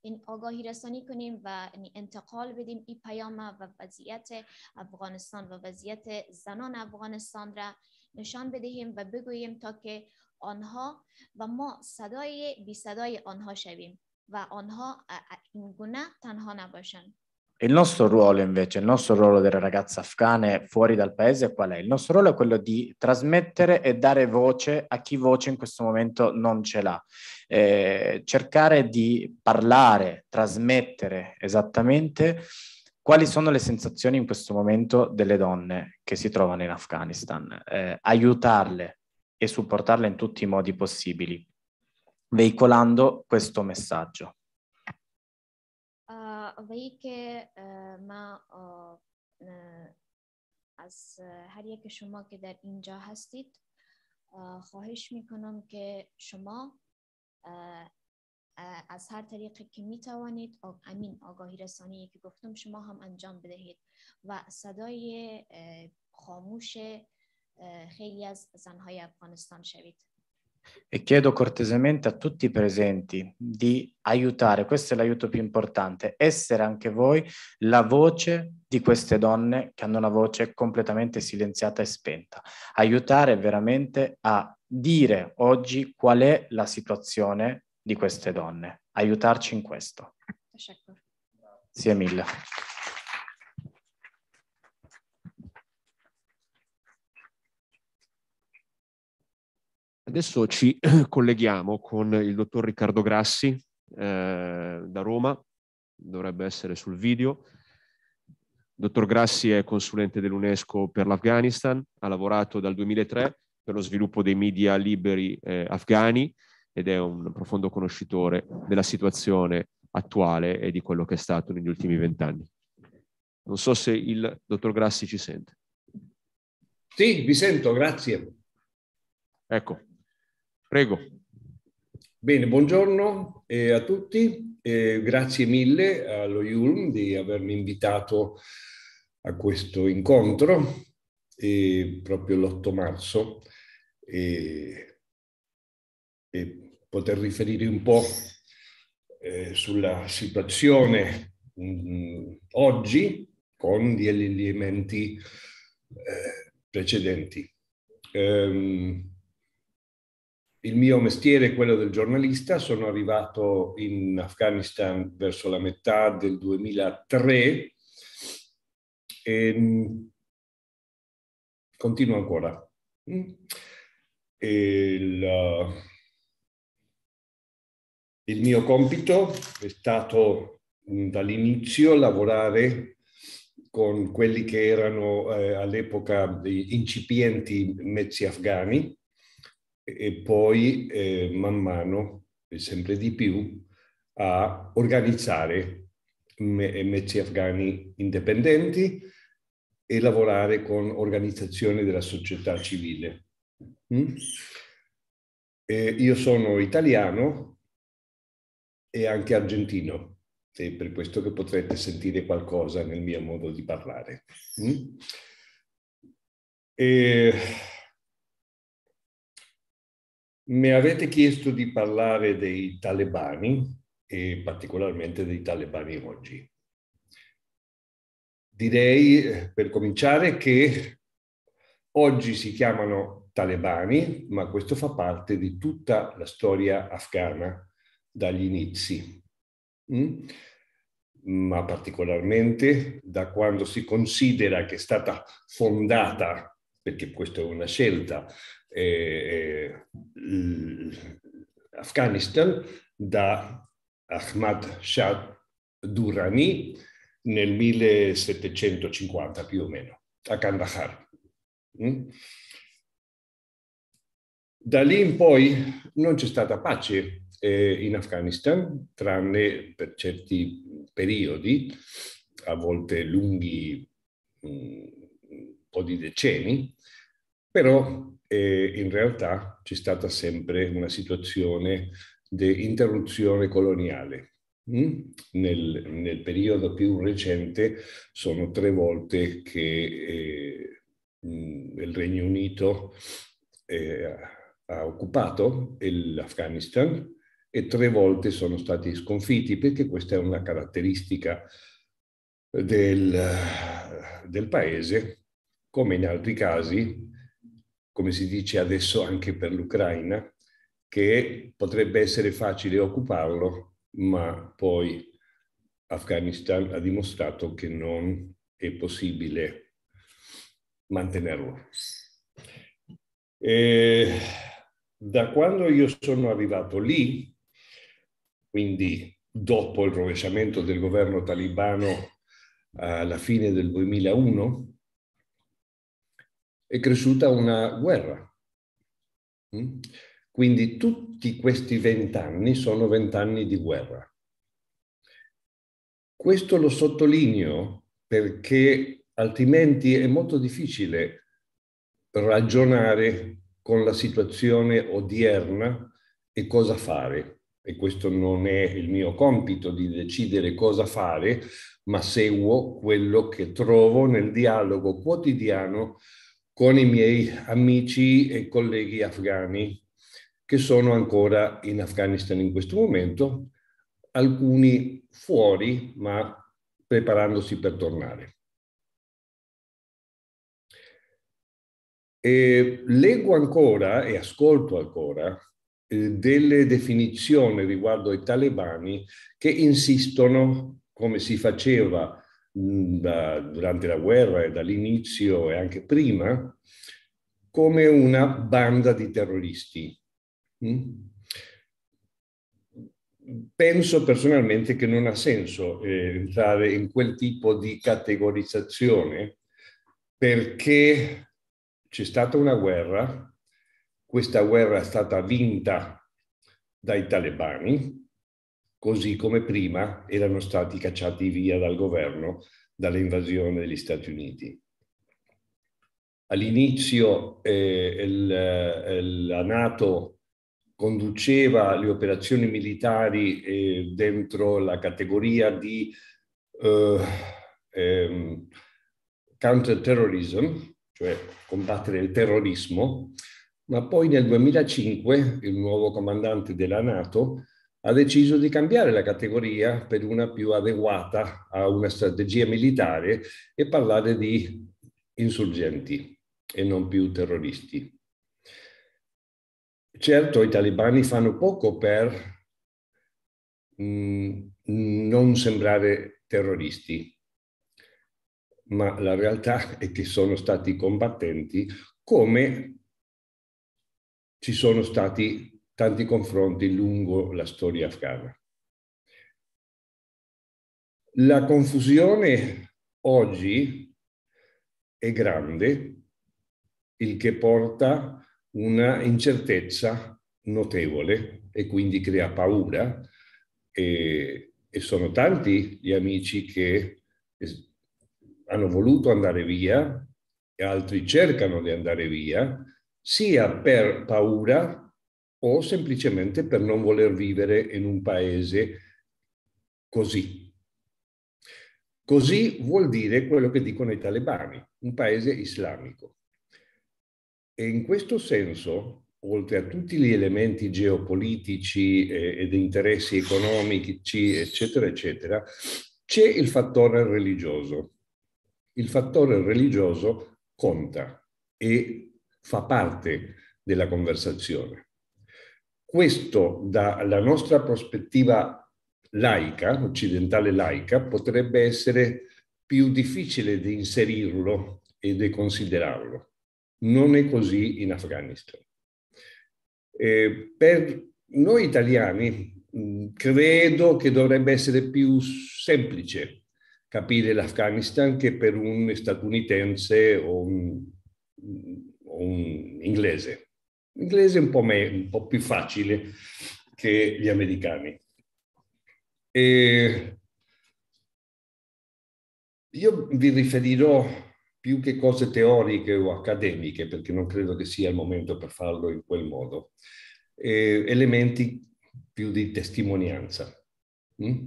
این آگاهی رسانی کنیم و یعنی انتقال بدیم این پیامه و وضعیت افغانستان و وضعیت زنان افغانستان را نشان بدهیم و بگوییم تا که آنها و ما صدای بی صدای آنها شویم و آنها این گونه تنها نباشند Il nostro ruolo invece, il nostro ruolo delle ragazze afghane fuori dal paese qual è? Il nostro ruolo è quello di trasmettere e dare voce a chi voce in questo momento non ce l'ha. Eh, cercare di parlare, trasmettere esattamente quali sono le sensazioni in questo momento delle donne che si trovano in Afghanistan, eh, aiutarle e supportarle in tutti i modi possibili, veicolando questo messaggio. و که ما از هر یک شما که در اینجا هستید خواهش میکنم که شما از هر طریقی که می توانید امین آگاهی رسانی که گفتم شما هم انجام بدهید و صدای خاموش خیلی از زنهای افغانستان شوید e chiedo cortesemente a tutti i presenti di aiutare, questo è l'aiuto più importante, essere anche voi la voce di queste donne che hanno una voce completamente silenziata e spenta, aiutare veramente a dire oggi qual è la situazione di queste donne, aiutarci in questo. Grazie mille. Adesso ci colleghiamo con il dottor Riccardo Grassi eh, da Roma, dovrebbe essere sul video. Dottor Grassi è consulente dell'UNESCO per l'Afghanistan, ha lavorato dal 2003 per lo sviluppo dei media liberi eh, afghani ed è un profondo conoscitore della situazione attuale e di quello che è stato negli ultimi vent'anni. Non so se il dottor Grassi ci sente. Sì, vi sento, grazie. Ecco, Prego. Bene, buongiorno eh, a tutti. Eh, grazie mille allo IULM di avermi invitato a questo incontro eh, proprio l'8 marzo e, poter riferire un po' eh, sulla situazione mh, mm, oggi con gli elementi eh, precedenti. Um, il mio mestiere è quello del giornalista, sono arrivato in Afghanistan verso la metà del 2003 e ehm, continuo ancora. Mm. Il, eh, il mio compito è stato mm, dall'inizio lavorare con quelli che erano eh, all'epoca incipienti mezzi afghani e poi eh, man mano, sempre di più, a organizzare me- mezzi afghani indipendenti e lavorare con organizzazioni della società civile. Mm? Eh, io sono italiano e anche argentino, è per questo che potrete sentire qualcosa nel mio modo di parlare. Mm? E mi avete chiesto di parlare dei talebani e particolarmente dei talebani oggi. Direi eh, per cominciare che oggi si chiamano talebani, ma questo fa parte di tutta la storia afghana dagli inizi, mm? ma particolarmente da quando si considera che è stata fondata, perché questa è una scelta, eh, Afghanistan da Ahmad Shah Durrani nel 1750 più o meno, a Kandahar. Mm? Da lì in poi non c'è stata pace eh, in Afghanistan, tranne per certi periodi, a volte lunghi, mh, mm, un po' di decenni, però eh, in realtà c'è stata sempre una situazione di interruzione coloniale. Mm? Nel, nel, periodo più recente sono tre volte che eh, mm, il Regno Unito eh, ha occupato l'Afghanistan e tre volte sono stati sconfitti perché questa è una caratteristica del, del paese, come in altri casi come si dice adesso anche per l'Ucraina, che potrebbe essere facile occuparlo, ma poi Afghanistan ha dimostrato che non è possibile mantenerlo. E da quando io sono arrivato lì, quindi dopo il rovesciamento del governo talibano alla fine del 2001, è cresciuta una guerra. Mm? Quindi tutti questi vent'anni sono vent'anni di guerra. Questo lo sottolineo perché altrimenti è molto difficile ragionare con la situazione odierna e cosa fare. E questo non è il mio compito di decidere cosa fare, ma seguo quello che trovo nel dialogo quotidiano con i miei amici e colleghi afghani che sono ancora in Afghanistan in questo momento, alcuni fuori ma preparandosi per tornare. E leggo ancora e ascolto ancora eh, delle definizioni riguardo ai talebani che insistono, come si faceva Mm, da, durante la guerra e dall'inizio e anche prima come una banda di terroristi. Mm? Penso personalmente che non ha senso eh, entrare in quel tipo di categorizzazione perché c'è stata una guerra, questa guerra è stata vinta dai talebani, così come prima erano stati cacciati via dal governo dall'invasione degli Stati Uniti. All'inizio eh, eh la Nato conduceva le operazioni militari eh, dentro la categoria di eh, eh, counterterrorism, cioè combattere il terrorismo, ma poi nel 2005 il nuovo comandante della Nato ha deciso di cambiare la categoria per una più adeguata a una strategia militare e parlare di insurgenti e non più terroristi. Certo, i talebani fanno poco per mh, mm, non sembrare terroristi, ma la realtà è che sono stati combattenti come ci sono stati tanti confronti lungo la storia afghana. La confusione oggi è grande, il che porta una incertezza notevole e quindi crea paura e, e sono tanti gli amici che hanno voluto andare via e altri cercano di andare via, sia per paura o semplicemente per non voler vivere in un paese così. Così vuol dire quello che dicono i talebani, un paese islamico. E in questo senso, oltre a tutti gli elementi geopolitici ed eh, interessi economici, eccetera, eccetera, c'è il fattore religioso. Il fattore religioso conta e fa parte della conversazione. Questo, dalla nostra prospettiva laica, occidentale laica, potrebbe essere più difficile di inserirlo e di considerarlo. Non è così in Afghanistan. Eh, per noi italiani mm, credo che dovrebbe essere più semplice capire l'Afghanistan che per un statunitense o un, mm, un inglese. L'inglese è un po', me- un po più facile che gli americani. E io vi riferirò più che cose teoriche o accademiche, perché non credo che sia il momento per farlo in quel modo, eh, elementi più di testimonianza. Mm?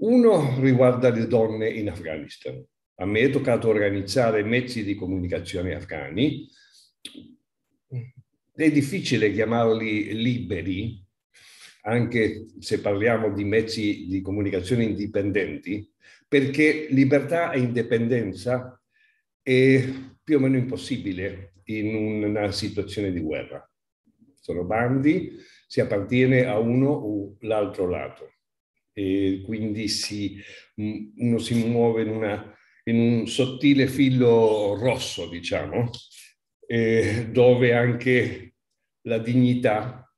Uno riguarda le donne in Afghanistan. A me è toccato organizzare mezzi di comunicazione afghani. È difficile chiamarli liberi, anche se parliamo di mezzi di comunicazione indipendenti, perché libertà e indipendenza è più o meno impossibile in una situazione di guerra. Sono bandi, si appartiene a uno o l'altro lato. E quindi si, uno si muove in una in un sottile filo rosso, diciamo, eh, dove anche la dignità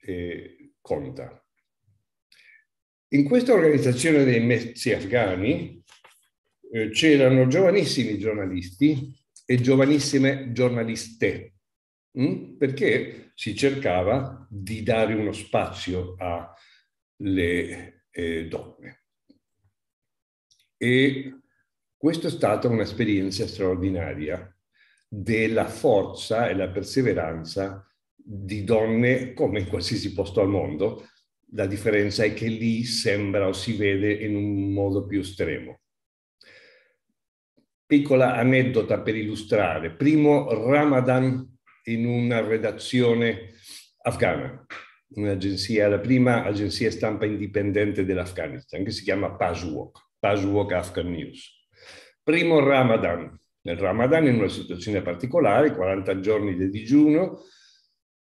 eh, conta. In questa organizzazione dei mezzi afghani eh, c'erano giovanissimi giornalisti e giovanissime giornaliste, mh? Hm? perché si cercava di dare uno spazio alle eh, donne. E questa è stata un'esperienza straordinaria della forza e la perseveranza di donne come in qualsiasi posto al mondo. La differenza è che lì sembra o si vede in un modo più estremo. Piccola aneddota per illustrare. Primo Ramadan in una redazione afghana, un'agenzia, la prima agenzia stampa indipendente dell'Afghanistan, che si chiama Pazwalk, Pazwalk Afghan News Primo Ramadan. Nel Ramadan in una situazione particolare, 40 giorni di digiuno,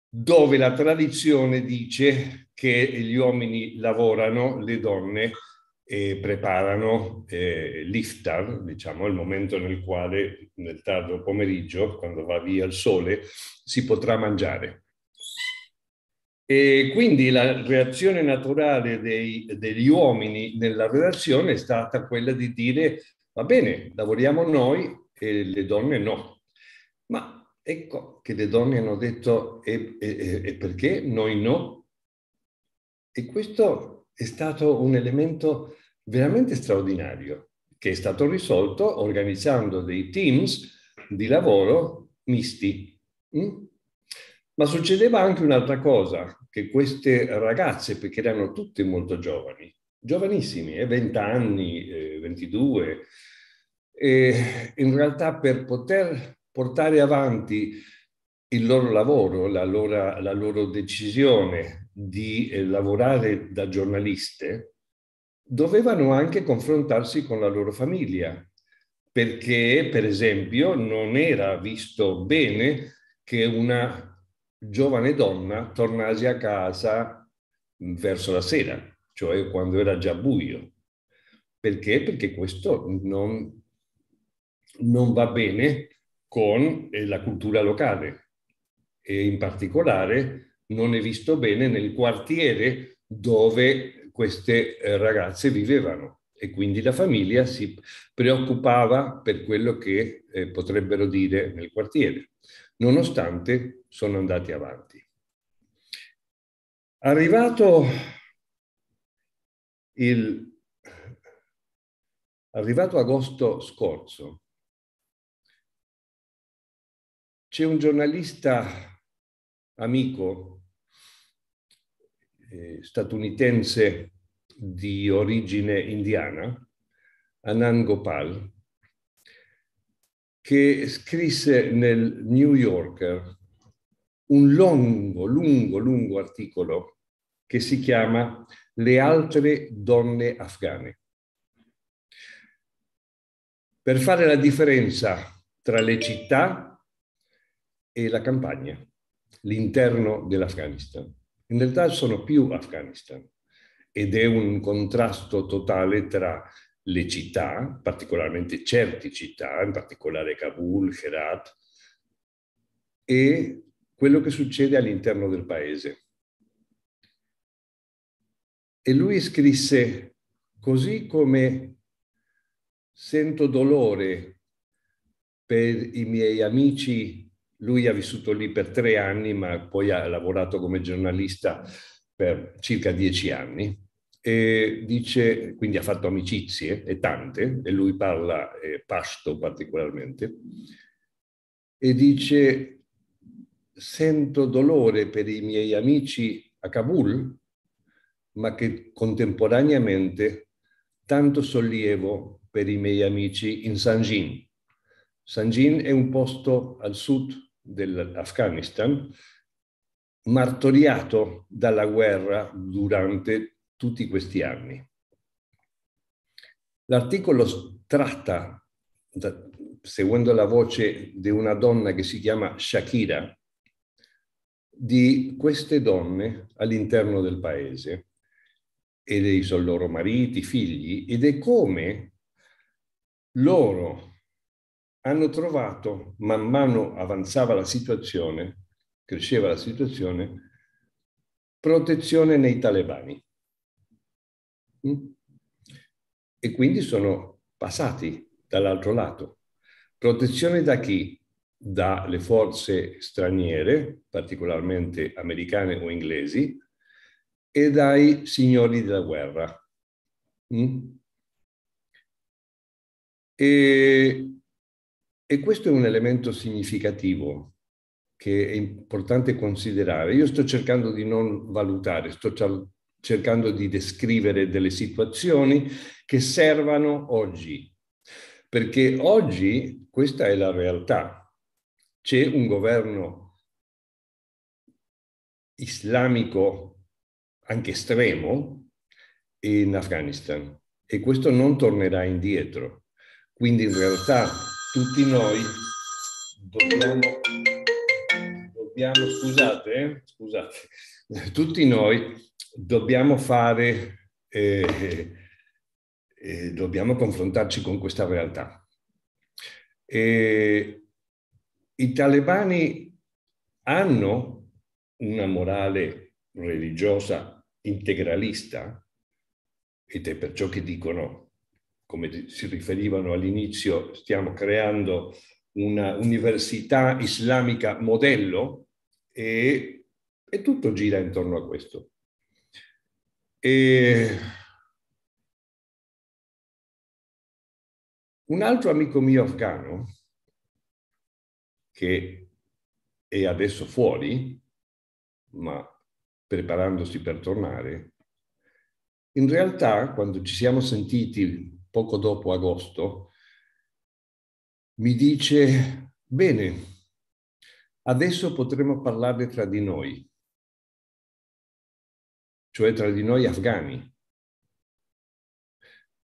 dove la tradizione dice che gli uomini lavorano, le donne e preparano eh, l'iftar, diciamo il momento nel quale nel tardo pomeriggio, quando va via il sole, si potrà mangiare. E quindi la reazione naturale dei, degli uomini nella relazione è stata quella di dire Va bene, lavoriamo noi e le donne no. Ma ecco che le donne hanno detto e, e, e perché noi no? E questo è stato un elemento veramente straordinario che è stato risolto organizzando dei teams di lavoro misti. Hm? Ma succedeva anche un'altra cosa, che queste ragazze, perché erano tutte molto giovani, giovanissimi, eh, 20 anni, eh, 22. E in realtà per poter portare avanti il loro lavoro, la loro, la loro decisione di eh, lavorare da giornaliste, dovevano anche confrontarsi con la loro famiglia, perché per esempio non era visto bene che una giovane donna tornasse a casa mm, verso la sera cioè quando era già buio. Perché? Perché questo non, non va bene con eh, la cultura locale e in particolare non è visto bene nel quartiere dove queste eh, ragazze vivevano e quindi la famiglia si preoccupava per quello che eh, potrebbero dire nel quartiere, nonostante sono andati avanti. Arrivato il... Arrivato agosto scorso, c'è un giornalista amico eh, statunitense di origine indiana, Anand Gopal, che scrisse nel New Yorker un lungo, lungo, lungo articolo che si chiama le altre donne afghane. Per fare la differenza tra le città e la campagna, l'interno dell'Afghanistan. In realtà sono più Afghanistan ed è un contrasto totale tra le città, particolarmente certe città, in particolare Kabul, Herat, e quello che succede all'interno del paese. E lui scrisse, così come sento dolore per i miei amici, lui ha vissuto lì per tre anni, ma poi ha lavorato come giornalista per circa dieci anni. E dice, quindi ha fatto amicizie e tante, e lui parla eh, pasto particolarmente, e dice, sento dolore per i miei amici a Kabul, ma che contemporaneamente tanto sollievo per i miei amici in Sanjin. Sanjin è un posto al sud dell'Afghanistan martoriato dalla guerra durante tutti questi anni. L'articolo tratta, seguendo la voce di una donna che si chiama Shakira, di queste donne all'interno del paese e dei loro mariti, figli, ed è come loro hanno trovato, man mano avanzava la situazione, cresceva la situazione, protezione nei talebani. Mm? E quindi sono passati dall'altro lato. Protezione da chi? Dalle forze straniere, particolarmente americane o inglesi, e dai signori della guerra. Mm? E, e questo è un elemento significativo che è importante considerare. Io sto cercando di non valutare, sto cercando di descrivere delle situazioni che servano oggi, perché oggi questa è la realtà. C'è un governo islamico anche estremo in Afghanistan e questo non tornerà indietro. Quindi in realtà tutti noi dobbiamo, dobbiamo scusate, eh, scusate, tutti noi dobbiamo fare, eh, eh, dobbiamo confrontarci con questa realtà. I talebani hanno una morale religiosa integralista, ed è per ciò che dicono, come si riferivano all'inizio, stiamo creando una università islamica modello e, e tutto gira intorno a questo. E un altro amico mio afghano, che è adesso fuori, ma preparandosi per tornare. In realtà, quando ci siamo sentiti poco dopo agosto, mi dice, bene, adesso potremo parlare tra di noi, cioè tra di noi afghani.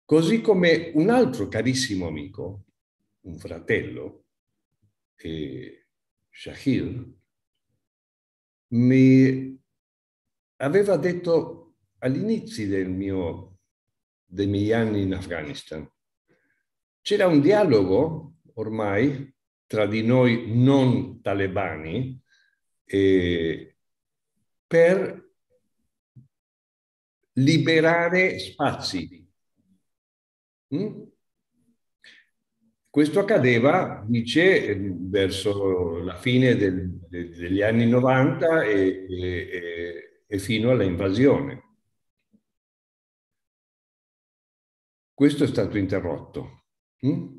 Così come un altro carissimo amico, un fratello, eh, Shahil, mi aveva detto all'inizio del mio, dei miei anni in Afghanistan. C'era un dialogo ormai tra di noi non talebani eh, per liberare spazi. Mm? Questo accadeva, dice, verso la fine del, degli anni 90 e, e e fino all'invasione. Questo è stato interrotto. Hm?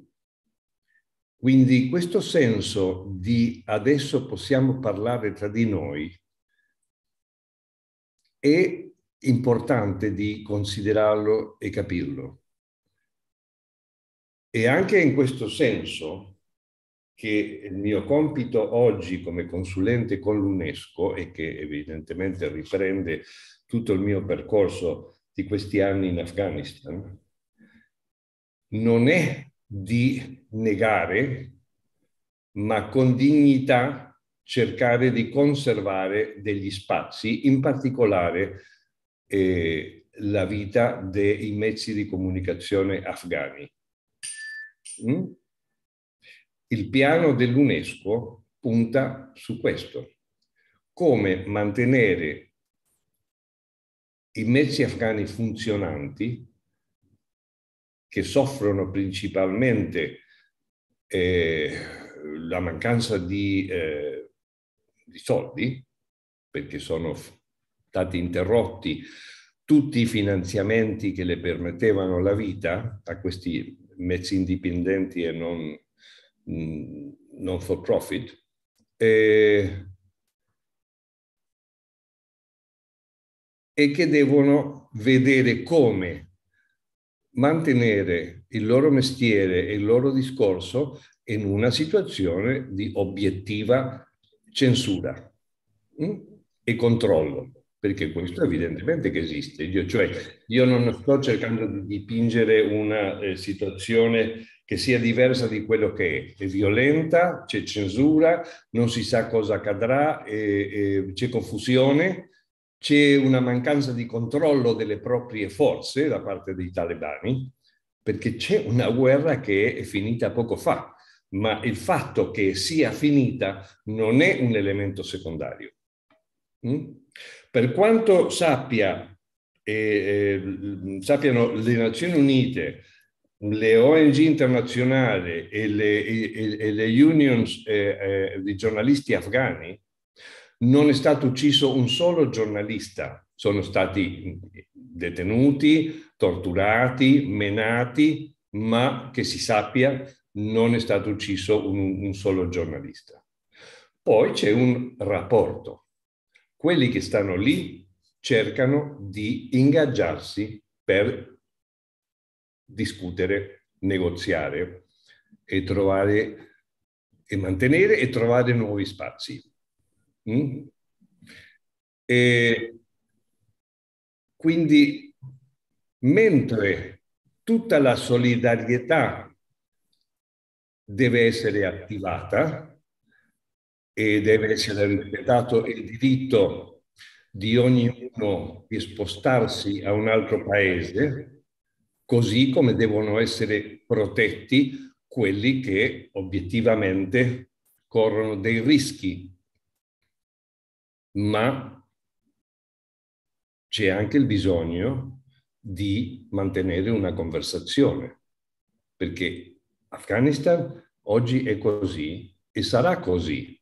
Quindi questo senso di adesso possiamo parlare tra di noi è importante di considerarlo e capirlo. E anche in questo senso che il mio compito oggi come consulente con l'UNESCO e che evidentemente riprende tutto il mio percorso di questi anni in Afghanistan, non è di negare, ma con dignità cercare di conservare degli spazi, in particolare eh, la vita dei mezzi di comunicazione afghani. Mm? Il piano dell'UNESCO punta su questo, come mantenere i mezzi afghani funzionanti che soffrono principalmente eh, la mancanza di, eh, di soldi, perché sono stati interrotti tutti i finanziamenti che le permettevano la vita a questi mezzi indipendenti e non Mm, non for profit. E, e che devono vedere come mantenere il loro mestiere e il loro discorso in una situazione di obiettiva censura mm, e controllo, perché questo evidentemente che esiste, io, cioè io non sto cercando di dipingere una eh, situazione che sia diversa di quello che è. È violenta, c'è censura, non si sa cosa accadrà, c'è confusione, c'è una mancanza di controllo delle proprie forze da parte dei talebani, perché c'è una guerra che è finita poco fa, ma il fatto che sia finita non è un elemento secondario. Mm? Per quanto sappia, eh, sappiano le Nazioni Unite, le ONG internazionali e le, e, e le unions eh, eh, di giornalisti afghani, non è stato ucciso un solo giornalista, sono stati detenuti, torturati, menati, ma che si sappia non è stato ucciso un, un solo giornalista. Poi c'è un rapporto. Quelli che stanno lì cercano di ingaggiarsi per discutere, negoziare e trovare e mantenere e trovare nuovi spazi. Mm? E quindi, mentre tutta la solidarietà deve essere attivata e deve essere rispettato il diritto di ognuno di spostarsi a un altro paese, così come devono essere protetti quelli che obiettivamente corrono dei rischi. Ma c'è anche il bisogno di mantenere una conversazione, perché Afghanistan oggi è così e sarà così,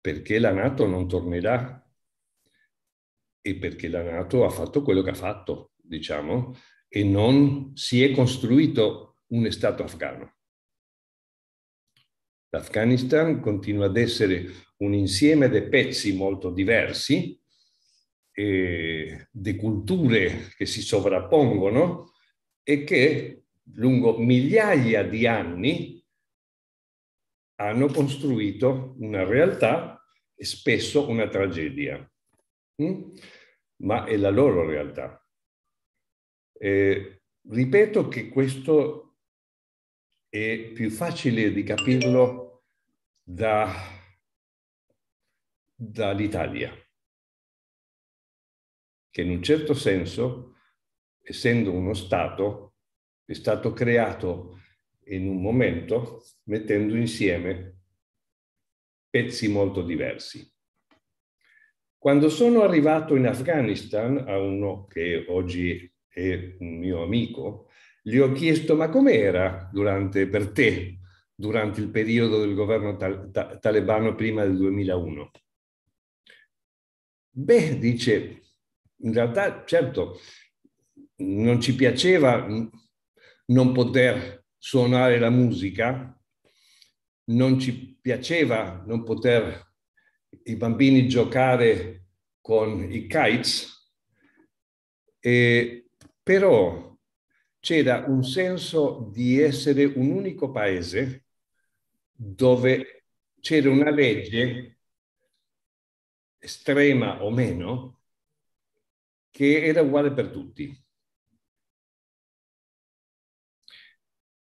perché la Nato non tornerà e perché la Nato ha fatto quello che ha fatto, diciamo, e non si è costruito un Stato afghano. L'Afghanistan continua ad essere un insieme di pezzi molto diversi, eh, di culture che si sovrappongono e che lungo migliaia di anni hanno costruito una realtà e spesso una tragedia, mm? ma è la loro realtà. Eh, ripeto che questo è più facile di capirlo da, dall'Italia, che in un certo senso, essendo uno Stato, è stato creato in un momento mettendo insieme pezzi molto diversi. Quando sono arrivato in Afghanistan, a uno che oggi e un mio amico, gli ho chiesto ma com'era durante, per te durante il periodo del governo tal- ta- talebano prima del 2001? Beh, dice, in realtà certo non ci piaceva non poter suonare la musica, non ci piaceva non poter i bambini giocare con i kites e però c'era un senso di essere un unico paese dove c'era una legge estrema o meno che era uguale per tutti.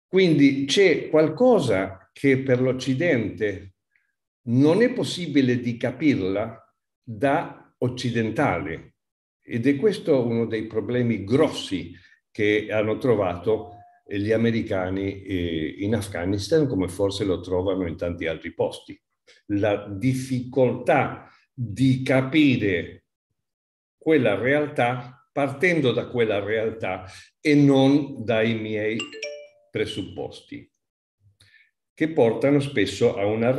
Quindi c'è qualcosa che per l'Occidente non è possibile di capirla da occidentale, ed è questo uno dei problemi grossi che hanno trovato gli americani eh, in Afghanistan, come forse lo trovano in tanti altri posti. La difficoltà di capire quella realtà partendo da quella realtà e non dai miei presupposti, che portano spesso a una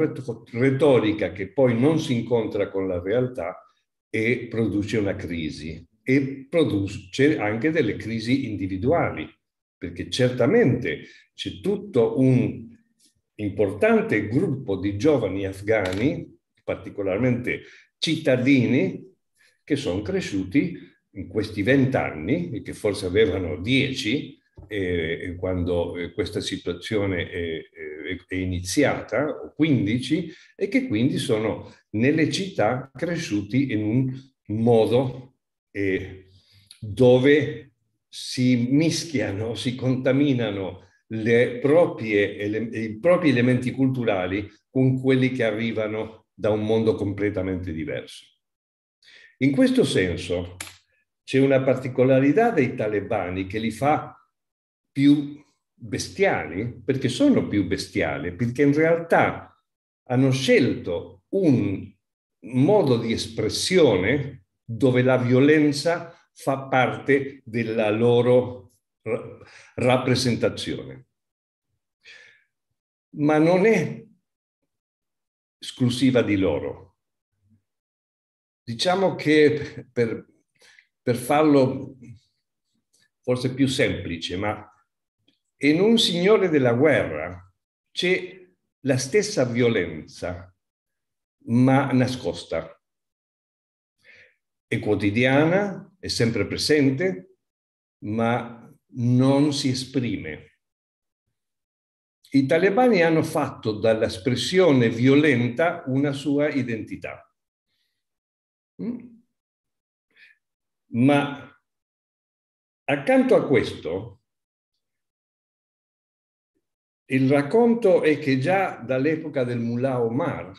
retorica che poi non si incontra con la realtà e produce una crisi e produce anche delle crisi individuali, perché certamente c'è tutto un importante gruppo di giovani afghani, particolarmente cittadini, che sono cresciuti in questi vent'anni e che forse avevano dieci eh, quando questa situazione è, è, iniziata, o 15, e che quindi sono nelle città cresciuti in un modo eh, dove si mischiano, si contaminano proprie, i propri elementi culturali con quelli che arrivano da un mondo completamente diverso. In questo senso c'è una particolarità dei talebani che li fa più bestiali, perché sono più bestiali, perché in realtà hanno scelto un modo di espressione dove la violenza fa parte della loro rappresentazione. Ma non è esclusiva di loro. Diciamo che per, per farlo forse più semplice, ma in un signore della guerra c'è la stessa violenza, ma nascosta. È quotidiana, è sempre presente, ma non si esprime. I talebani hanno fatto dall'espressione violenta una sua identità. Mm? Ma accanto a questo il racconto è che già dall'epoca del Mullah Omar,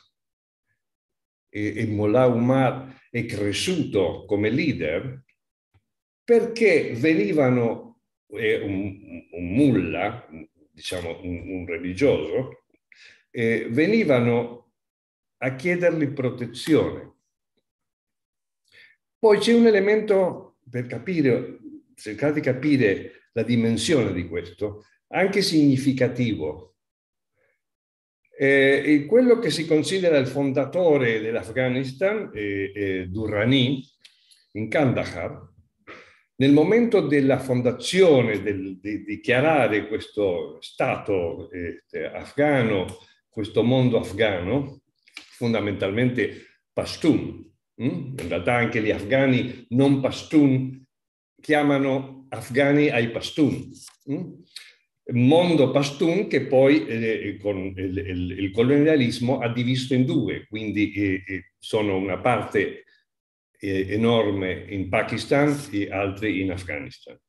e, e Mullah Omar è cresciuto come leader, perché venivano eh, un, un mullah, diciamo un, un religioso, eh, venivano a chiedergli protezione. Poi c'è un elemento per capire, cercate di capire la dimensione di questo, anche significativo. Eh, quello che si considera il fondatore dell'Afghanistan, eh, eh, Durrani, in Kandahar, nel momento della fondazione, del, di dichiarare questo Stato eh, afghano, questo mondo afghano, fondamentalmente Pashtun, hm? in realtà anche gli afghani non Pashtun chiamano afghani ai Pashtun. Hm? mondo Pashtun che poi eh, eh, con il, il, il, colonialismo ha diviso in due, quindi eh, eh, sono una parte eh, enorme in Pakistan e altri in Afghanistan.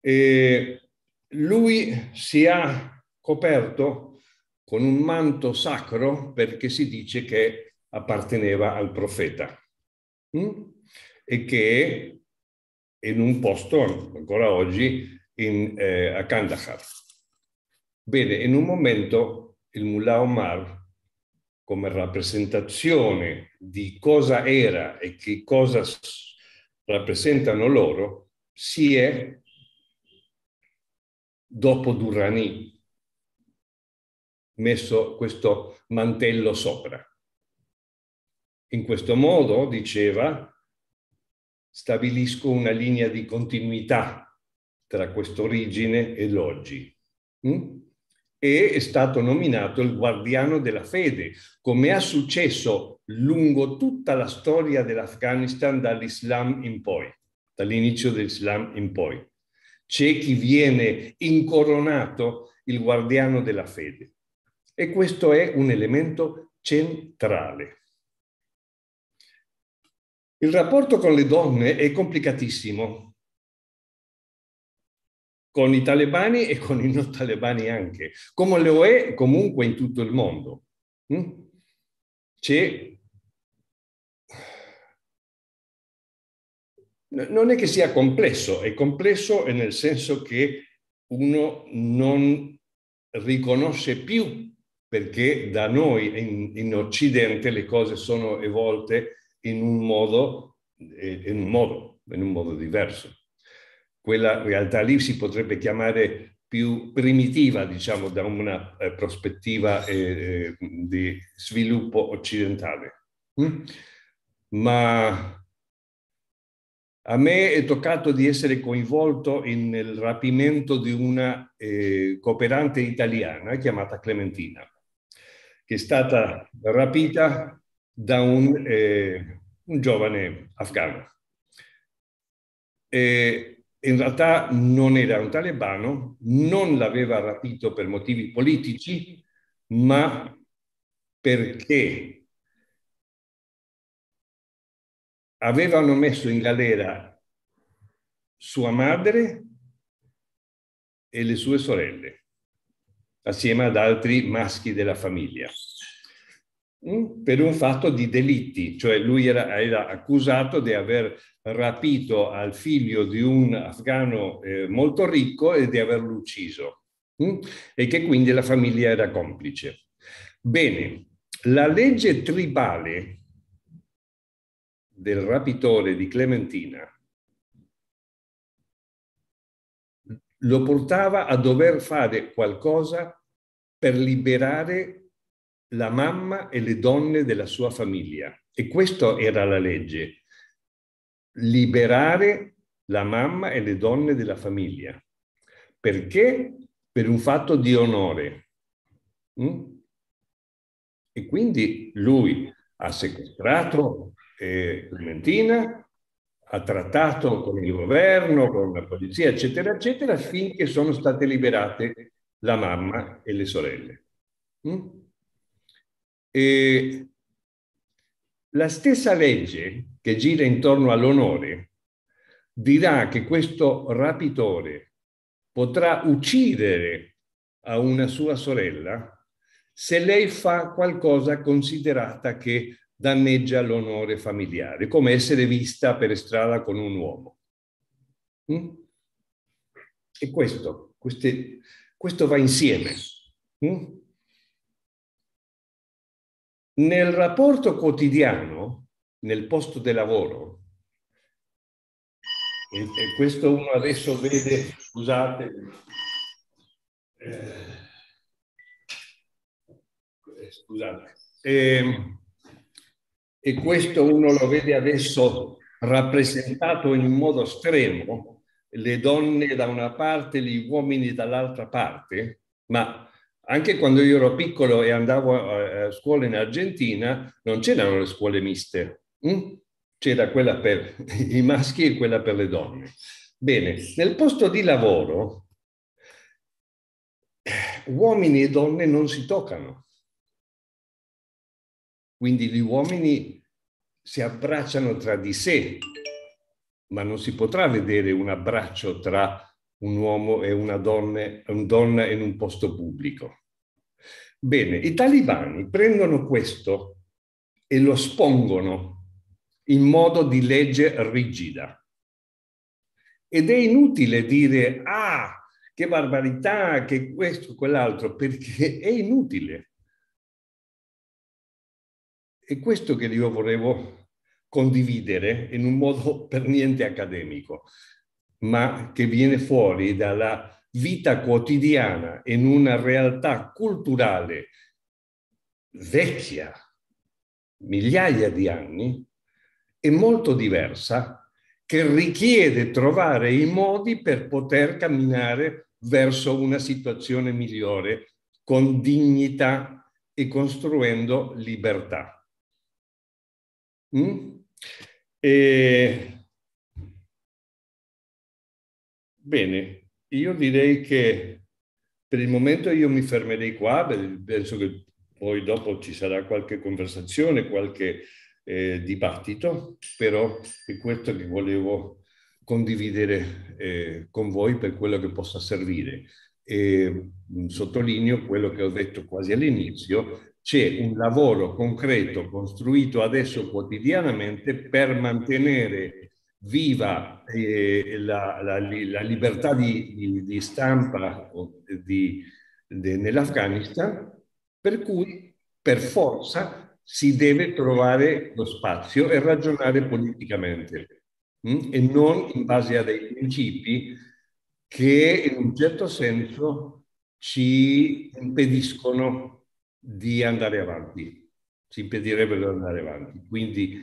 E lui si ha coperto con un manto sacro perché si dice che apparteneva al profeta mm? e che in un posto ancora oggi in, eh, a Kandahar. Bene, in un momento il mullah Omar, come rappresentazione di cosa era e che cosa rappresentano loro, si è dopo Durrani messo questo mantello sopra. In questo modo, diceva, stabilisco una linea di continuità tra quest'origine e l'oggi. Mm? E è stato nominato il guardiano della fede, come è successo lungo tutta la storia dell'Afghanistan dall'Islam in poi, dall'inizio dell'Islam in poi. C'è chi viene incoronato il guardiano della fede. E questo è un elemento centrale. Il rapporto con le donne è complicatissimo con i talebani e con i non talebani anche, come lo è comunque in tutto il mondo. Mm? C'è Non è che sia complesso, è complesso nel senso che uno non riconosce più, perché da noi in, in Occidente le cose sono evolte in un modo, eh, in un modo, in un modo diverso quella realtà lì si potrebbe chiamare più primitiva, diciamo, da una eh, prospettiva eh, eh di sviluppo occidentale. Mm? Ma a me è toccato di essere coinvolto nel rapimento di una eh, cooperante italiana chiamata Clementina, che è stata rapita da un, eh, un giovane afghano. E in realtà non era un talebano, non l'aveva rapito per motivi politici, ma perché avevano messo in galera sua madre e le sue sorelle, assieme ad altri maschi della famiglia. Mm? per un fatto di delitti, cioè lui era, era accusato di aver rapito al figlio di un afgano eh, molto ricco e di averlo ucciso mm? e che quindi la famiglia era complice. Bene, la legge tribale del rapitore di Clementina lo portava a dover fare qualcosa per liberare la mamma e le donne della sua famiglia. E questa era la legge, liberare la mamma e le donne della famiglia. Perché? Per un fatto di onore. Mm? E quindi lui ha sequestrato eh, Clementina, ha trattato con il governo, con la polizia, eccetera, eccetera, finché sono state liberate la mamma e le sorelle. Mm? eh, la stessa legge che gira intorno all'onore dirà che questo rapitore potrà uccidere a una sua sorella se lei fa qualcosa considerata che danneggia l'onore familiare, come essere vista per strada con un uomo. Mm? E questo, queste, questo va insieme. Mm? Nel rapporto quotidiano, nel posto di lavoro, e, e questo uno adesso vede, scusate, eh, eh scusate, eh, e questo uno lo vede adesso rappresentato in modo estremo, le donne da una parte, gli uomini dall'altra parte, ma anche quando io ero piccolo e andavo a, a scuola in Argentina, non c'erano le scuole miste. Mm? C'era quella per i maschi e quella per le donne. Bene, nel posto di lavoro eh, uomini e donne non si toccano. Quindi gli uomini si abbracciano tra di sé, ma non si potrà vedere un abbraccio tra un uomo e una donna, un donna in un posto pubblico. Bene, i talibani prendono questo e lo spongono in modo di legge rigida. Ed è inutile dire, ah, che barbarità, che questo, quell'altro, perché è inutile. È questo che io volevo condividere in un modo per niente accademico ma che viene fuori dalla vita quotidiana in una realtà culturale vecchia, migliaia di anni, e molto diversa, che richiede trovare i modi per poter camminare verso una situazione migliore con dignità e costruendo libertà. Mm? E Bene, io direi che per il momento io mi fermerei qua, penso che poi dopo ci sarà qualche conversazione, qualche eh, dibattito, però è questo che volevo condividere eh, con voi per quello che possa servire. E, mm, sottolineo quello che ho detto quasi all'inizio, c'è un lavoro concreto costruito adesso quotidianamente per mantenere viva eh, la, la, la, libertà di, di, di stampa di, nell'Afghanistan, per cui per forza si deve trovare lo spazio e ragionare politicamente mh? Mm? e non in base a dei principi che in un certo senso ci impediscono di andare avanti, ci impedirebbero di andare avanti. Quindi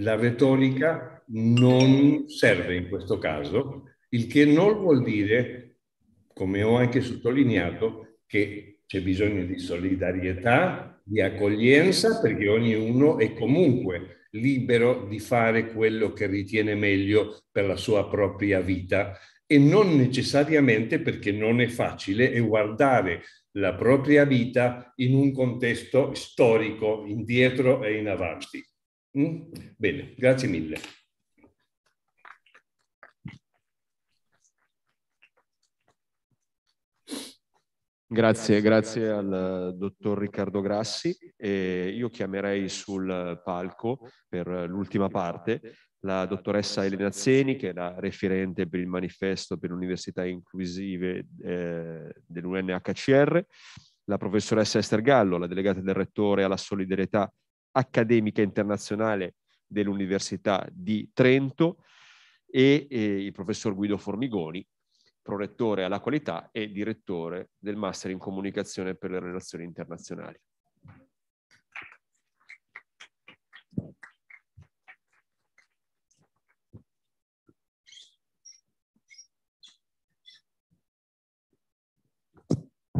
la retorica non serve in questo caso, il che non vuol dire, come ho anche sottolineato, che c'è bisogno di solidarietà, di accoglienza, perché ognuno è comunque libero di fare quello che ritiene meglio per la sua propria vita e non necessariamente perché non è facile è guardare la propria vita in un contesto storico, indietro e in avanti. Mm? Bene, grazie mille. Grazie, grazie al eh, dottor Riccardo Grassi. E io chiamerei sul palco per l'ultima parte la dottoressa Elena Zeni, che è la referente per il manifesto per università inclusive eh, dell'UNHCR, la professoressa Esther Gallo, la delegata del rettore alla solidarietà accademica internazionale dell'Università di Trento e, e il professor Guido Formigoni, prorettore alla qualità e direttore del Master in Comunicazione per le Relazioni Internazionali.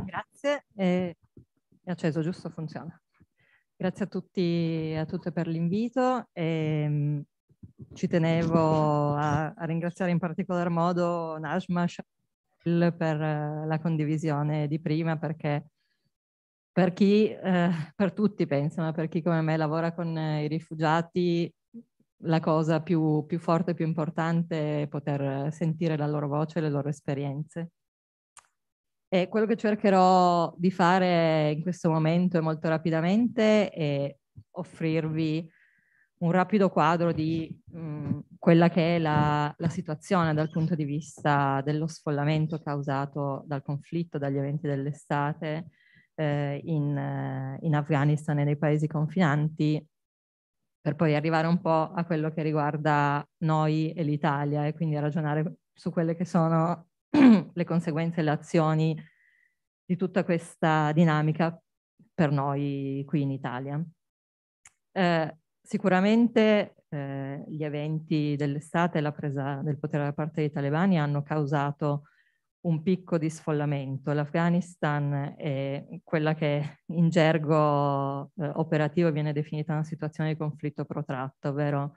Grazie. Eh, è acceso, giusto? Funziona. Grazie a tutti a tutte per l'invito. ci tenevo a, a, ringraziare in particolar modo Najma Shahil per eh, la condivisione di prima perché per chi, eh, per tutti penso, ma per chi come me lavora con eh, i rifugiati la cosa più, più forte e più importante è poter eh, sentire la loro voce e le loro esperienze. E quello che cercherò di fare in questo momento e molto rapidamente è offrirvi un rapido quadro di mh, mm, quella che è la, la, situazione dal punto di vista dello sfollamento causato dal conflitto, dagli eventi dell'estate eh, in, eh, in, Afghanistan e nei paesi confinanti, per poi arrivare un po' a quello che riguarda noi e l'Italia e quindi ragionare su quelle che sono le conseguenze e le azioni di tutta questa dinamica per noi qui in Italia. Eh, sicuramente eh, gli eventi dell'estate e la presa del potere da parte dei talebani hanno causato un picco di sfollamento. L'Afghanistan è quella che in gergo eh, operativo viene definita una situazione di conflitto protratto, ovvero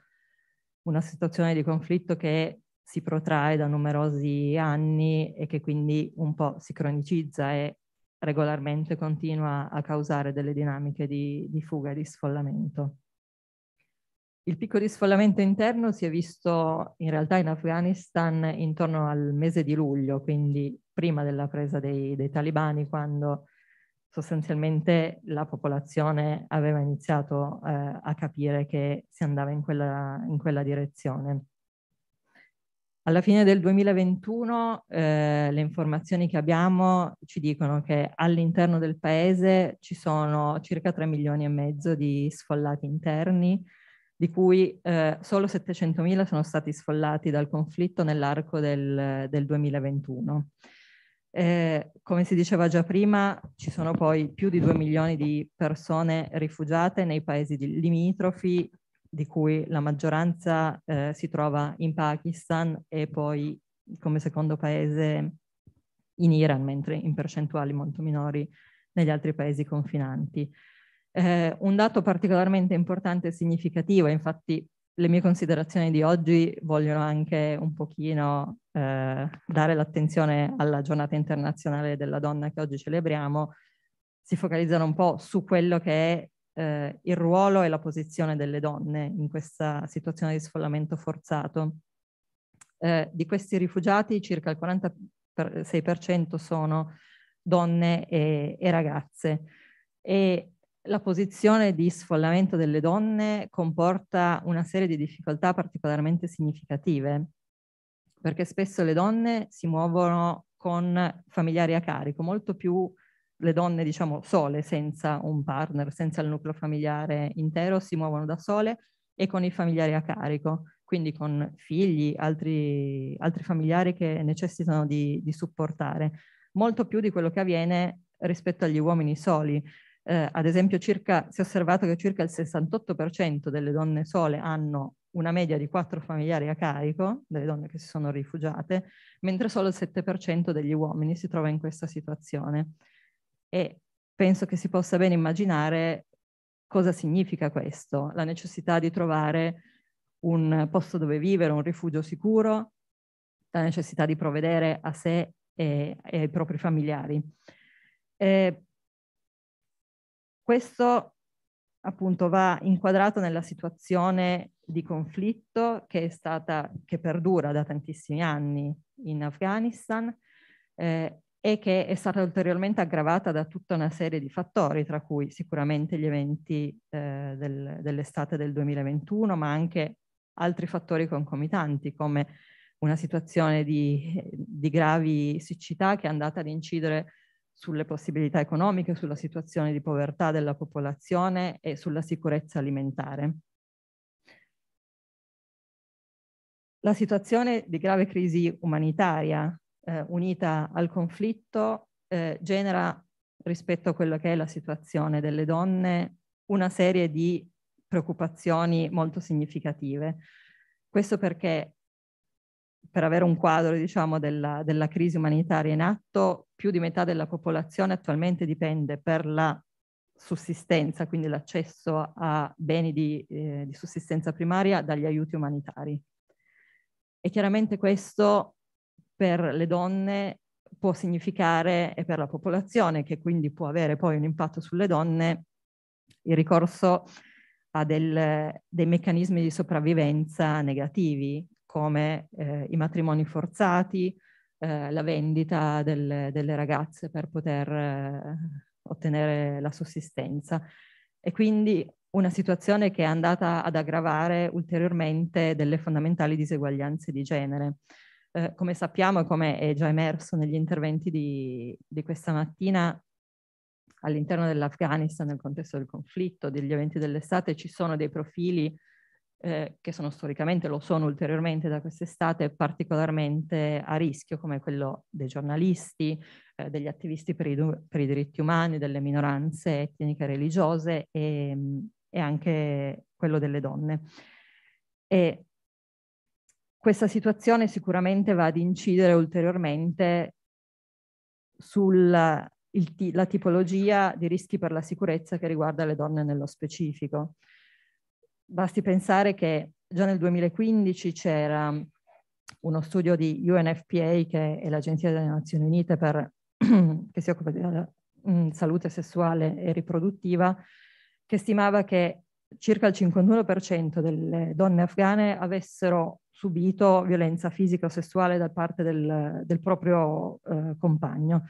una situazione di conflitto che si protrae da numerosi anni e che quindi un po' si cronicizza e regolarmente continua a causare delle dinamiche di, di fuga e di sfollamento. Il picco di sfollamento interno si è visto in realtà in Afghanistan intorno al mese di luglio, quindi prima della presa dei, dei talibani, quando sostanzialmente la popolazione aveva iniziato eh, a capire che si andava in quella, in quella direzione. Alla fine del 2021 eh, le informazioni che abbiamo ci dicono che all'interno del paese ci sono circa 3 milioni e mezzo di sfollati interni, di cui eh, solo mila sono stati sfollati dal conflitto nell'arco del, del 2021. Eh, come si diceva già prima, ci sono poi più di 2 milioni di persone rifugiate nei paesi limitrofi di cui la maggioranza eh, si trova in Pakistan e poi come secondo paese in Iran, mentre in percentuali molto minori negli altri paesi confinanti. Eh, un dato particolarmente importante e significativo, infatti le mie considerazioni di oggi vogliono anche un pochino eh, dare l'attenzione alla giornata internazionale della donna che oggi celebriamo, si focalizzano un po' su quello che è eh, il ruolo e la posizione delle donne in questa situazione di sfollamento forzato. Eh, di questi rifugiati circa il 46% sono donne e, e ragazze e la posizione di sfollamento delle donne comporta una serie di difficoltà particolarmente significative perché spesso le donne si muovono con familiari a carico, molto più le donne, diciamo, sole, senza un partner, senza il nucleo familiare intero, si muovono da sole e con i familiari a carico, quindi con figli, altri, altri familiari che necessitano di, di, supportare, molto più di quello che avviene rispetto agli uomini soli. Eh, ad esempio, circa, si è osservato che circa il 68% delle donne sole hanno una media di quattro familiari a carico, delle donne che si sono rifugiate, mentre solo il 7% degli uomini si trova in questa situazione e penso che si possa bene immaginare cosa significa questo, la necessità di trovare un posto dove vivere, un rifugio sicuro, la necessità di provvedere a sé e, e ai propri familiari. E questo appunto va inquadrato nella situazione di conflitto che è stata, che perdura da tantissimi anni in Afghanistan, eh, e che è stata ulteriormente aggravata da tutta una serie di fattori, tra cui sicuramente gli eventi eh, del, dell'estate del 2021, ma anche altri fattori concomitanti come una situazione di, di, gravi siccità che è andata ad incidere sulle possibilità economiche, sulla situazione di povertà della popolazione e sulla sicurezza alimentare. La situazione di grave crisi umanitaria eh, unita al conflitto eh, genera rispetto a quello che è la situazione delle donne una serie di preoccupazioni molto significative. Questo perché per avere un quadro diciamo, della, della crisi umanitaria in atto, più di metà della popolazione attualmente dipende per la sussistenza, quindi l'accesso a beni di, eh, di, sussistenza primaria dagli aiuti umanitari. E chiaramente questo per le donne può significare e per la popolazione, che quindi può avere poi un impatto sulle donne, il ricorso a del, dei meccanismi di sopravvivenza negativi, come eh, i matrimoni forzati, eh, la vendita del, delle ragazze per poter eh, ottenere la sussistenza. E quindi una situazione che è andata ad aggravare ulteriormente delle fondamentali diseguaglianze di genere eh, come sappiamo e come è già emerso negli interventi di, di questa mattina, all'interno dell'Afghanistan, nel contesto del conflitto, degli eventi dell'estate, ci sono dei profili eh, che sono storicamente, lo sono ulteriormente da quest'estate, particolarmente a rischio, come quello dei giornalisti, eh, degli attivisti per i, per i, diritti umani, delle minoranze etniche e religiose e, mm, e anche quello delle donne. E questa situazione sicuramente va ad incidere ulteriormente sulla il, tipologia di rischi per la sicurezza che riguarda le donne nello specifico. Basti pensare che già nel 2015 c'era uno studio di UNFPA, che è l'Agenzia delle Nazioni Unite per, che si occupa della mm, salute sessuale e riproduttiva, che stimava che circa il 51% delle donne afghane avessero subito violenza fisica o sessuale da parte del, del proprio eh, compagno.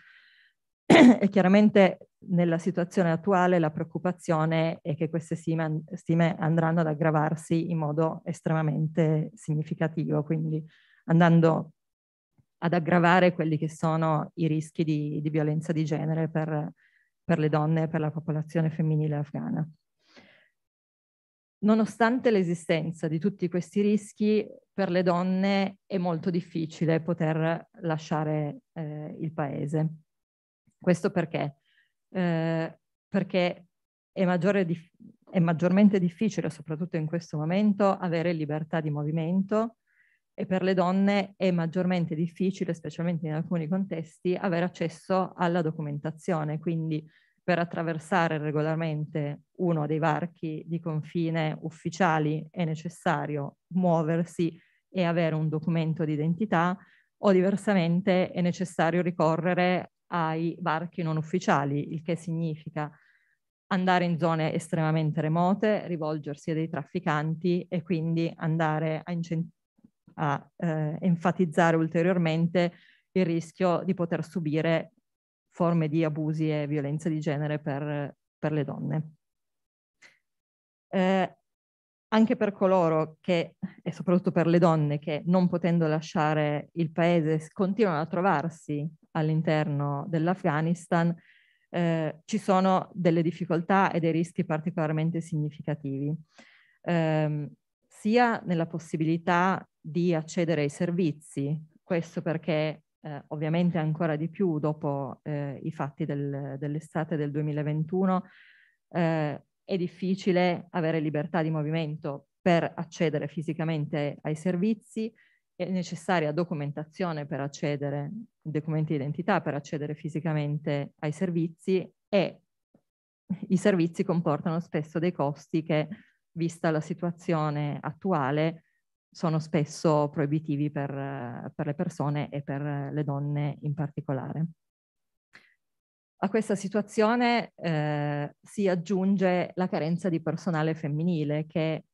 e chiaramente nella situazione attuale la preoccupazione è che queste stime, stime andranno ad aggravarsi in modo estremamente significativo, quindi andando ad aggravare quelli che sono i rischi di, di violenza di genere per, per le donne e per la popolazione femminile afghana nonostante l'esistenza di tutti questi rischi, per le donne è molto difficile poter lasciare eh, il paese. Questo perché? Eh, perché è, maggiore, è, maggiormente difficile, soprattutto in questo momento, avere libertà di movimento e per le donne è maggiormente difficile, specialmente in alcuni contesti, avere accesso alla documentazione. Quindi per attraversare regolarmente uno dei varchi di confine ufficiali è necessario muoversi e avere un documento d'identità o diversamente è necessario ricorrere ai varchi non ufficiali, il che significa andare in zone estremamente remote, rivolgersi a dei trafficanti e quindi andare a, a eh, enfatizzare ulteriormente il rischio di poter subire forme di abusi e violenza di genere per, per le donne. Eh, anche per coloro che, e soprattutto per le donne che non potendo lasciare il paese continuano a trovarsi all'interno dell'Afghanistan, eh, ci sono delle difficoltà e dei rischi particolarmente significativi, eh, sia nella possibilità di accedere ai servizi, questo perché eh, ovviamente ancora di più dopo eh, i fatti del, dell'estate del 2021, eh, è difficile avere libertà di movimento per accedere fisicamente ai servizi, è necessaria documentazione per accedere, documenti di identità per accedere fisicamente ai servizi e i servizi comportano spesso dei costi che, vista la situazione attuale, sono spesso proibitivi per, per le persone e per le donne in particolare. A questa situazione eh, si aggiunge la carenza di personale femminile che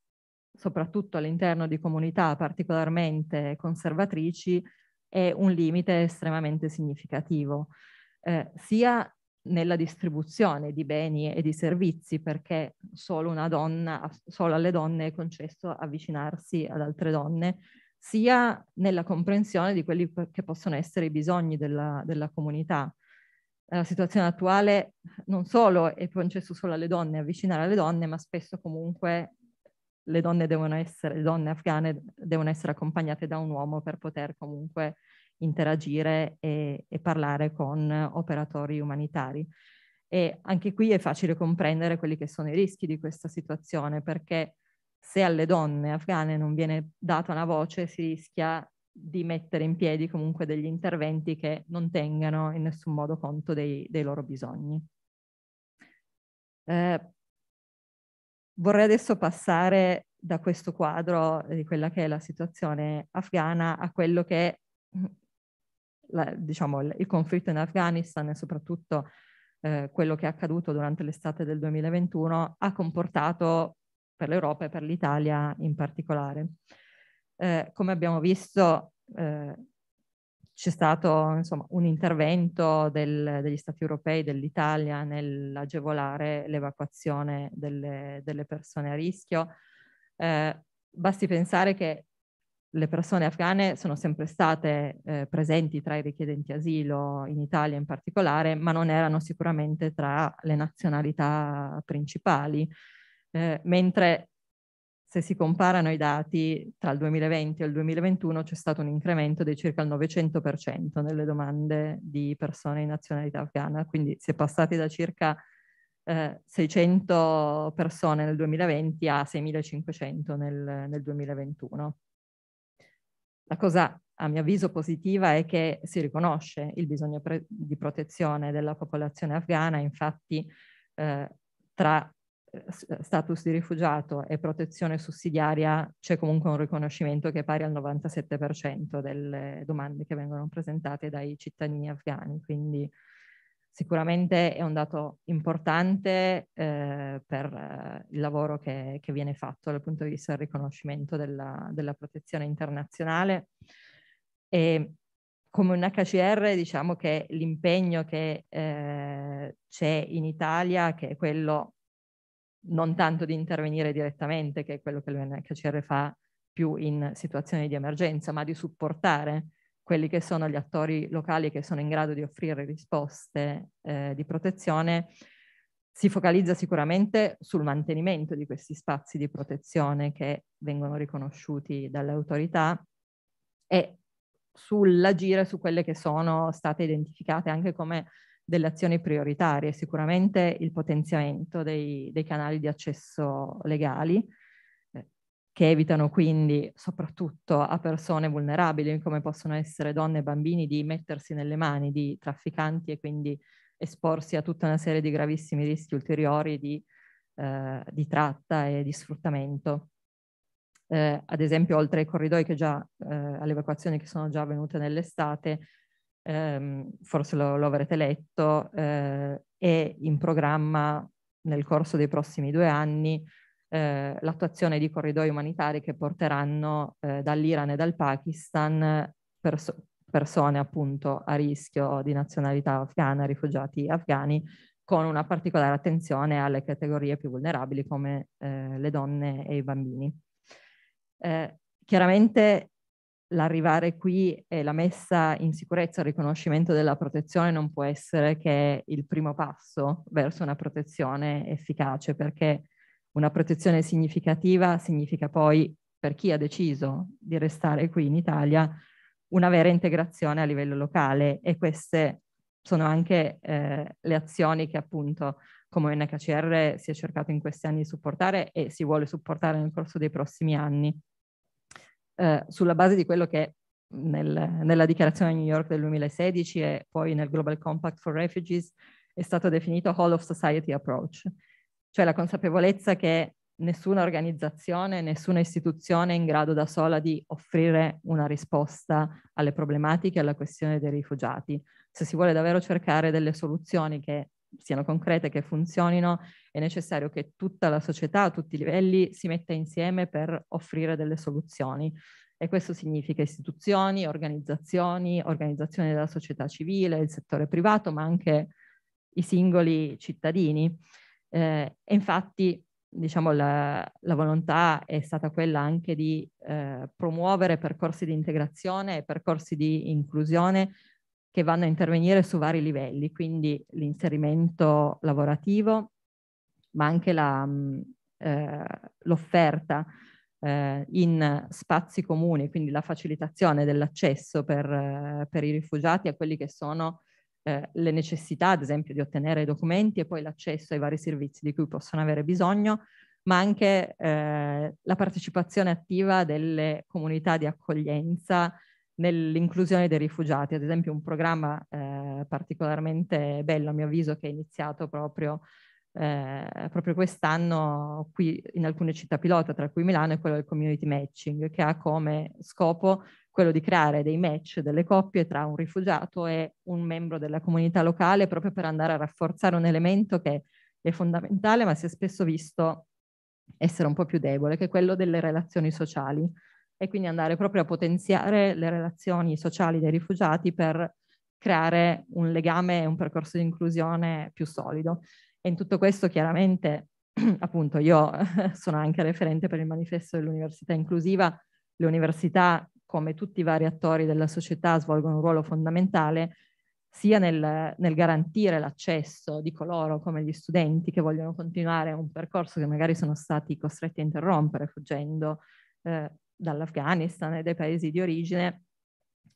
soprattutto all'interno di comunità particolarmente conservatrici è un limite estremamente significativo, eh, sia nella distribuzione di beni e di servizi perché solo una donna, solo alle donne è concesso avvicinarsi ad altre donne, sia nella comprensione di quelli che possono essere i bisogni della, della comunità. La situazione attuale non solo è concesso solo alle donne avvicinare le donne, ma spesso comunque le donne, devono essere, le donne afghane devono essere accompagnate da un uomo per poter comunque interagire e, e parlare con operatori umanitari. E anche qui è facile comprendere quelli che sono i rischi di questa situazione, perché se alle donne afghane non viene data una voce si rischia di mettere in piedi comunque degli interventi che non tengano in nessun modo conto dei, dei loro bisogni. Eh, vorrei adesso passare da questo quadro di quella che è la situazione afghana a quello che la, diciamo, il conflitto in Afghanistan e soprattutto eh, quello che è accaduto durante l'estate del 2021 ha comportato per l'Europa e per l'Italia in particolare. Eh, come abbiamo visto eh, c'è stato insomma, un intervento del, degli Stati europei, e dell'Italia nell'agevolare l'evacuazione delle, delle, persone a rischio. Eh, basti pensare che le persone afghane sono sempre state eh, presenti tra i richiedenti asilo in Italia in particolare, ma non erano sicuramente tra le nazionalità principali, eh, mentre se si comparano i dati tra il 2020 e il 2021 c'è stato un incremento di circa il 900% nelle domande di persone in nazionalità afghana, quindi si è passati da circa eh, 600 persone nel 2020 a 6.500 nel, nel 2021. La cosa a mio avviso positiva è che si riconosce il bisogno di protezione della popolazione afghana, infatti eh, tra eh, status di rifugiato e protezione sussidiaria c'è comunque un riconoscimento che è pari al 97% delle domande che vengono presentate dai cittadini afghani, quindi sicuramente è un dato importante eh, per eh, il lavoro che, che, viene fatto dal punto di vista del riconoscimento della, della protezione internazionale e come un HCR diciamo che l'impegno che eh, c'è in Italia, che è quello non tanto di intervenire direttamente, che è quello che l'UNHCR fa più in situazioni di emergenza, ma di supportare quelli che sono gli attori locali che sono in grado di offrire risposte eh, di protezione, si focalizza sicuramente sul mantenimento di questi spazi di protezione che vengono riconosciuti dalle autorità e sull'agire su quelle che sono state identificate anche come delle azioni prioritarie, sicuramente il potenziamento dei, dei canali di accesso legali, che evitano quindi soprattutto a persone vulnerabili come possono essere donne e bambini di mettersi nelle mani di trafficanti e quindi esporsi a tutta una serie di gravissimi rischi ulteriori di, eh, di tratta e di sfruttamento. Eh, ad esempio oltre ai corridoi che già, eh, alle evacuazioni che sono già avvenute nell'estate, ehm, forse lo, lo, avrete letto, è eh, in programma nel corso dei prossimi due anni eh, l'attuazione di corridoi umanitari che porteranno eh, dall'Iran e dal Pakistan perso persone appunto a rischio di nazionalità afghana, rifugiati afghani, con una particolare attenzione alle categorie più vulnerabili come eh, le donne e i bambini. Eh, chiaramente l'arrivare qui e la messa in sicurezza, il riconoscimento della protezione non può essere che il primo passo verso una protezione efficace perché una protezione significativa significa poi, per chi ha deciso di restare qui in Italia, una vera integrazione a livello locale e queste sono anche eh, le azioni che appunto come NHCR si è cercato in questi anni di supportare e si vuole supportare nel corso dei prossimi anni. Eh, sulla base di quello che nel, nella dichiarazione di New York del 2016 e poi nel Global Compact for Refugees è stato definito Whole of Society Approach, cioè la consapevolezza che nessuna organizzazione, nessuna istituzione è in grado da sola di offrire una risposta alle problematiche e alla questione dei rifugiati. Se si vuole davvero cercare delle soluzioni che siano concrete, che funzionino, è necessario che tutta la società, a tutti i livelli, si metta insieme per offrire delle soluzioni. E questo significa istituzioni, organizzazioni, organizzazioni della società civile, il settore privato, ma anche i singoli cittadini. Eh, infatti, diciamo, la, la, volontà è stata quella anche di eh, promuovere percorsi di integrazione e percorsi di inclusione che vanno a intervenire su vari livelli, quindi l'inserimento lavorativo, ma anche mm, eh, l'offerta eh, in spazi comuni, quindi la facilitazione dell'accesso per, eh, per, i rifugiati a quelli che sono eh, le necessità, ad esempio, di ottenere i documenti e poi l'accesso ai vari servizi di cui possono avere bisogno, ma anche eh, la partecipazione attiva delle comunità di accoglienza nell'inclusione dei rifugiati. Ad esempio un programma eh, particolarmente bello, a mio avviso, che è iniziato proprio, eh, proprio quest'anno qui in alcune città pilota, tra cui Milano, è quello del community matching, che ha come scopo quello di creare dei match, delle coppie tra un rifugiato e un membro della comunità locale proprio per andare a rafforzare un elemento che è fondamentale ma si è spesso visto essere un po' più debole, che è quello delle relazioni sociali e quindi andare proprio a potenziare le relazioni sociali dei rifugiati per creare un legame e un percorso di inclusione più solido. E in tutto questo chiaramente, appunto, io sono anche referente per il manifesto dell'università inclusiva, le università come tutti i vari attori della società svolgono un ruolo fondamentale sia nel, nel garantire l'accesso di coloro come gli studenti che vogliono continuare un percorso che magari sono stati costretti a interrompere fuggendo eh, dall'Afghanistan e dai paesi di origine,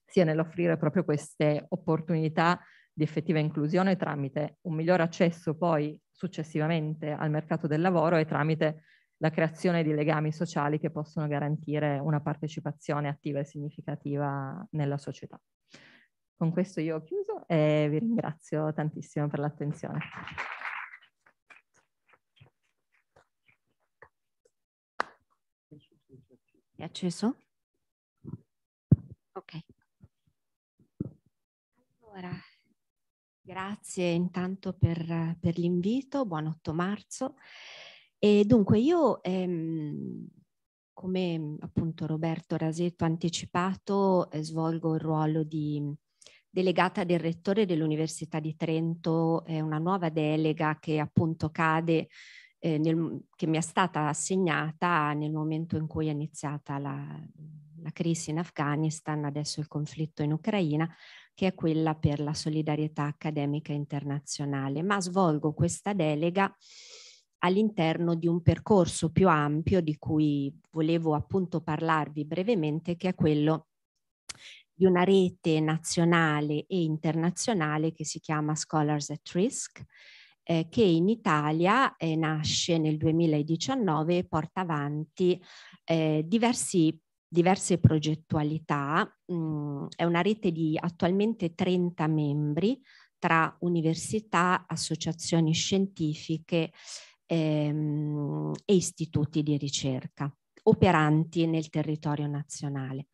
sia nell'offrire proprio queste opportunità di effettiva inclusione tramite un migliore accesso poi successivamente al mercato del lavoro e tramite la creazione di legami sociali che possono garantire una partecipazione attiva e significativa nella società. Con questo io ho chiuso e vi ringrazio tantissimo per l'attenzione. È acceso? Ok. Allora, grazie intanto per, per l'invito, buon 8 marzo. E dunque io, ehm, come appunto Roberto Rasetto ha anticipato, eh, svolgo il ruolo di delegata del rettore dell'Università di Trento, è una nuova delega che appunto cade, eh, nel, che mi è stata assegnata nel momento in cui è iniziata la, la crisi in Afghanistan, adesso il conflitto in Ucraina, che è quella per la solidarietà accademica internazionale. Ma svolgo questa delega all'interno di un percorso più ampio di cui volevo appunto parlarvi brevemente, che è quello di una rete nazionale e internazionale che si chiama Scholars at Risk, eh, che in Italia eh, nasce nel 2019 e porta avanti eh, diversi, diverse progettualità. Mm, è una rete di attualmente 30 membri tra università, associazioni scientifiche, ehm, e istituti di ricerca operanti nel territorio nazionale.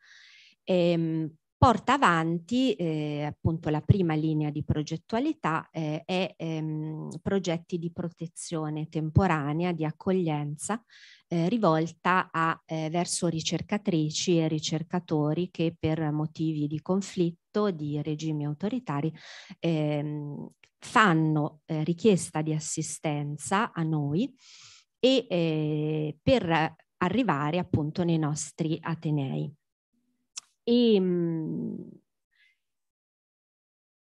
Ehm, porta avanti eh, appunto la prima linea di progettualità eh, è ehm, progetti di protezione temporanea, di accoglienza eh, rivolta a, eh, verso ricercatrici e ricercatori che per motivi di conflitto effetto di regimi autoritari ehm, fanno eh, richiesta di assistenza a noi e eh, per arrivare appunto nei nostri Atenei. E, ehm, mh,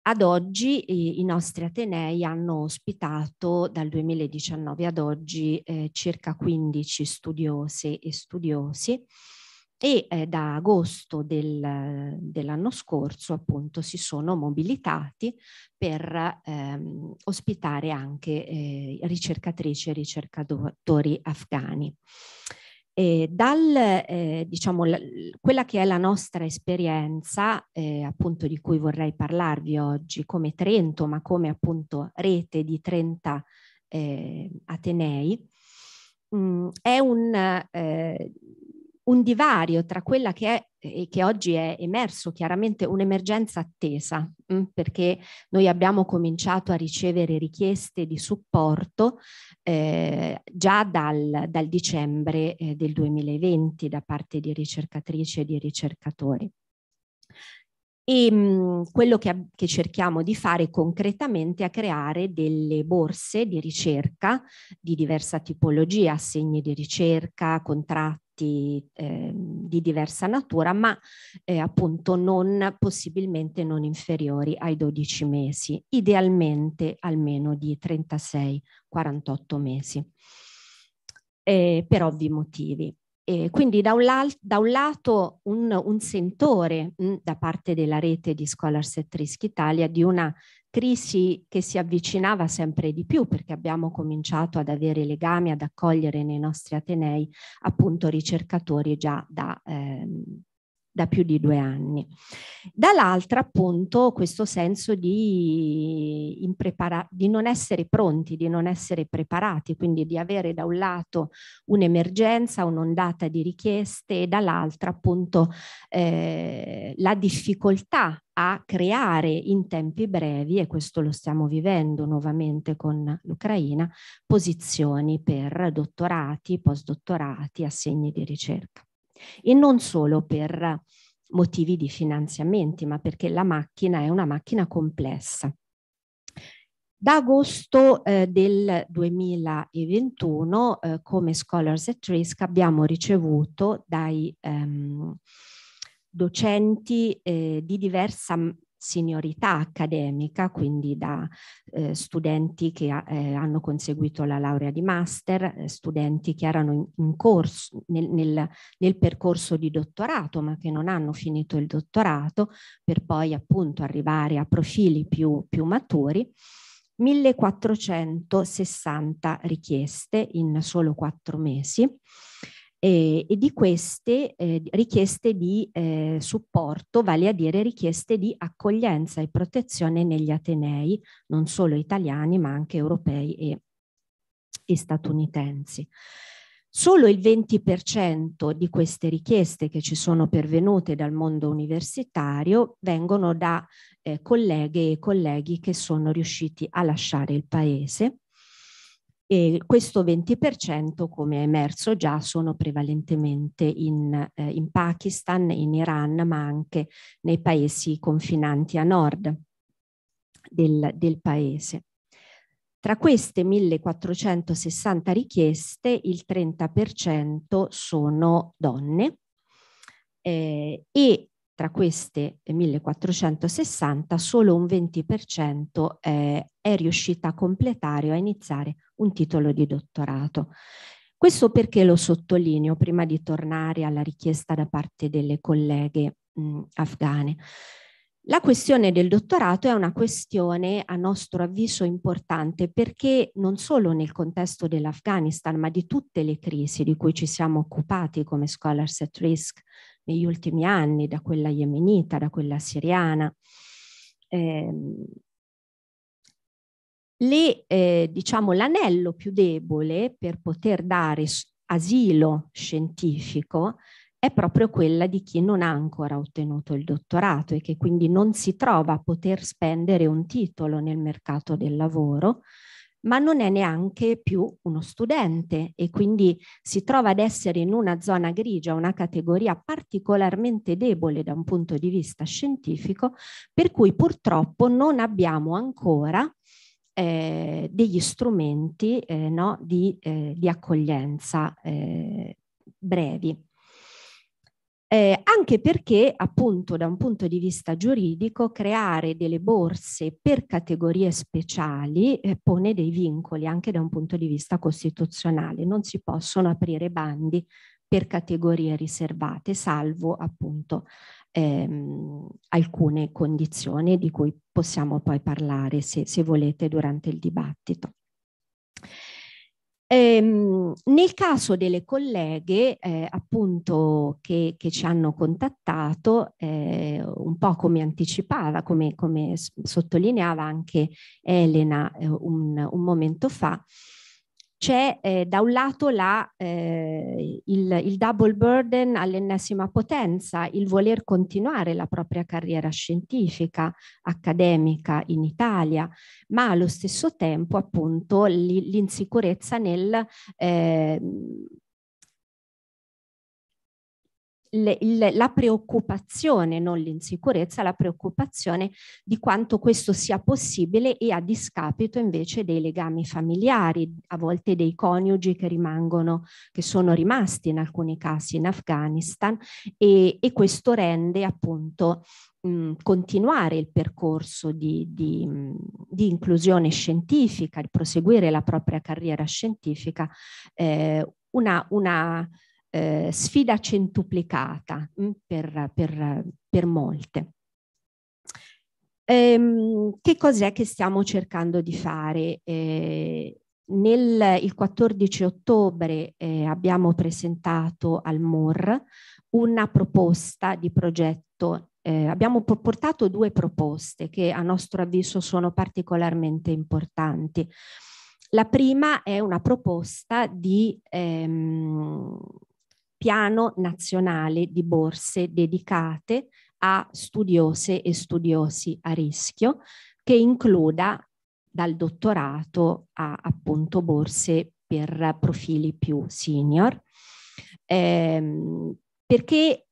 ad oggi i, i, nostri Atenei hanno ospitato dal 2019 ad oggi eh, circa 15 studiosi e studiosi e eh, da agosto del, dell'anno scorso appunto si sono mobilitati per ehm, ospitare anche eh, ricercatrici e ricercatori afghani. E dal, eh, diciamo, la, quella che è la nostra esperienza, eh, appunto di cui vorrei parlarvi oggi come Trento, ma come appunto rete di 30 eh, Atenei, mh, mm, è un, eh, un divario tra quella che è e eh, che oggi è emerso chiaramente un'emergenza attesa, mm, perché noi abbiamo cominciato a ricevere richieste di supporto eh, già dal, dal dicembre eh, del 2020 da parte di ricercatrici e di ricercatori. E mhmm, quello che, che, cerchiamo di fare concretamente è creare delle borse di ricerca di diversa tipologia, assegni di ricerca, contratti eh, di diversa natura, ma eh, appunto non possibilmente non inferiori ai 12 mesi, idealmente almeno di 36-48 mesi, eh, per ovvi motivi. E quindi da un, da un lato un, un sentore mh, mm, da parte della rete di Scholars at Risk Italia di una crisi che si avvicinava sempre di più perché abbiamo cominciato ad avere legami, ad accogliere nei nostri Atenei appunto ricercatori già da, eh, da più di due anni. Dall'altra appunto questo senso di, di, non essere pronti, di non essere preparati, quindi di avere da un lato un'emergenza, un'ondata di richieste e dall'altra appunto eh, la difficoltà a creare in tempi brevi, e questo lo stiamo vivendo nuovamente con l'Ucraina, posizioni per dottorati, postdottorati, assegni di ricerca e non solo per motivi di finanziamenti, ma perché la macchina è una macchina complessa. Da agosto eh, del 2021, eh, come Scholars at Risk, abbiamo ricevuto dai ehm, docenti eh, di diversa signorità accademica, quindi da eh, studenti che ha, eh, hanno conseguito la laurea di master, eh, studenti che erano in, in corso, nel, nel, nel percorso di dottorato, ma che non hanno finito il dottorato, per poi appunto arrivare a profili più, più maturi. 1460 richieste in solo quattro mesi e, eh, e di queste eh, richieste di eh, supporto, vale a dire richieste di accoglienza e protezione negli Atenei, non solo italiani ma anche europei e, e statunitensi. Solo il 20% di queste richieste che ci sono pervenute dal mondo universitario vengono da eh, colleghe e colleghi che sono riusciti a lasciare il paese e questo 20% come è emerso già sono prevalentemente in, eh, in Pakistan, in Iran ma anche nei paesi confinanti a nord del, del paese. Tra queste 1460 richieste il 30% sono donne eh, e tra queste 1460 solo un 20% eh, è riuscita a completare o a iniziare un titolo di dottorato. Questo perché lo sottolineo prima di tornare alla richiesta da parte delle colleghe mh, afghane. La questione del dottorato è una questione a nostro avviso importante perché non solo nel contesto dell'Afghanistan ma di tutte le crisi di cui ci siamo occupati come Scholars at Risk negli ultimi anni, da quella yemenita, da quella siriana. Eh, le, eh, diciamo, l'anello più debole per poter dare asilo scientifico è proprio quella di chi non ha ancora ottenuto il dottorato e che quindi non si trova a poter spendere un titolo nel mercato del lavoro, ma non è neanche più uno studente e quindi si trova ad essere in una zona grigia, una categoria particolarmente debole da un punto di vista scientifico, per cui purtroppo non abbiamo ancora eh, degli strumenti eh, no, di, eh, di, accoglienza eh, brevi eh, anche perché appunto da un punto di vista giuridico creare delle borse per categorie speciali eh, pone dei vincoli anche da un punto di vista costituzionale, non si possono aprire bandi per categorie riservate, salvo appunto ehm, alcune condizioni di cui possiamo poi parlare se, se volete durante il dibattito. Ehm, nel caso delle colleghe eh, appunto che, che, ci hanno contattato, eh, un po' come anticipava, come, come sottolineava anche Elena eh, un, un momento fa, c'è eh, da un lato la, eh, il, il, double burden all'ennesima potenza, il voler continuare la propria carriera scientifica, accademica in Italia, ma allo stesso tempo appunto l'insicurezza nel eh, le, le, la preoccupazione, non l'insicurezza, la preoccupazione di quanto questo sia possibile e a discapito invece dei legami familiari, a volte dei coniugi che rimangono, che sono rimasti in alcuni casi in Afghanistan e, e questo rende appunto continuare il percorso di, di, di, inclusione scientifica, di proseguire la propria carriera scientifica, eh, una, una eh, sfida centuplicata mm, per, per, per, molte. Ehm, che cos'è che stiamo cercando di fare? Eh, nel, il 14 ottobre eh, abbiamo presentato al MOR una proposta di progetto. Eh, abbiamo portato due proposte che a nostro avviso sono particolarmente importanti. La prima è una proposta di ehm, piano nazionale di borse dedicate a studiose e studiosi a rischio che includa dal dottorato a appunto borse per profili più senior. Eh, perché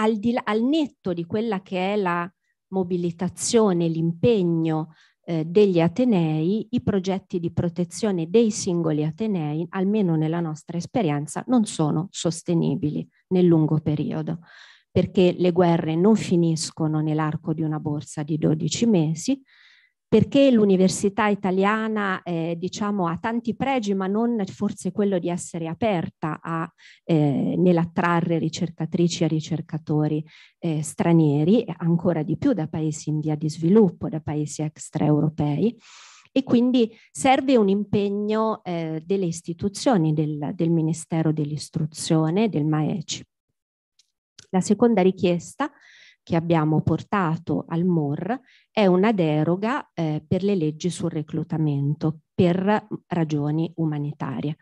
al, di, al netto di quella che è la mobilitazione, l'impegno eh, degli Atenei, i progetti di protezione dei singoli Atenei, almeno nella nostra esperienza, non sono sostenibili nel lungo periodo perché le guerre non finiscono nell'arco di una borsa di 12 mesi, perché l'università italiana eh, diciamo, ha tanti pregi, ma non forse quello di essere aperta a, eh, nell'attrarre ricercatrici e ricercatori eh, stranieri, ancora di più da paesi in via di sviluppo, da paesi extraeuropei e quindi serve un impegno eh, delle istituzioni del, del Ministero dell'Istruzione, del MAECI. La seconda richiesta che abbiamo portato al MOR è una deroga eh, per le leggi sul reclutamento per ragioni umanitarie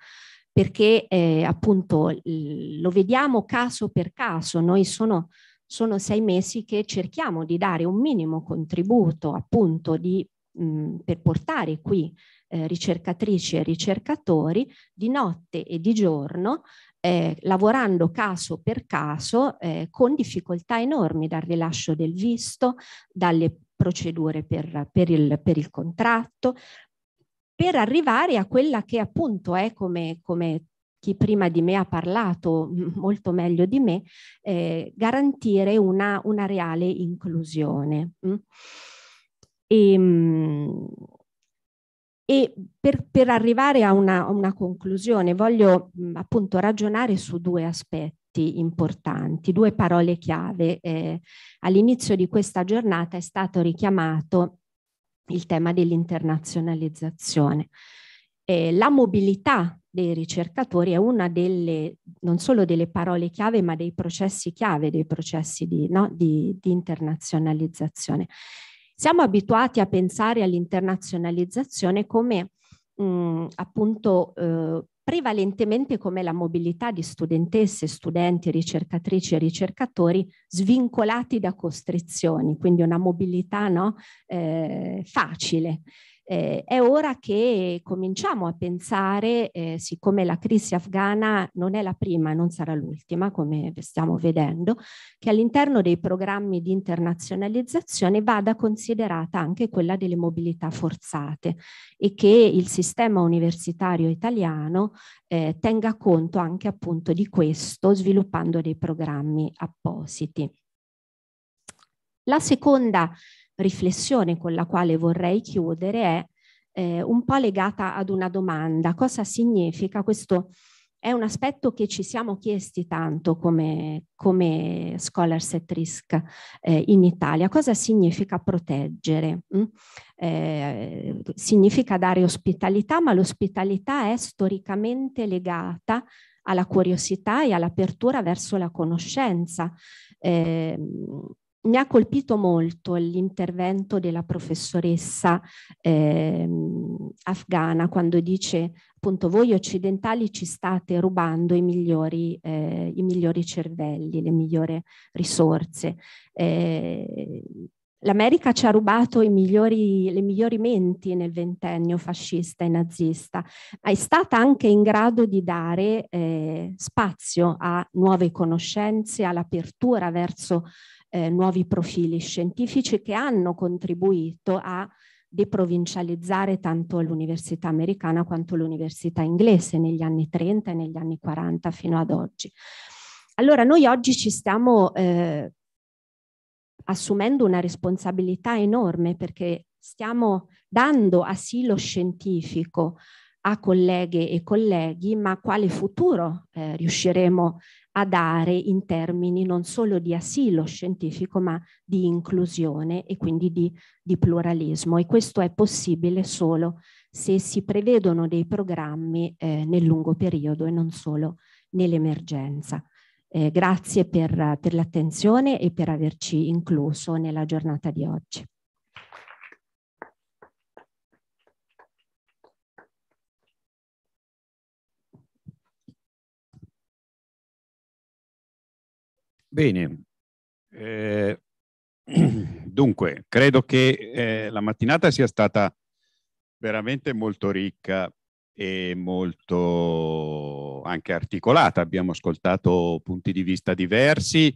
perché eh, appunto lo vediamo caso per caso, noi sono, sono sei mesi che cerchiamo di dare un minimo contributo appunto di, mh, per portare qui eh, ricercatrici e ricercatori di notte e di giorno eh, lavorando caso per caso eh, con difficoltà enormi dal rilascio del visto, dalle procedure per, per, il, per il contratto, per arrivare a quella che appunto è come, come chi prima di me ha parlato molto meglio di me, eh, garantire una, una, reale inclusione. Mm. E, ehm, e per, per arrivare a una, a una, conclusione voglio mh, mm, appunto ragionare su due aspetti importanti, due parole chiave. Eh, all'inizio di questa giornata è stato richiamato il tema dell'internazionalizzazione. Eh, la mobilità dei ricercatori è una delle, non solo delle parole chiave, ma dei processi chiave, dei processi di, no, di, di internazionalizzazione. Siamo abituati a pensare all'internazionalizzazione come mh, mm, appunto eh, prevalentemente come la mobilità di studentesse, studenti, ricercatrici e ricercatori svincolati da costrizioni, quindi una mobilità no, eh, facile. Eh, è ora che cominciamo a pensare, eh, siccome la crisi afghana non è la prima e non sarà l'ultima, come stiamo vedendo, che all'interno dei programmi di internazionalizzazione vada considerata anche quella delle mobilità forzate e che il sistema universitario italiano eh, tenga conto anche appunto di questo sviluppando dei programmi appositi. La seconda riflessione con la quale vorrei chiudere è eh, un po' legata ad una domanda. Cosa significa questo? È un aspetto che ci siamo chiesti tanto come, come scholars at risk eh, in Italia. Cosa significa proteggere? Mm? Eh, significa dare ospitalità, ma l'ospitalità è storicamente legata alla curiosità e all'apertura verso la conoscenza. Eh, mi ha colpito molto l'intervento della professoressa eh, afghana quando dice appunto voi occidentali ci state rubando i migliori, eh, i migliori cervelli, le migliori risorse. Eh, L'America ci ha rubato migliori, le migliori menti nel ventennio fascista e nazista, ma è stata anche in grado di dare eh, spazio a nuove conoscenze, all'apertura verso eh, nuovi profili scientifici che hanno contribuito a deprovincializzare tanto l'università americana quanto l'università inglese negli anni 30 e negli anni 40 fino ad oggi. Allora noi oggi ci stiamo eh, assumendo una responsabilità enorme perché stiamo dando asilo scientifico a colleghe e colleghi, ma quale futuro eh, riusciremo a dare in termini non solo di asilo scientifico ma di inclusione e quindi di, di pluralismo e questo è possibile solo se si prevedono dei programmi eh, nel lungo periodo e non solo nell'emergenza. Eh, grazie per, per l'attenzione e per averci incluso nella giornata di oggi. Bene, eh, dunque, credo che eh, la mattinata sia stata veramente molto ricca e molto anche articolata. Abbiamo ascoltato punti di vista diversi e,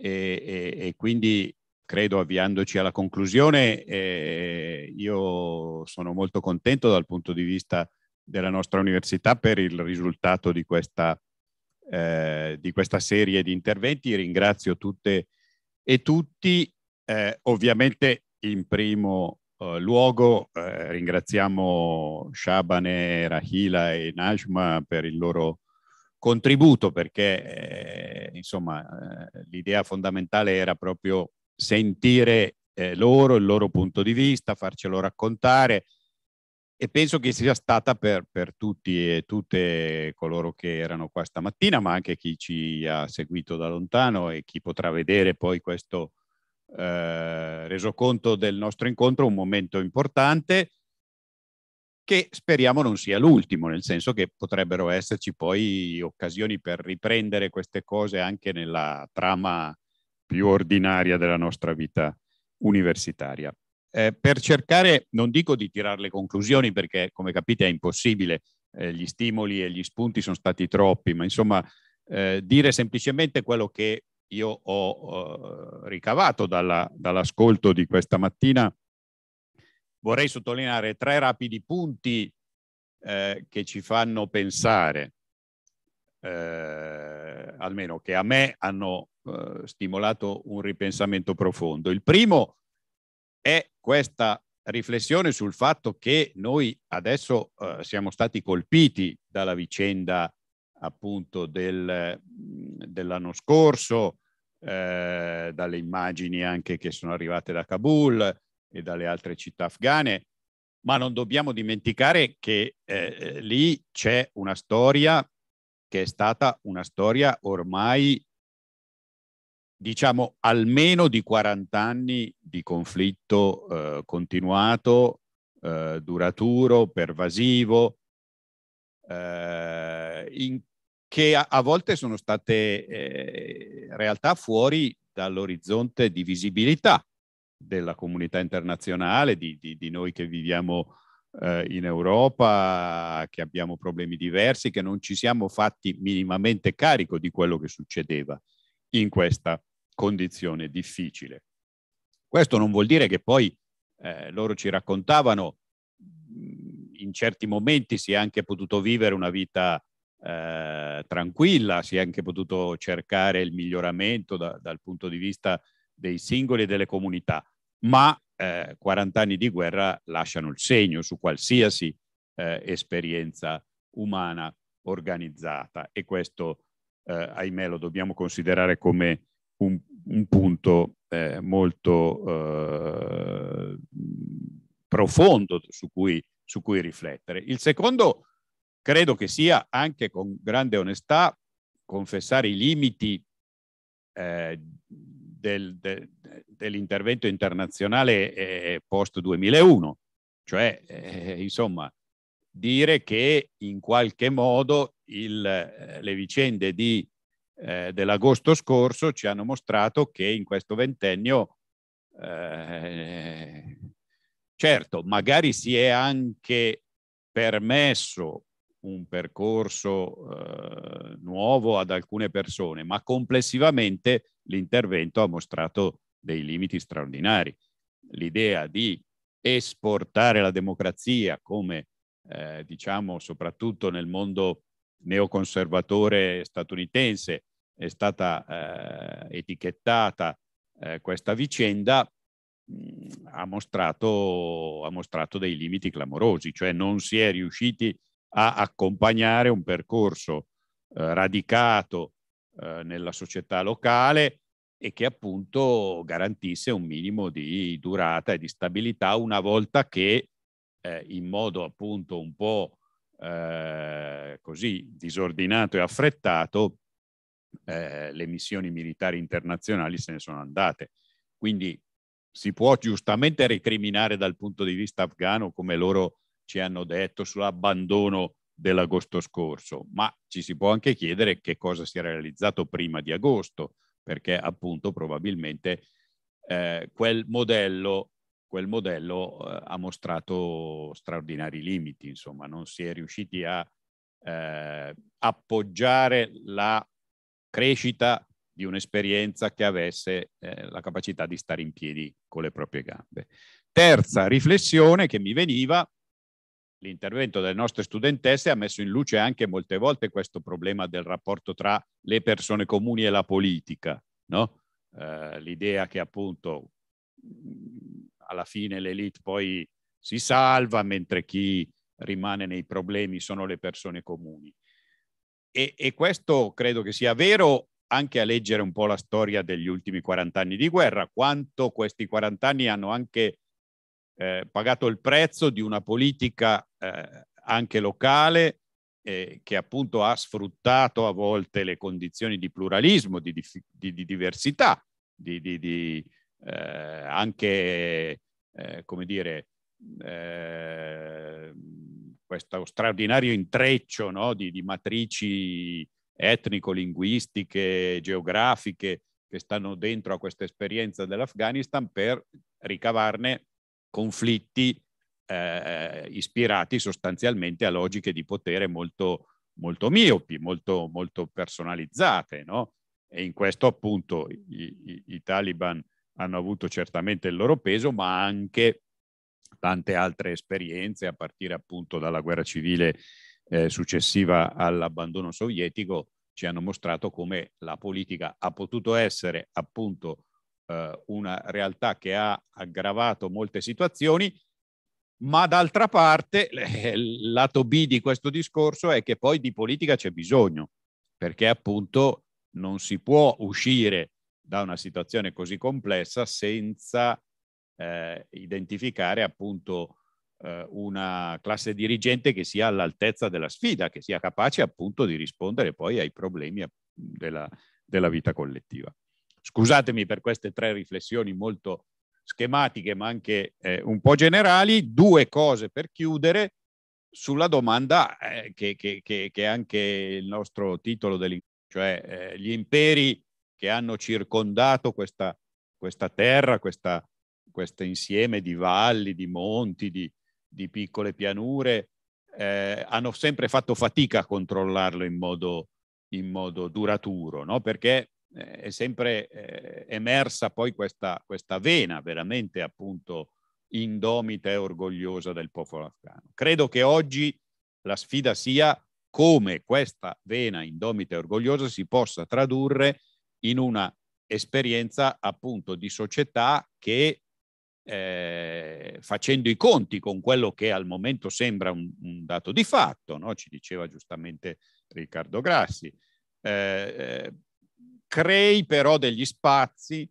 e, e quindi credo avviandoci alla conclusione, eh, io sono molto contento dal punto di vista della nostra università per il risultato di questa eh, di questa serie di interventi. Ringrazio tutte e tutti. Eh, ovviamente in primo eh, luogo eh, ringraziamo Shabane, Rahila e Najma per il loro contributo perché eh, insomma eh, l'idea fondamentale era proprio sentire loro, il loro punto di vista, farcelo raccontare, e penso che sia stata per, per, tutti e tutte coloro che erano qua stamattina, ma anche chi ci ha seguito da lontano e chi potrà vedere poi questo eh, resoconto del nostro incontro, un momento importante che speriamo non sia l'ultimo, nel senso che potrebbero esserci poi occasioni per riprendere queste cose anche nella trama più ordinaria della nostra vita universitaria eh, per cercare, non dico di tirare le conclusioni perché come capite è impossibile, eh, gli stimoli e gli spunti sono stati troppi, ma insomma eh, dire semplicemente quello che io ho eh, ricavato dalla, dall'ascolto di questa mattina, vorrei sottolineare tre rapidi punti eh, che ci fanno pensare. Eh, almeno che a me hanno stimolato un ripensamento profondo. Il primo è è questa riflessione sul fatto che noi adesso eh, siamo stati colpiti dalla vicenda appunto del, dell'anno scorso, eh, dalle immagini anche che sono arrivate da Kabul e dalle altre città afghane, ma non dobbiamo dimenticare che eh, eh lì c'è una storia che è stata una storia ormai diciamo almeno di 40 anni di conflitto eh, continuato, eh, duraturo, pervasivo, eh, in, che a, a, volte sono state eh, realtà fuori dall'orizzonte di visibilità della comunità internazionale, di, di, di noi che viviamo eh, in Europa, che abbiamo problemi diversi, che non ci siamo fatti minimamente carico di quello che succedeva in questa condizione difficile. Questo non vuol dire che poi eh, loro ci raccontavano, in certi momenti si è anche potuto vivere una vita eh, tranquilla, si è anche potuto cercare il miglioramento da, dal punto di vista dei singoli e delle comunità, ma eh, 40 anni di guerra lasciano il segno su qualsiasi eh, esperienza umana organizzata e questo, eh, ahimè, lo dobbiamo considerare come un, un punto eh, molto eh, profondo su cui, su cui riflettere. Il secondo credo che sia anche con grande onestà confessare i limiti eh, del, de, dell'intervento internazionale eh, post 2001, cioè eh, insomma dire che in qualche modo il, eh, le vicende di eh, dell'agosto scorso ci hanno mostrato che in questo ventennio, eh, certo, magari si è anche permesso un percorso eh, nuovo ad alcune persone, ma complessivamente l'intervento ha mostrato dei limiti straordinari. L'idea di esportare la democrazia come, eh, diciamo, soprattutto nel mondo neoconservatore statunitense è stata eh, etichettata eh, questa vicenda, mh, mm, ha, mostrato, ha mostrato dei limiti clamorosi, cioè non si è riusciti a accompagnare un percorso eh, radicato eh, nella società locale e che appunto garantisse un minimo di durata e di stabilità una volta che eh, in modo appunto un po' Eh, così disordinato e affrettato, eh, le missioni militari internazionali se ne sono andate. Quindi si può giustamente recriminare dal punto di vista afghano, come loro ci hanno detto, sull'abbandono dell'agosto scorso, ma ci si può anche chiedere che cosa si era realizzato prima di agosto, perché appunto probabilmente eh, quel modello quel modello eh, ha mostrato straordinari limiti, insomma, non si è riusciti a eh, appoggiare la crescita di un'esperienza che avesse eh, la capacità di stare in piedi con le proprie gambe. Terza riflessione che mi veniva, l'intervento delle nostre studentesse ha messo in luce anche molte volte questo problema del rapporto tra le persone comuni e la politica, no? Eh, l'idea che appunto alla fine l'elite poi si salva, mentre chi rimane nei problemi sono le persone comuni. E, e, questo credo che sia vero anche a leggere un po' la storia degli ultimi 40 anni di guerra, quanto questi 40 anni hanno anche eh, pagato il prezzo di una politica eh, anche locale eh, che appunto ha sfruttato a volte le condizioni di pluralismo, di, di, di diversità, di, di eh, anche, eh, come dire, eh, questo straordinario intreccio no, di, di, matrici etnico-linguistiche, geografiche che stanno dentro a questa esperienza dell'Afghanistan per ricavarne conflitti eh, ispirati sostanzialmente a logiche di potere molto, molto miopi, molto, molto personalizzate. No? E in questo appunto i, i, i taliban hanno avuto certamente il loro peso, ma anche tante altre esperienze, a partire appunto dalla guerra civile eh, successiva all'abbandono sovietico, ci hanno mostrato come la politica ha potuto essere appunto eh, una realtà che ha aggravato molte situazioni, ma d'altra parte eh, il lato B di questo discorso è che poi di politica c'è bisogno, perché appunto non si può uscire da una situazione così complessa senza eh, identificare appunto eh, una classe dirigente che sia all'altezza della sfida, che sia capace appunto di rispondere poi ai problemi eh, della, della vita collettiva. Scusatemi per queste tre riflessioni molto schematiche ma anche eh, un po' generali, due cose per chiudere sulla domanda eh, che, che, che, che anche il nostro titolo, cioè eh, gli imperi che hanno circondato questa, questa terra, questo insieme di valli, di monti, di, di piccole pianure, eh, hanno sempre fatto fatica a controllarlo in modo, in modo duraturo, no? perché eh, è sempre eh, emersa poi questa, questa, vena veramente appunto indomita e orgogliosa del popolo afghano. Credo che oggi la sfida sia come questa vena indomita e orgogliosa si possa tradurre in una esperienza appunto di società che eh, facendo i conti con quello che al momento sembra un, un dato di fatto, no? ci diceva giustamente Riccardo Grassi, eh, crei però degli spazi,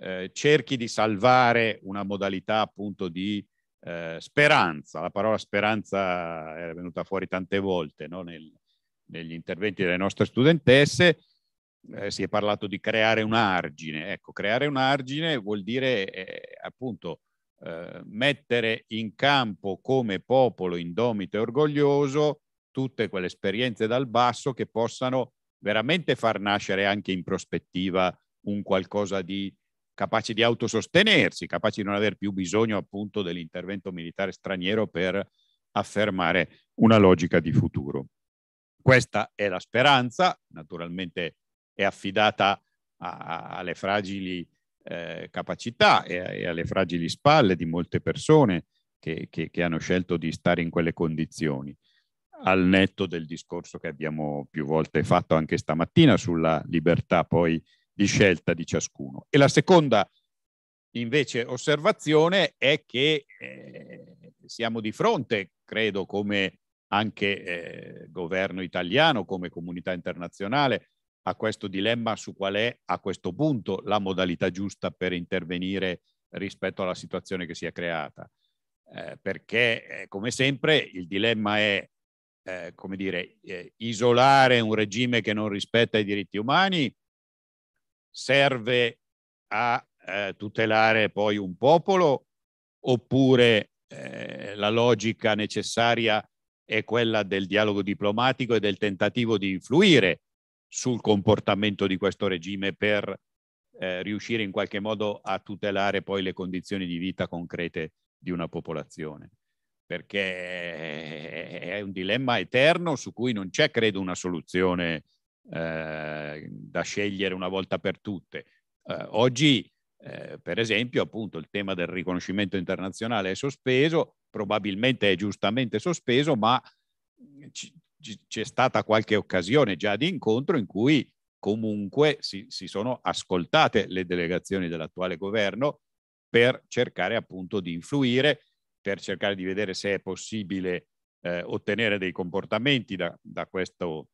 eh, cerchi di salvare una modalità appunto di eh, speranza, la parola speranza era venuta fuori tante volte no? Nel, negli interventi delle nostre studentesse, eh, si è parlato di creare un argine. Ecco, creare un argine vuol dire eh, appunto eh, mettere in campo come popolo indomito e orgoglioso tutte quelle esperienze dal basso che possano veramente far nascere anche in prospettiva un qualcosa di capace di autosostenersi, capace di non aver più bisogno appunto dell'intervento militare straniero per affermare una logica di futuro. Questa è la speranza, naturalmente è affidata a, a, alle fragili eh, capacità e, e, alle fragili spalle di molte persone che, che, che hanno scelto di stare in quelle condizioni al netto del discorso che abbiamo più volte fatto anche stamattina sulla libertà poi di scelta di ciascuno. E la seconda invece osservazione è che eh, siamo di fronte, credo come anche eh, governo italiano, come comunità internazionale, a questo dilemma su qual è a questo punto la modalità giusta per intervenire rispetto alla situazione che si è creata. Eh, perché, eh, come sempre, il dilemma è, eh, come dire, eh, isolare un regime che non rispetta i diritti umani serve a eh, tutelare poi un popolo oppure eh, la logica necessaria è quella del dialogo diplomatico e del tentativo di influire sul comportamento di questo regime per eh, riuscire in qualche modo a tutelare poi le condizioni di vita concrete di una popolazione. Perché è un dilemma eterno su cui non c'è, credo, una soluzione eh, da scegliere una volta per tutte. Eh, oggi, eh, per esempio, appunto, il tema del riconoscimento internazionale è sospeso, probabilmente è giustamente sospeso, ma c'è stata qualche occasione già di incontro in cui comunque si, si sono ascoltate le delegazioni dell'attuale governo per cercare appunto di influire, per cercare di vedere se è possibile eh, ottenere dei comportamenti da, da, questo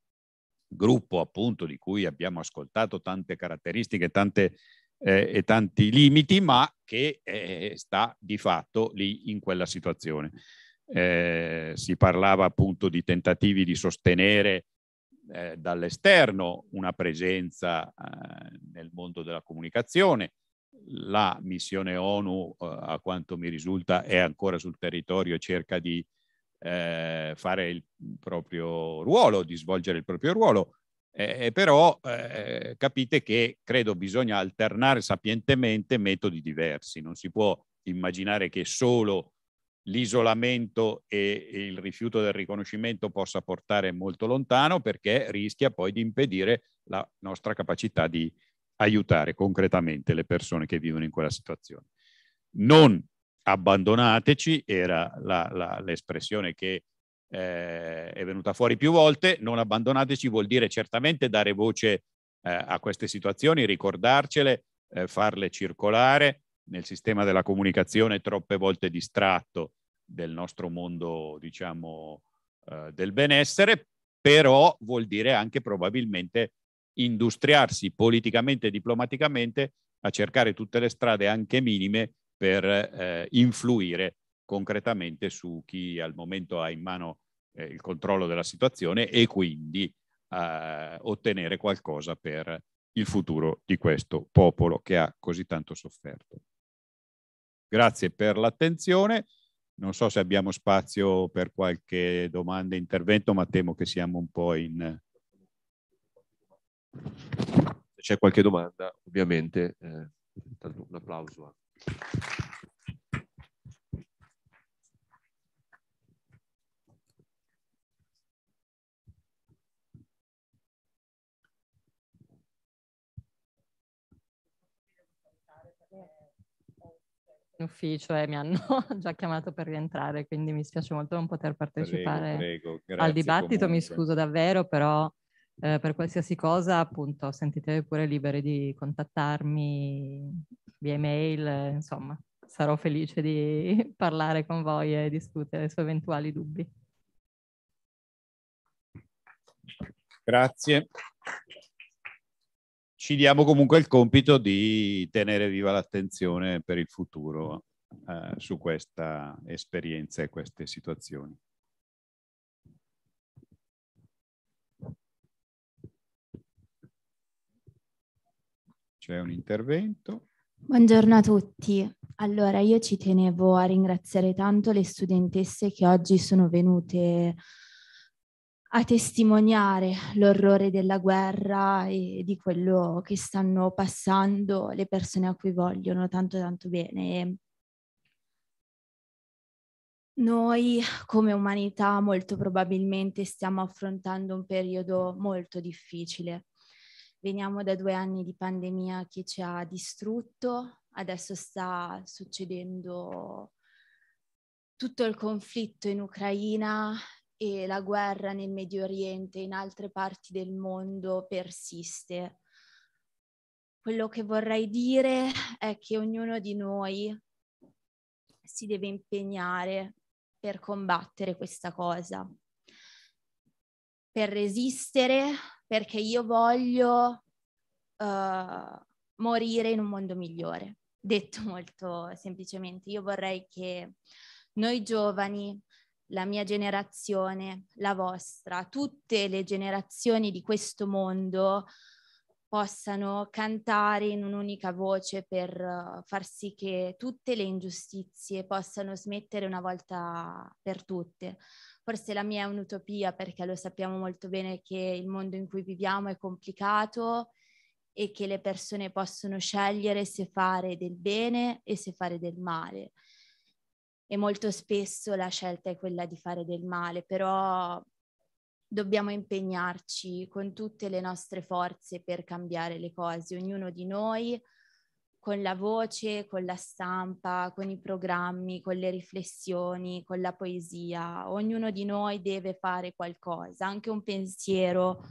gruppo appunto di cui abbiamo ascoltato tante caratteristiche tante, eh, e tanti limiti, ma che eh, sta di fatto lì in quella situazione eh, si parlava appunto di tentativi di sostenere eh, dall'esterno una presenza eh, nel mondo della comunicazione. La missione ONU, eh, a quanto mi risulta, è ancora sul territorio e cerca di eh, fare il proprio ruolo, di svolgere il proprio ruolo. Eh, però eh, capite che credo bisogna alternare sapientemente metodi diversi, non si può immaginare che solo l'isolamento e il rifiuto del riconoscimento possa portare molto lontano perché rischia poi di impedire la nostra capacità di aiutare concretamente le persone che vivono in quella situazione. Non abbandonateci era l'espressione che eh, è venuta fuori più volte, non abbandonateci vuol dire certamente dare voce eh, a queste situazioni, ricordarcele, eh, farle circolare, nel sistema della comunicazione troppe volte distratto del nostro mondo, diciamo, eh, del benessere, però vuol dire anche probabilmente industriarsi politicamente e diplomaticamente a cercare tutte le strade anche minime per eh, influire concretamente su chi al momento ha in mano eh, il controllo della situazione e quindi eh, ottenere qualcosa per il futuro di questo popolo che ha così tanto sofferto. Grazie per l'attenzione. Non so se abbiamo spazio per qualche domanda e intervento, ma temo che siamo un po' in... Se c'è qualche domanda, ovviamente, eh, un applauso. in ufficio e mi hanno già chiamato per rientrare, quindi mi spiace molto non poter partecipare prego, prego. al dibattito, comunque. mi scuso davvero, però eh, per qualsiasi cosa appunto sentitevi pure liberi di contattarmi via email, insomma sarò felice di parlare con voi e discutere su eventuali dubbi. Grazie ci diamo comunque il compito di tenere viva l'attenzione per il futuro eh, su questa esperienza e queste situazioni. C'è un intervento. Buongiorno a tutti. Allora, io ci tenevo a ringraziare tanto le studentesse che oggi sono venute a testimoniare l'orrore della guerra e di quello che stanno passando le persone a cui vogliono tanto tanto bene. Noi come umanità molto probabilmente stiamo affrontando un periodo molto difficile. Veniamo da due anni di pandemia che ci ha distrutto, adesso sta succedendo tutto il conflitto in Ucraina, e la guerra nel Medio Oriente e in altre parti del mondo persiste. Quello che vorrei dire è che ognuno di noi si deve impegnare per combattere questa cosa, per resistere, perché io voglio uh, morire in un mondo migliore. Detto molto semplicemente, io vorrei che noi giovani la mia generazione, la vostra, tutte le generazioni di questo mondo possano cantare in un'unica voce per eh, far sì che tutte le ingiustizie possano smettere una volta per tutte. Forse la mia è un'utopia perché lo sappiamo molto bene che il mondo in cui viviamo è complicato e che le persone possono scegliere se fare del bene e se fare del male e molto spesso la scelta è quella di fare del male, però dobbiamo impegnarci con tutte le nostre forze per cambiare le cose, ognuno di noi con la voce, con la stampa, con i programmi, con le riflessioni, con la poesia. Ognuno di noi deve fare qualcosa, anche un pensiero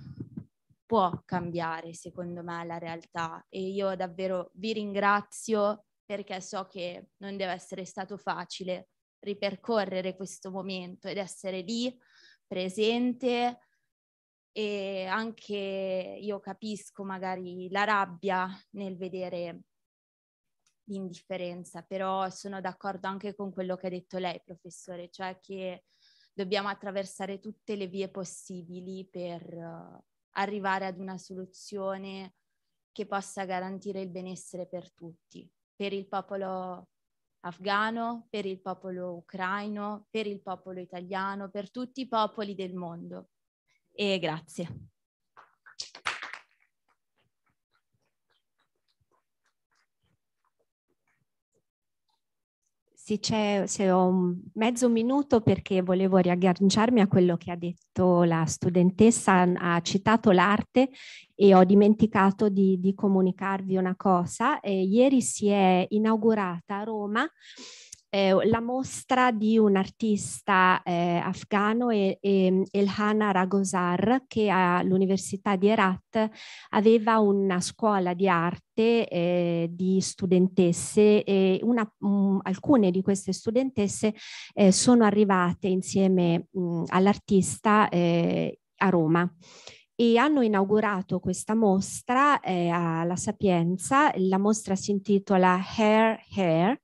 può cambiare, secondo me, la realtà. E io davvero vi ringrazio perché so che non deve essere stato facile ripercorrere questo momento ed essere lì, presente e anche io capisco magari la rabbia nel vedere l'indifferenza, però sono d'accordo anche con quello che ha detto lei, professore, cioè che dobbiamo attraversare tutte le vie possibili per eh, arrivare ad una soluzione che possa garantire il benessere per tutti per il popolo afghano, per il popolo ucraino, per il popolo italiano, per tutti i popoli del mondo. E grazie. Sì, se ho mezzo minuto perché volevo riagganciarmi a quello che ha detto la studentessa, ha citato l'arte e ho dimenticato di, di comunicarvi una cosa. Eh, ieri si è inaugurata a Roma eh, la mostra di un artista eh, afghano, mm, Elhana Ragosar, che all'Università di Herat aveva una scuola di arte eh, di studentesse e una, mh, mm, alcune di queste studentesse eh, sono arrivate insieme mm, all'artista eh, a Roma e hanno inaugurato questa mostra eh, alla Sapienza. La mostra si intitola Hair Hair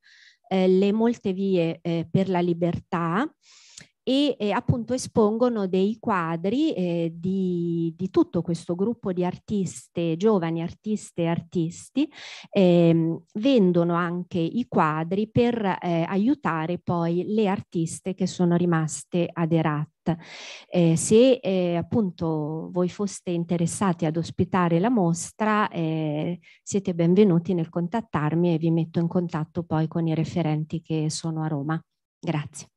eh, le molte vie eh, per la libertà e eh, appunto espongono dei quadri eh, di, di tutto questo gruppo di artiste, giovani artiste e artisti, eh, vendono anche i quadri per eh, aiutare poi le artiste che sono rimaste aderate. Eh, se eh, appunto voi foste interessati ad ospitare la mostra, eh, siete benvenuti nel contattarmi e vi metto in contatto poi con i referenti che sono a Roma. Grazie.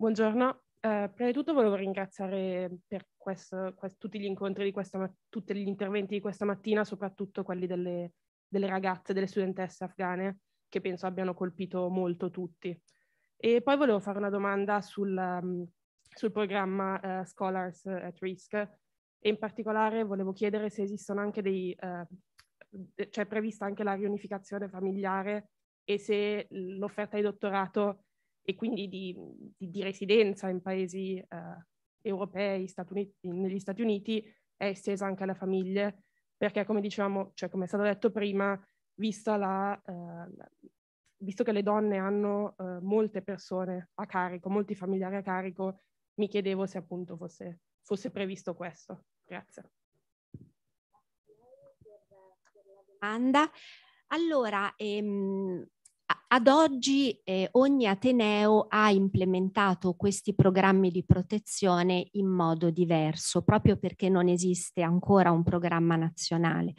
Buongiorno, eh, prima di tutto volevo ringraziare per questo, questo, tutti gli incontri di questa mattina, tutti gli interventi di questa mattina, soprattutto quelli delle, delle, ragazze, delle studentesse afghane, che penso abbiano colpito molto tutti. E poi volevo fare una domanda sul, um, sul programma uh, Scholars at Risk e in particolare volevo chiedere se esistono anche dei, uh, eh, c'è cioè prevista anche la riunificazione familiare e se l'offerta di dottorato e quindi di, di, di residenza in paesi eh, europei, Stati Uniti, negli Stati Uniti, è estesa anche alle famiglie, perché come dicevamo, cioè come è stato detto prima, vista la, eh, visto che le donne hanno eh, molte persone a carico, molti familiari a carico, mi chiedevo se appunto fosse, fosse previsto questo. Grazie. Domanda. Allora, ehm, ad oggi eh, ogni Ateneo ha implementato questi programmi di protezione in modo diverso, proprio perché non esiste ancora un programma nazionale.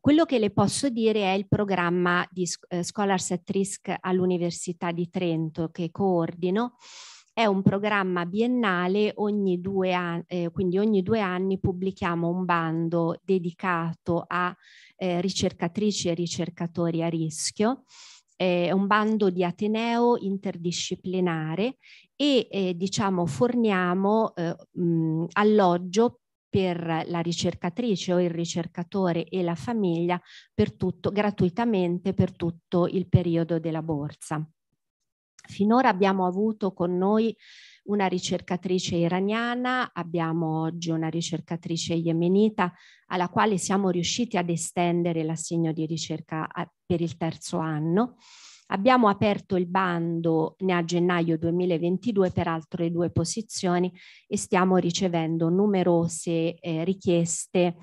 Quello che le posso dire è il programma di eh, Scholars at Risk all'Università di Trento che coordino. È un programma biennale, ogni due eh, quindi ogni due anni pubblichiamo un bando dedicato a eh, ricercatrici e ricercatori a rischio è un bando di Ateneo interdisciplinare e eh, diciamo forniamo eh, mh, alloggio per la ricercatrice o il ricercatore e la famiglia per tutto, gratuitamente per tutto il periodo della borsa. Finora abbiamo avuto con noi una ricercatrice iraniana, abbiamo oggi una ricercatrice yemenita alla quale siamo riusciti ad estendere l'assegno di ricerca per il terzo anno. Abbiamo aperto il bando né a gennaio 2022 per altre due posizioni e stiamo ricevendo numerose eh, richieste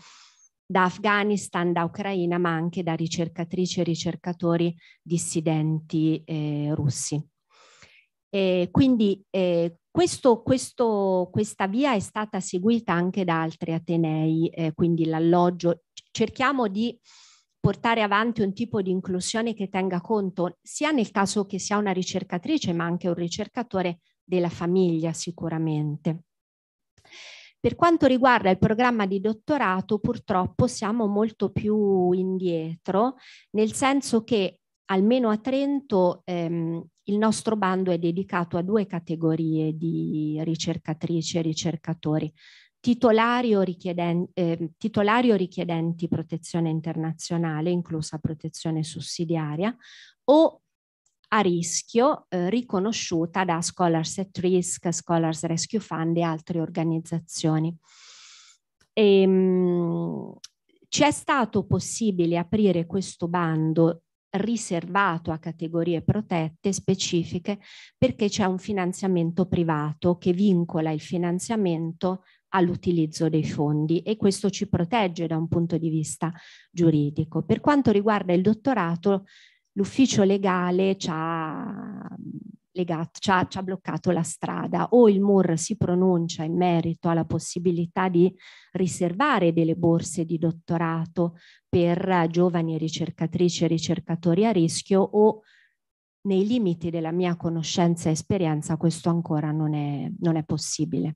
da Afghanistan, da Ucraina, ma anche da ricercatrici e ricercatori dissidenti eh, russi. E quindi eh, questo, questo, questa via è stata seguita anche da altri atenei, eh, quindi l'alloggio. Cerchiamo di portare avanti un tipo di inclusione che tenga conto sia nel caso che sia una ricercatrice ma anche un ricercatore della famiglia sicuramente. Per quanto riguarda il programma di dottorato purtroppo siamo molto più indietro nel senso che almeno a Trento ehm, il nostro bando è dedicato a due categorie di ricercatrici e ricercatori, titolari o, richieden eh, richiedenti protezione internazionale, inclusa protezione sussidiaria, o a rischio eh, riconosciuta da Scholars at Risk, Scholars Rescue Fund e altre organizzazioni. E, ehm, ci è stato possibile aprire questo bando riservato a categorie protette specifiche perché c'è un finanziamento privato che vincola il finanziamento all'utilizzo dei fondi e questo ci protegge da un punto di vista giuridico. Per quanto riguarda il dottorato, l'ufficio legale ci ha legato, ci ha, ci ha bloccato la strada o il MUR si pronuncia in merito alla possibilità di riservare delle borse di dottorato per eh, giovani ricercatrici e ricercatori a rischio o nei limiti della mia conoscenza e esperienza questo ancora non è, non è possibile.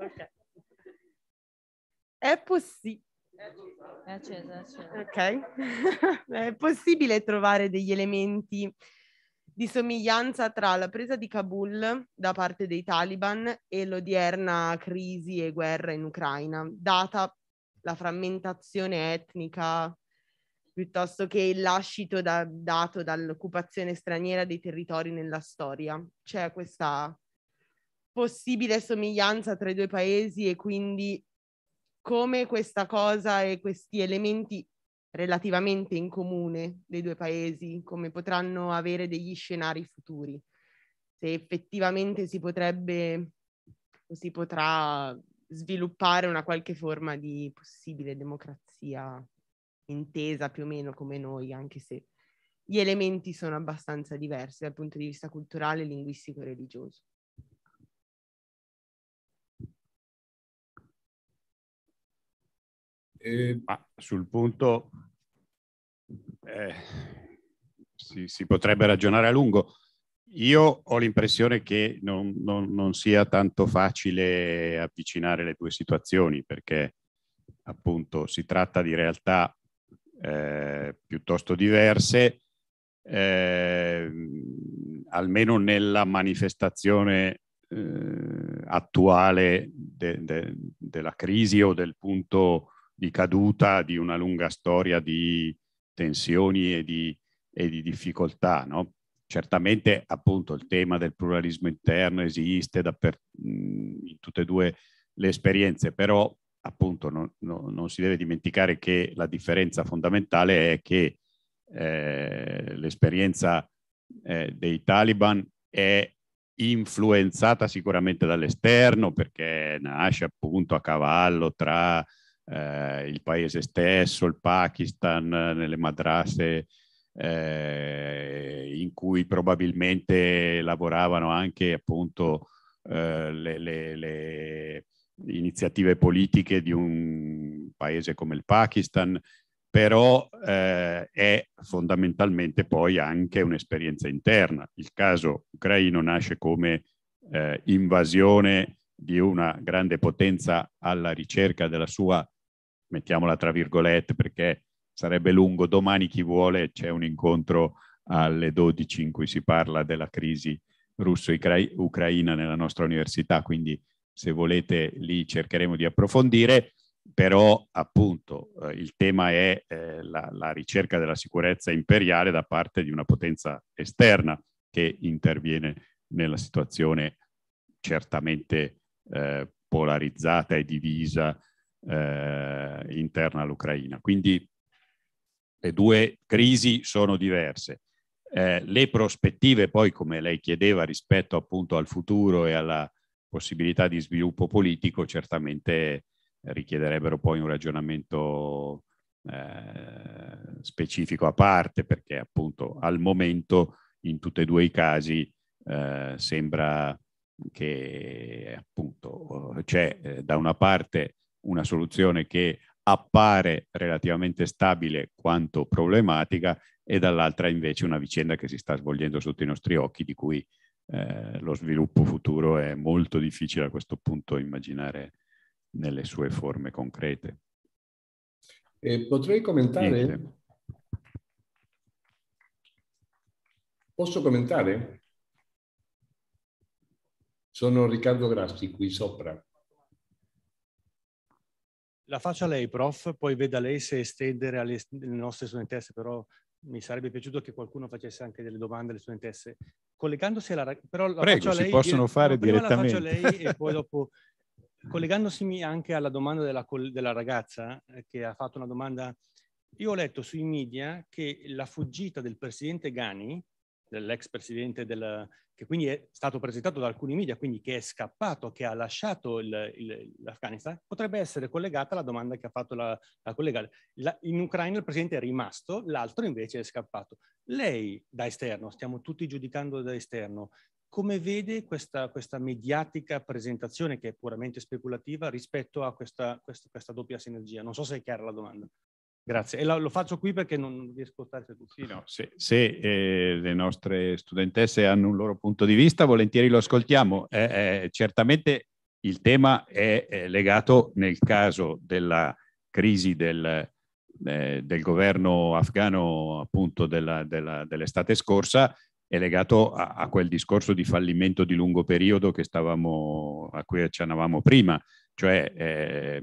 Ok. È possibile. È acceso, è acceso. Ok. è possibile trovare degli elementi di somiglianza tra la presa di Kabul da parte dei taliban e l'odierna crisi e guerra in Ucraina, data la frammentazione etnica piuttosto che il lascito da, dato dall'occupazione straniera dei territori nella storia. C'è questa possibile somiglianza tra i due paesi e quindi come questa cosa e questi elementi relativamente in comune dei due paesi, come potranno avere degli scenari futuri, se effettivamente si potrebbe o si potrà sviluppare una qualche forma di possibile democrazia intesa più o meno come noi, anche se gli elementi sono abbastanza diversi dal punto di vista culturale, linguistico e religioso. Eh, sul punto eh, si, si, potrebbe ragionare a lungo. Io ho l'impressione che non, non, non, sia tanto facile avvicinare le due situazioni perché appunto si tratta di realtà eh, piuttosto diverse, eh, almeno nella manifestazione eh, attuale de, de, della crisi o del punto di caduta di una lunga storia di tensioni e di, e di difficoltà. No? Certamente appunto il tema del pluralismo interno esiste per, mm, in tutte e due le esperienze, però appunto non, non, non, si deve dimenticare che la differenza fondamentale è che eh, l'esperienza eh, dei Taliban è influenzata sicuramente dall'esterno perché nasce appunto a cavallo tra eh, il paese stesso, il Pakistan, nelle madrasse eh, in cui probabilmente lavoravano anche appunto eh, le, le, le, iniziative politiche di un paese come il Pakistan, però eh, è fondamentalmente poi anche un'esperienza interna. Il caso ucraino nasce come eh, invasione di una grande potenza alla ricerca della sua mettiamola tra virgolette perché sarebbe lungo, domani chi vuole c'è un incontro alle 12 in cui si parla della crisi russo-ucraina nella nostra università, quindi se volete lì cercheremo di approfondire, però appunto eh, il tema è eh, la, la, ricerca della sicurezza imperiale da parte di una potenza esterna che interviene nella situazione certamente eh, polarizzata e divisa eh, interna all'Ucraina. Quindi le due crisi sono diverse. Eh, le prospettive poi, come lei chiedeva, rispetto appunto al futuro e alla possibilità di sviluppo politico, certamente richiederebbero poi un ragionamento eh, specifico a parte, perché appunto al momento in tutti e due i casi eh, sembra che appunto c'è eh, da una parte una soluzione che appare relativamente stabile quanto problematica e dall'altra invece una vicenda che si sta svolgendo sotto i nostri occhi di cui eh, lo sviluppo futuro è molto difficile a questo punto immaginare nelle sue forme concrete. Eh, potrei commentare? Niente. Posso commentare? Sono Riccardo Grassi qui sopra. La faccio a lei, prof, poi veda lei se estendere alle nostre studentesse, però mi sarebbe piaciuto che qualcuno facesse anche delle domande alle studentesse. Collegandosi alla... Però la Prego, si lei, possono dire... fare direttamente. La faccio a lei e poi dopo... Collegandosi anche alla domanda della, della ragazza eh, che ha fatto una domanda, io ho letto sui media che la fuggita del presidente Gani, dell'ex presidente del, che quindi è stato presentato da alcuni media, quindi che è scappato, che ha lasciato il, il, l'Afghanistan, potrebbe essere collegata alla domanda che ha fatto la, la collega. La, in Ucraina il presidente è rimasto, l'altro invece è scappato. Lei da esterno, stiamo tutti giudicando da esterno, come vede questa, questa mediatica presentazione che è puramente speculativa rispetto a questa, questa, questa doppia sinergia? Non so se è chiara la domanda. Grazie, e lo, lo, faccio qui perché non riesco a stare seduto. Sì, no, se, se eh, le nostre studentesse hanno un loro punto di vista, volentieri lo ascoltiamo. Eh, eh, certamente il tema è, è, legato nel caso della crisi del, eh, del governo afghano, appunto dell'estate dell scorsa, è legato a, a, quel discorso di fallimento di lungo periodo che stavamo, a cui accennavamo prima, cioè eh,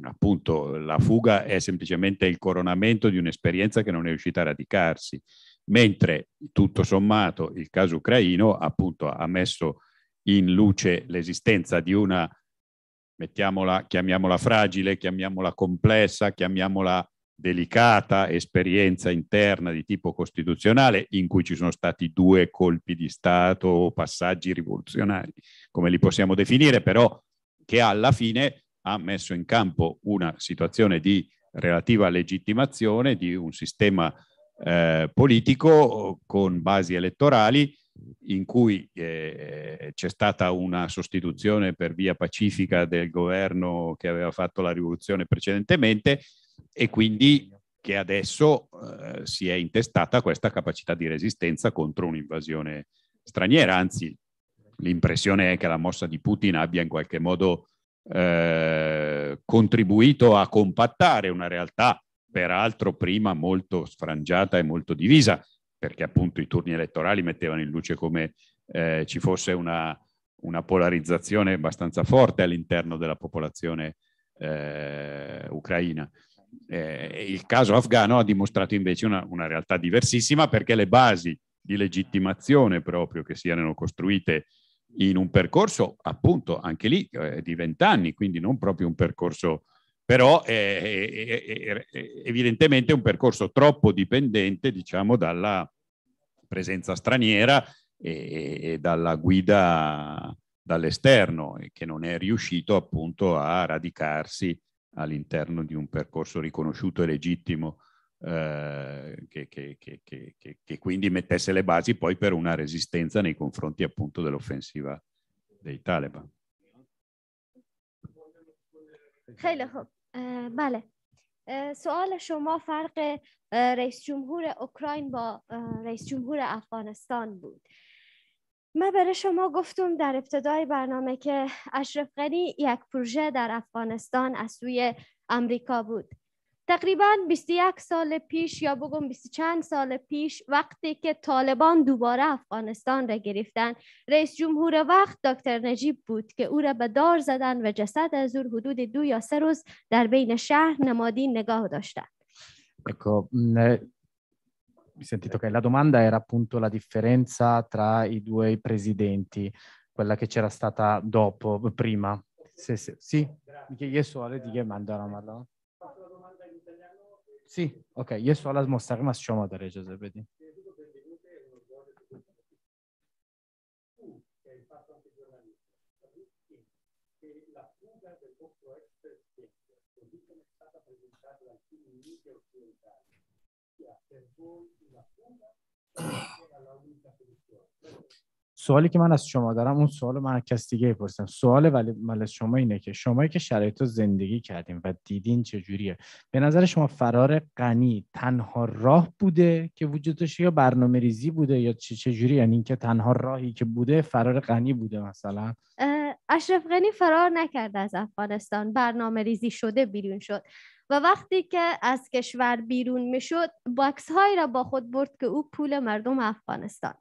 appunto la fuga è semplicemente il coronamento di un'esperienza che non è riuscita a radicarsi, mentre tutto sommato il caso ucraino appunto ha messo in luce l'esistenza di una, mettiamola, chiamiamola fragile, chiamiamola complessa, chiamiamola delicata esperienza interna di tipo costituzionale in cui ci sono stati due colpi di Stato o passaggi rivoluzionari, come li possiamo definire, però che alla fine ha messo in campo una situazione di relativa legittimazione di un sistema eh, politico con basi elettorali in cui eh, c'è stata una sostituzione per via pacifica del governo che aveva fatto la rivoluzione precedentemente e quindi che adesso eh, si è intestata questa capacità di resistenza contro un'invasione straniera, anzi l'impressione è che la mossa di Putin abbia in qualche modo eh, contribuito a compattare una realtà, peraltro prima molto sfrangiata e molto divisa, perché appunto i turni elettorali mettevano in luce come eh, ci fosse una, una, polarizzazione abbastanza forte all'interno della popolazione eh, ucraina. Eh, il caso afgano ha dimostrato invece una, una realtà diversissima perché le basi di legittimazione proprio che si erano costruite in un percorso appunto anche lì eh, di vent'anni, quindi non proprio un percorso, però eh, eh, evidentemente un percorso troppo dipendente diciamo dalla presenza straniera e, e dalla guida dall'esterno e che non è riuscito appunto a radicarsi all'interno di un percorso riconosciuto e legittimo Eh, che, che, che, che, che, quindi mettesse le basi poi per una resistenza nei confronti appunto dell'offensiva dei Taliban. خیلی خوب بله سوال شما فرق رئیس جمهور اوکراین با رئیس جمهور افغانستان بود ما برای شما گفتم در ابتدای برنامه که اشرف غنی یک پروژه در افغانستان از سوی امریکا بود تقریبا 21 سال پیش یا بگم 20 چند سال پیش وقتی که طالبان دوباره افغانستان را گرفتن رئیس جمهور وقت دکتر نجیب بود که او را به دار زدن و جسد از او حدود دو یا سه روز در بین شهر نمادین نگاه داشتند ecco sentito che la domanda era appunto la differenza tra i due presidenti quella che c'era stata dopo prima sì, sì. sì. Grazie. Yes, o, سی اوکی یه سوال از مستقیم از شما داره اجازه بدین سوالی که من از شما دارم اون سوال من کس دیگه پرسم سوال ولی من شما اینه که شما که شرایط زندگی کردیم و دیدین چجوریه به نظر شما فرار غنی تنها راه بوده که وجودش یا برنامه ریزی بوده یا چه چجوری یعنی اینکه تنها راهی که بوده فرار غنی بوده مثلا اشرف غنی فرار نکرد از افغانستان برنامه ریزی شده بیرون شد و وقتی که از کشور بیرون میشد باکس هایی را با خود برد که او پول مردم افغانستان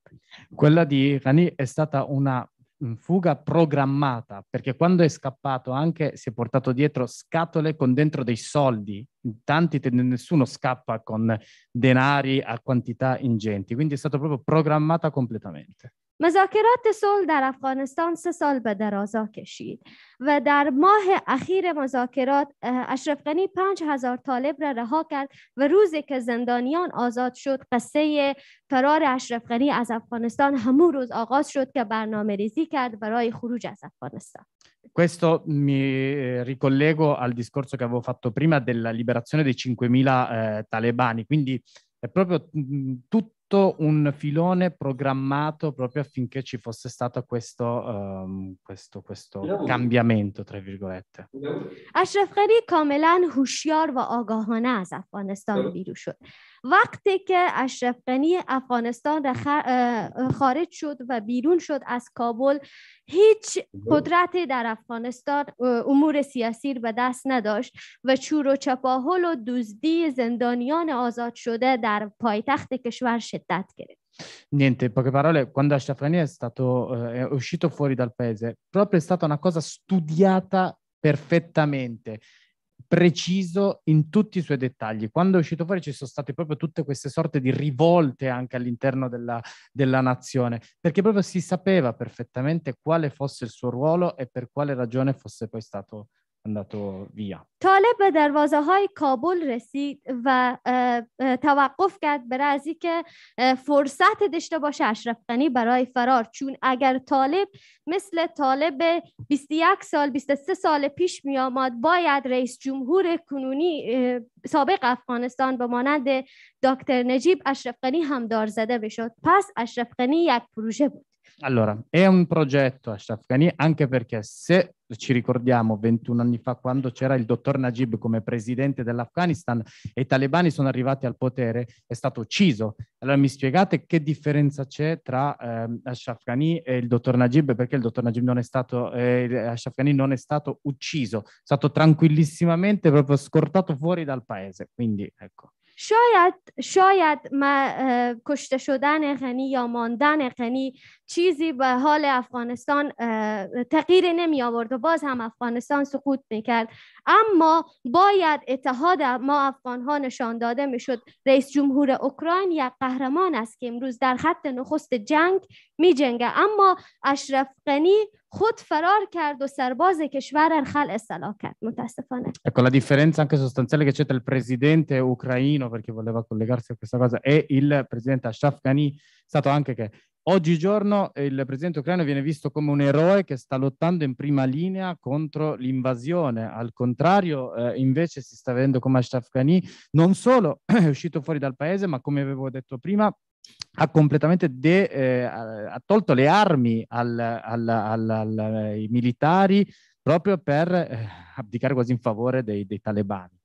quella di Ghani è stata una fuga programmata perché quando è scappato anche si è portato dietro scatole con dentro dei soldi tanti nessuno scappa con denari a quantità ingenti quindi è stata proprio programmata completamente مذاکرات صلح در افغانستان سه سال به درازا کشید و در ماه اخیر مذاکرات اشرف غنی هزار طالب را رها کرد و روزی که زندانیان آزاد شد قصه فرار اشرف غنی از افغانستان همون روز آغاز شد که برنامه ریزی کرد برای خروج از افغانستان Questo mi ricollego al discorso che avevo fatto prima della liberazione dei 5.000 eh, talebani, quindi è proprio mm, tutto tutto un filone programmato proprio affinché ci fosse stato questo, um, questo, questo cambiamento, tra virgolette. اشرف غنی کاملا هوشیار و آگاهانه از افغانستان بیرون وقتی که اشرف غنی افغانستان خارج شد و بیرون شد از کابل هیچ بله. قدرت در افغانستان امور سیاسی به دست نداشت و چور و چپاهل و دزدی زندانیان آزاد شده در پایتخت کشور شدت گرفت Niente, poche parole, quando Ashraf Ghani è, stato, è uscito fuori dal paese, proprio è stata una cosa studiata perfettamente. preciso in tutti i suoi dettagli. Quando è uscito fuori ci sono state proprio tutte queste sorte di rivolte anche all'interno della, della nazione, perché proprio si sapeva perfettamente quale fosse il suo ruolo e per quale ragione fosse poi stato طالب به دروازه های کابل رسید و توقف کرد برای از که فرصت داشته باشه اشرف غنی برای فرار چون اگر طالب مثل طالب 21 سال 23 سال پیش می آمد باید رئیس جمهور کنونی سابق افغانستان به مانند دکتر نجیب اشرف غنی هم دار زده بشد پس اشرف غنی یک پروژه بود Allora, è un progetto Ashraf Ghani anche perché se ci ricordiamo 21 anni fa quando c'era il dottor Najib come presidente dell'Afghanistan e i talebani sono arrivati al potere, è stato ucciso. Allora mi spiegate che differenza c'è tra eh, Ashraf Ghani e il dottor Najib? Perché il dottor Najib non è stato, eh, Ashraf eh, Ghani non è stato ucciso, è stato tranquillissimamente proprio scortato fuori dal paese. Quindi ecco. شاید شاید ما کشته شدن غنی یا ماندن غنی چیزی به حال افغانستان تغییر نمی آورد و باز هم افغانستان سقوط می کرد اما باید اتحاد ما افغان ها نشان داده می شد رئیس جمهور اوکراین یک قهرمان است که امروز در خط نخست جنگ می جنگه. اما اشرف غنی خود فرار کرد و سرباز کشور ارخل اصلاح کرد متاسفانه ecco la differenza anche sostanziale che c'è tra il presidente ucraino perché voleva collegarsi a questa cosa e il presidente Ashraf Ghani è stato anche che Oggigiorno il presidente ucraino viene visto come un eroe che sta lottando in prima linea contro l'invasione. Al contrario, eh, invece si sta vedendo come Ashraf Ghani non solo è uscito fuori dal paese, ma come avevo detto prima, ha completamente de, eh, ha tolto le armi ai militari proprio per eh, abdicare quasi in favore dei, dei talebani.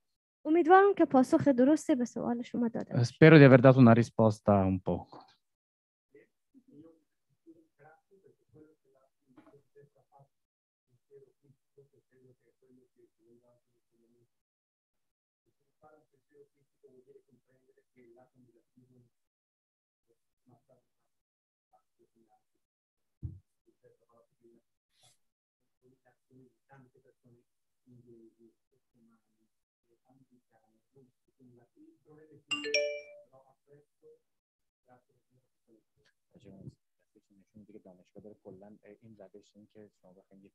Eh, spero di aver dato una risposta un poco. دانشگاه این شما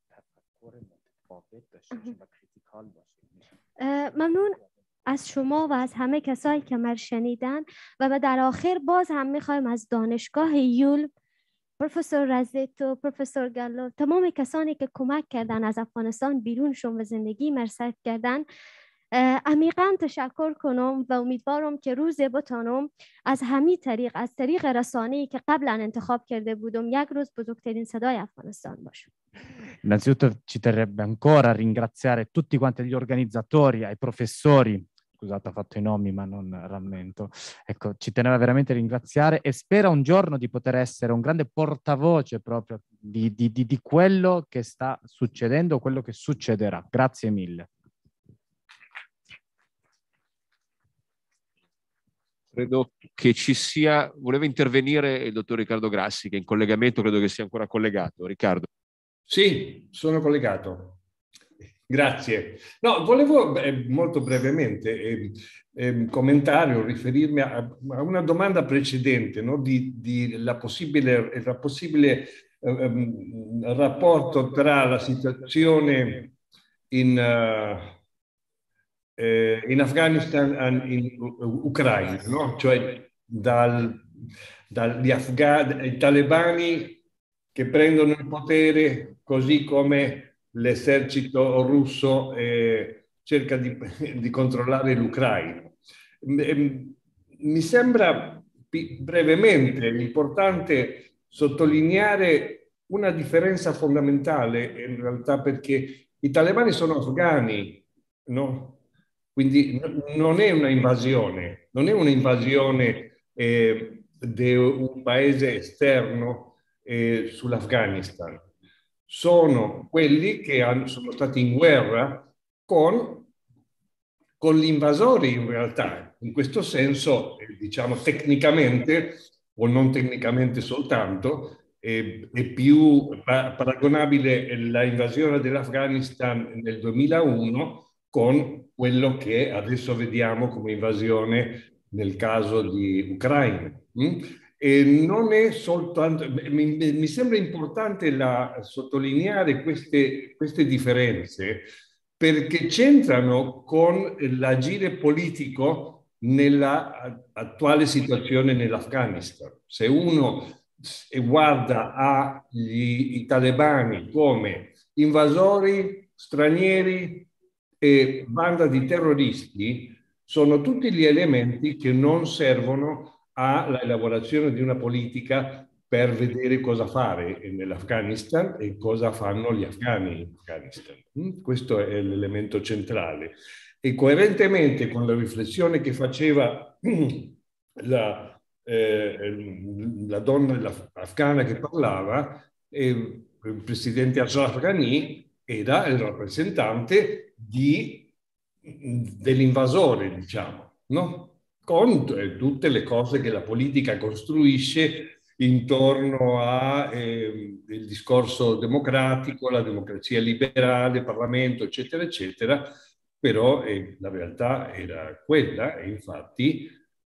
تفکر متفاوت ممنون از شما و از همه کسایی که مر شنیدن و در آخر باز هم میخوایم از دانشگاه یول پروفسور رزیتو، پروفسور گلو، تمام کسانی که کمک کردن از افغانستان بیرون شون و زندگی مرسد کردن عمیقا تشکر کنم و امیدوارم که روز بتانم از همه طریق از طریق رسانه‌ای که قبلا انتخاب کرده بودم یک روز بزرگترین صدای افغانستان باشم Innanzitutto ci terrebbe ancora a ringraziare tutti quanti gli organizzatori, ai professori scusate, ho fatto i nomi ma non rammento. Ecco, ci teneva veramente a ringraziare e spera un giorno di poter essere un grande portavoce proprio di, di, di, di quello che sta succedendo, quello che succederà. Grazie mille. credo che ci sia, voleva intervenire il dottor Riccardo Grassi, che in collegamento credo che sia ancora collegato. Riccardo. Sì, sono collegato. Grazie. No, volevo eh, molto brevemente eh, eh, commentare o riferirmi a, a una domanda precedente, no? di, di la possibile, la possibile ehm, rapporto tra la situazione in, uh, eh, in Afghanistan e in Ucraina, no? cioè dal, dagli afghani, talebani che prendono il potere così come l'esercito russo eh, cerca di, di controllare l'Ucraina. Ehm, mi sembra brevemente importante sottolineare una differenza fondamentale in realtà perché i talebani sono afghani, no? Quindi non è un'invasione, non è un'invasione eh, di un paese esterno eh, sull'Afghanistan. Sono quelli che hanno, sono stati in guerra con, con gli invasori in realtà. In questo senso, eh, diciamo tecnicamente, o non tecnicamente soltanto, è più paragonabile l'invasione dell'Afghanistan nel 2001 con quello che adesso vediamo come invasione nel caso di Ucraina. Mm? E non è soltanto, mi, mi sembra importante la, sottolineare queste, queste differenze perché c'entrano con l'agire politico nella attuale situazione nell'Afghanistan. Se uno guarda i talebani come invasori stranieri e banda di terroristi sono tutti gli elementi che non servono all'elaborazione di una politica per vedere cosa fare nell'Afghanistan e cosa fanno gli afghani in Afghanistan. Mm? Questo è l'elemento centrale. E coerentemente con la riflessione che faceva la, eh, la donna afghana che parlava, eh, il presidente Ashraf Ghani era il rappresentante di, mm, dell'invasore, diciamo, no? con eh, tutte le cose che la politica costruisce intorno al eh, discorso democratico, la democrazia liberale, il Parlamento, eccetera, eccetera, però eh, la realtà era quella e infatti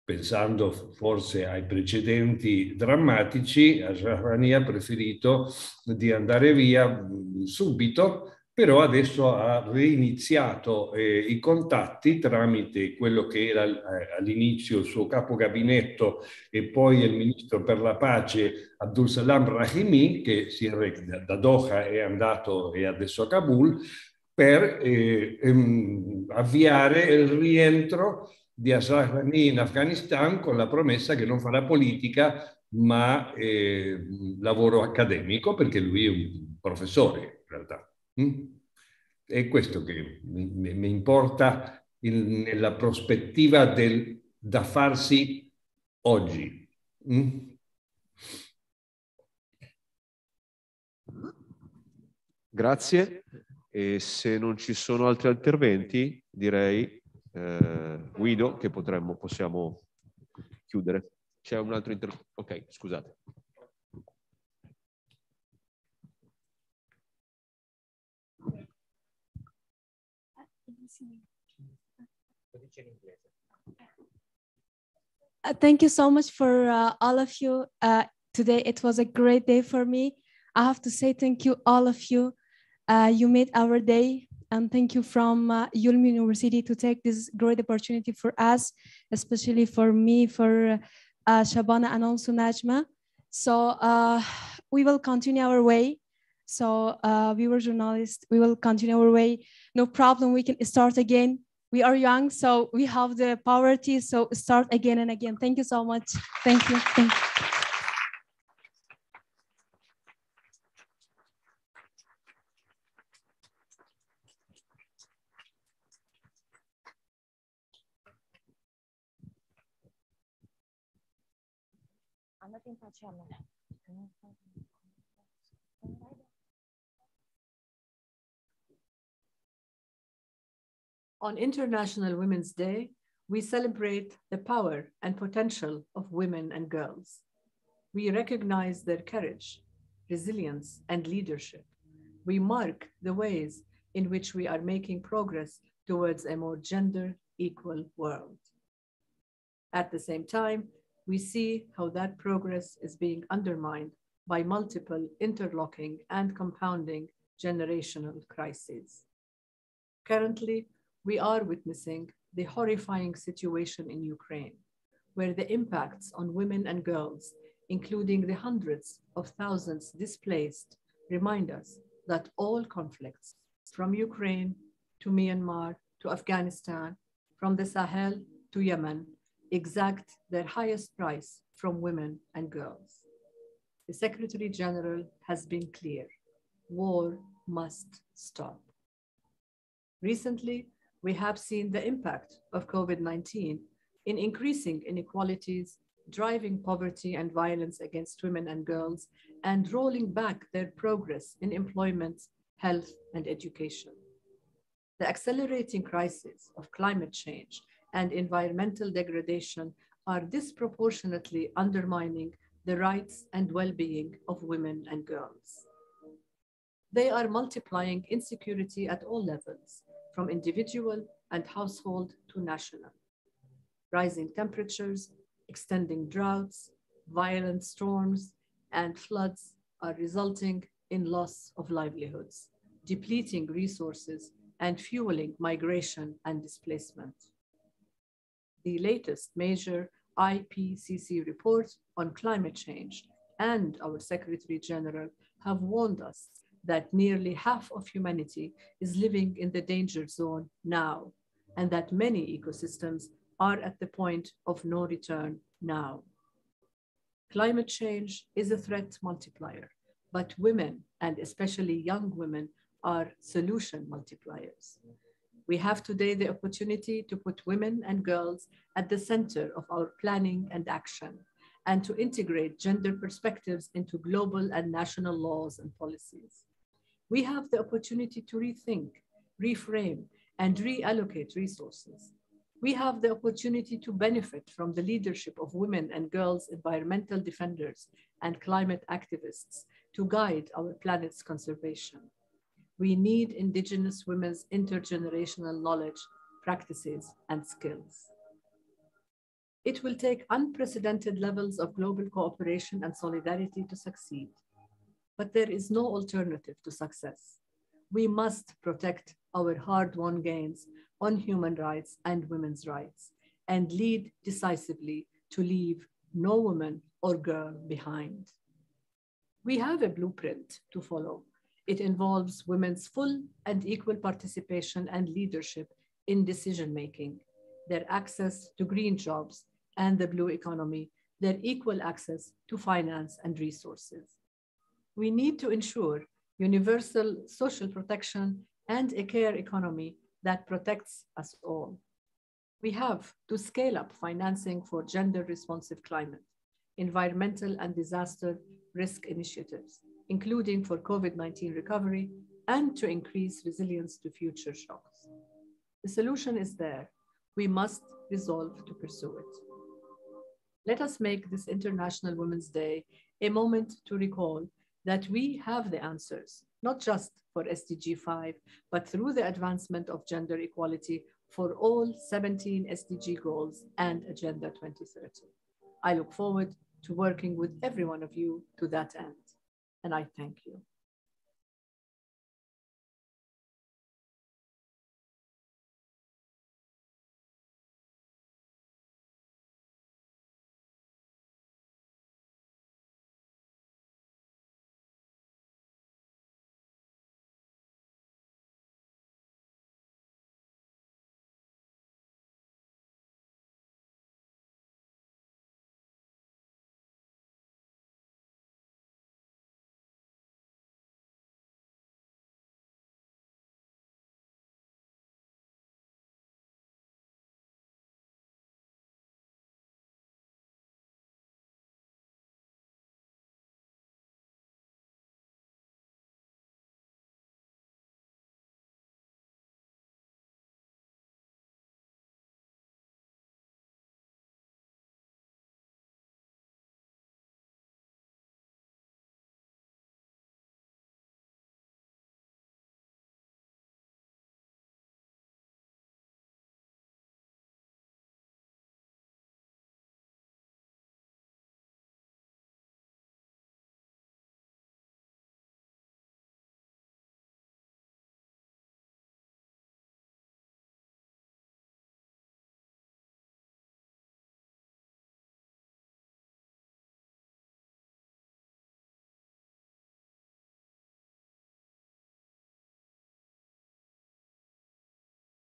pensando forse ai precedenti drammatici, Ashrafani ha preferito di andare via mm, subito però adesso ha reiniziato eh, i contatti tramite quello che era eh, all'inizio il suo capo gabinetto e poi il ministro per la pace Abdul Salam Rahimi, che è, da Doha è andato e adesso a Kabul, per eh, ehm, avviare il rientro di Ashraf Ghani in Afghanistan con la promessa che non farà politica ma eh, lavoro accademico, perché lui è un professore in realtà. Mm? È questo che mi, mi, mi importa il, nella prospettiva del da farsi oggi. Mm? Grazie e se non ci sono altri interventi direi eh, Guido che potremmo, possiamo chiudere. C'è un altro intervento? Ok, scusate. Uh, thank you so much for uh, all of you. Uh, today, it was a great day for me. I have to say thank you, all of you. Uh, you made our day. And thank you from uh, Yulm University to take this great opportunity for us, especially for me, for uh, Shabana and also Najma. So uh, we will continue our way. So we were journalists. We will continue our way. No problem. We can start again we are young, so we have the poverty, so start again and again. Thank you so much. Thank you. Thank you. On International Women's Day, we celebrate the power and potential of women and girls. We recognize their courage, resilience, and leadership. We mark the ways in which we are making progress towards a more gender equal world. At the same time, we see how that progress is being undermined by multiple interlocking and compounding generational crises. Currently, we are witnessing the horrifying situation in Ukraine, where the impacts on women and girls, including the hundreds of thousands displaced, remind us that all conflicts from Ukraine to Myanmar to Afghanistan, from the Sahel to Yemen, exact their highest price from women and girls. The Secretary General has been clear war must stop. Recently, we have seen the impact of COVID-19 in increasing inequalities, driving poverty and violence against women and girls, and rolling back their progress in employment, health, and education. The accelerating crisis of climate change and environmental degradation are disproportionately undermining the rights and well-being of women and girls. They are multiplying insecurity at all levels, from individual and household to national. Rising temperatures, extending droughts, violent storms, and floods are resulting in loss of livelihoods, depleting resources, and fueling migration and displacement. The latest major IPCC report on climate change and our Secretary General have warned us that nearly half of humanity is living in the danger zone now, and that many ecosystems are at the point of no return now. Climate change is a threat multiplier, but women, and especially young women, are solution multipliers. We have today the opportunity to put women and girls at the center of our planning and action, and to integrate gender perspectives into global and national laws and policies we have the opportunity to rethink, reframe, and reallocate resources. We have the opportunity to benefit from the leadership of women and girls environmental defenders and climate activists to guide our planet's conservation. We need Indigenous women's intergenerational knowledge, practices, and skills. It will take unprecedented levels of global cooperation and solidarity to succeed but there is no alternative to success. We must protect our hard won gains on human rights and women's rights and lead decisively to leave no woman or girl behind. We have a blueprint to follow. It involves women's full and equal participation and leadership in decision making, their access to green jobs and the blue economy, their equal access to finance and resources we need to ensure universal social protection and a care economy that protects us all. We have to scale up financing for gender responsive climate, environmental and disaster risk initiatives, including for COVID-19 recovery and to increase resilience to future shocks. The solution is there. We must resolve to pursue it. Let us make this International Women's Day a moment to recall that we have the answers, not just for SDG 5, but through the advancement of gender equality for all 17 SDG goals and Agenda 2030. I look forward to working with every one of you to that end, and I thank you.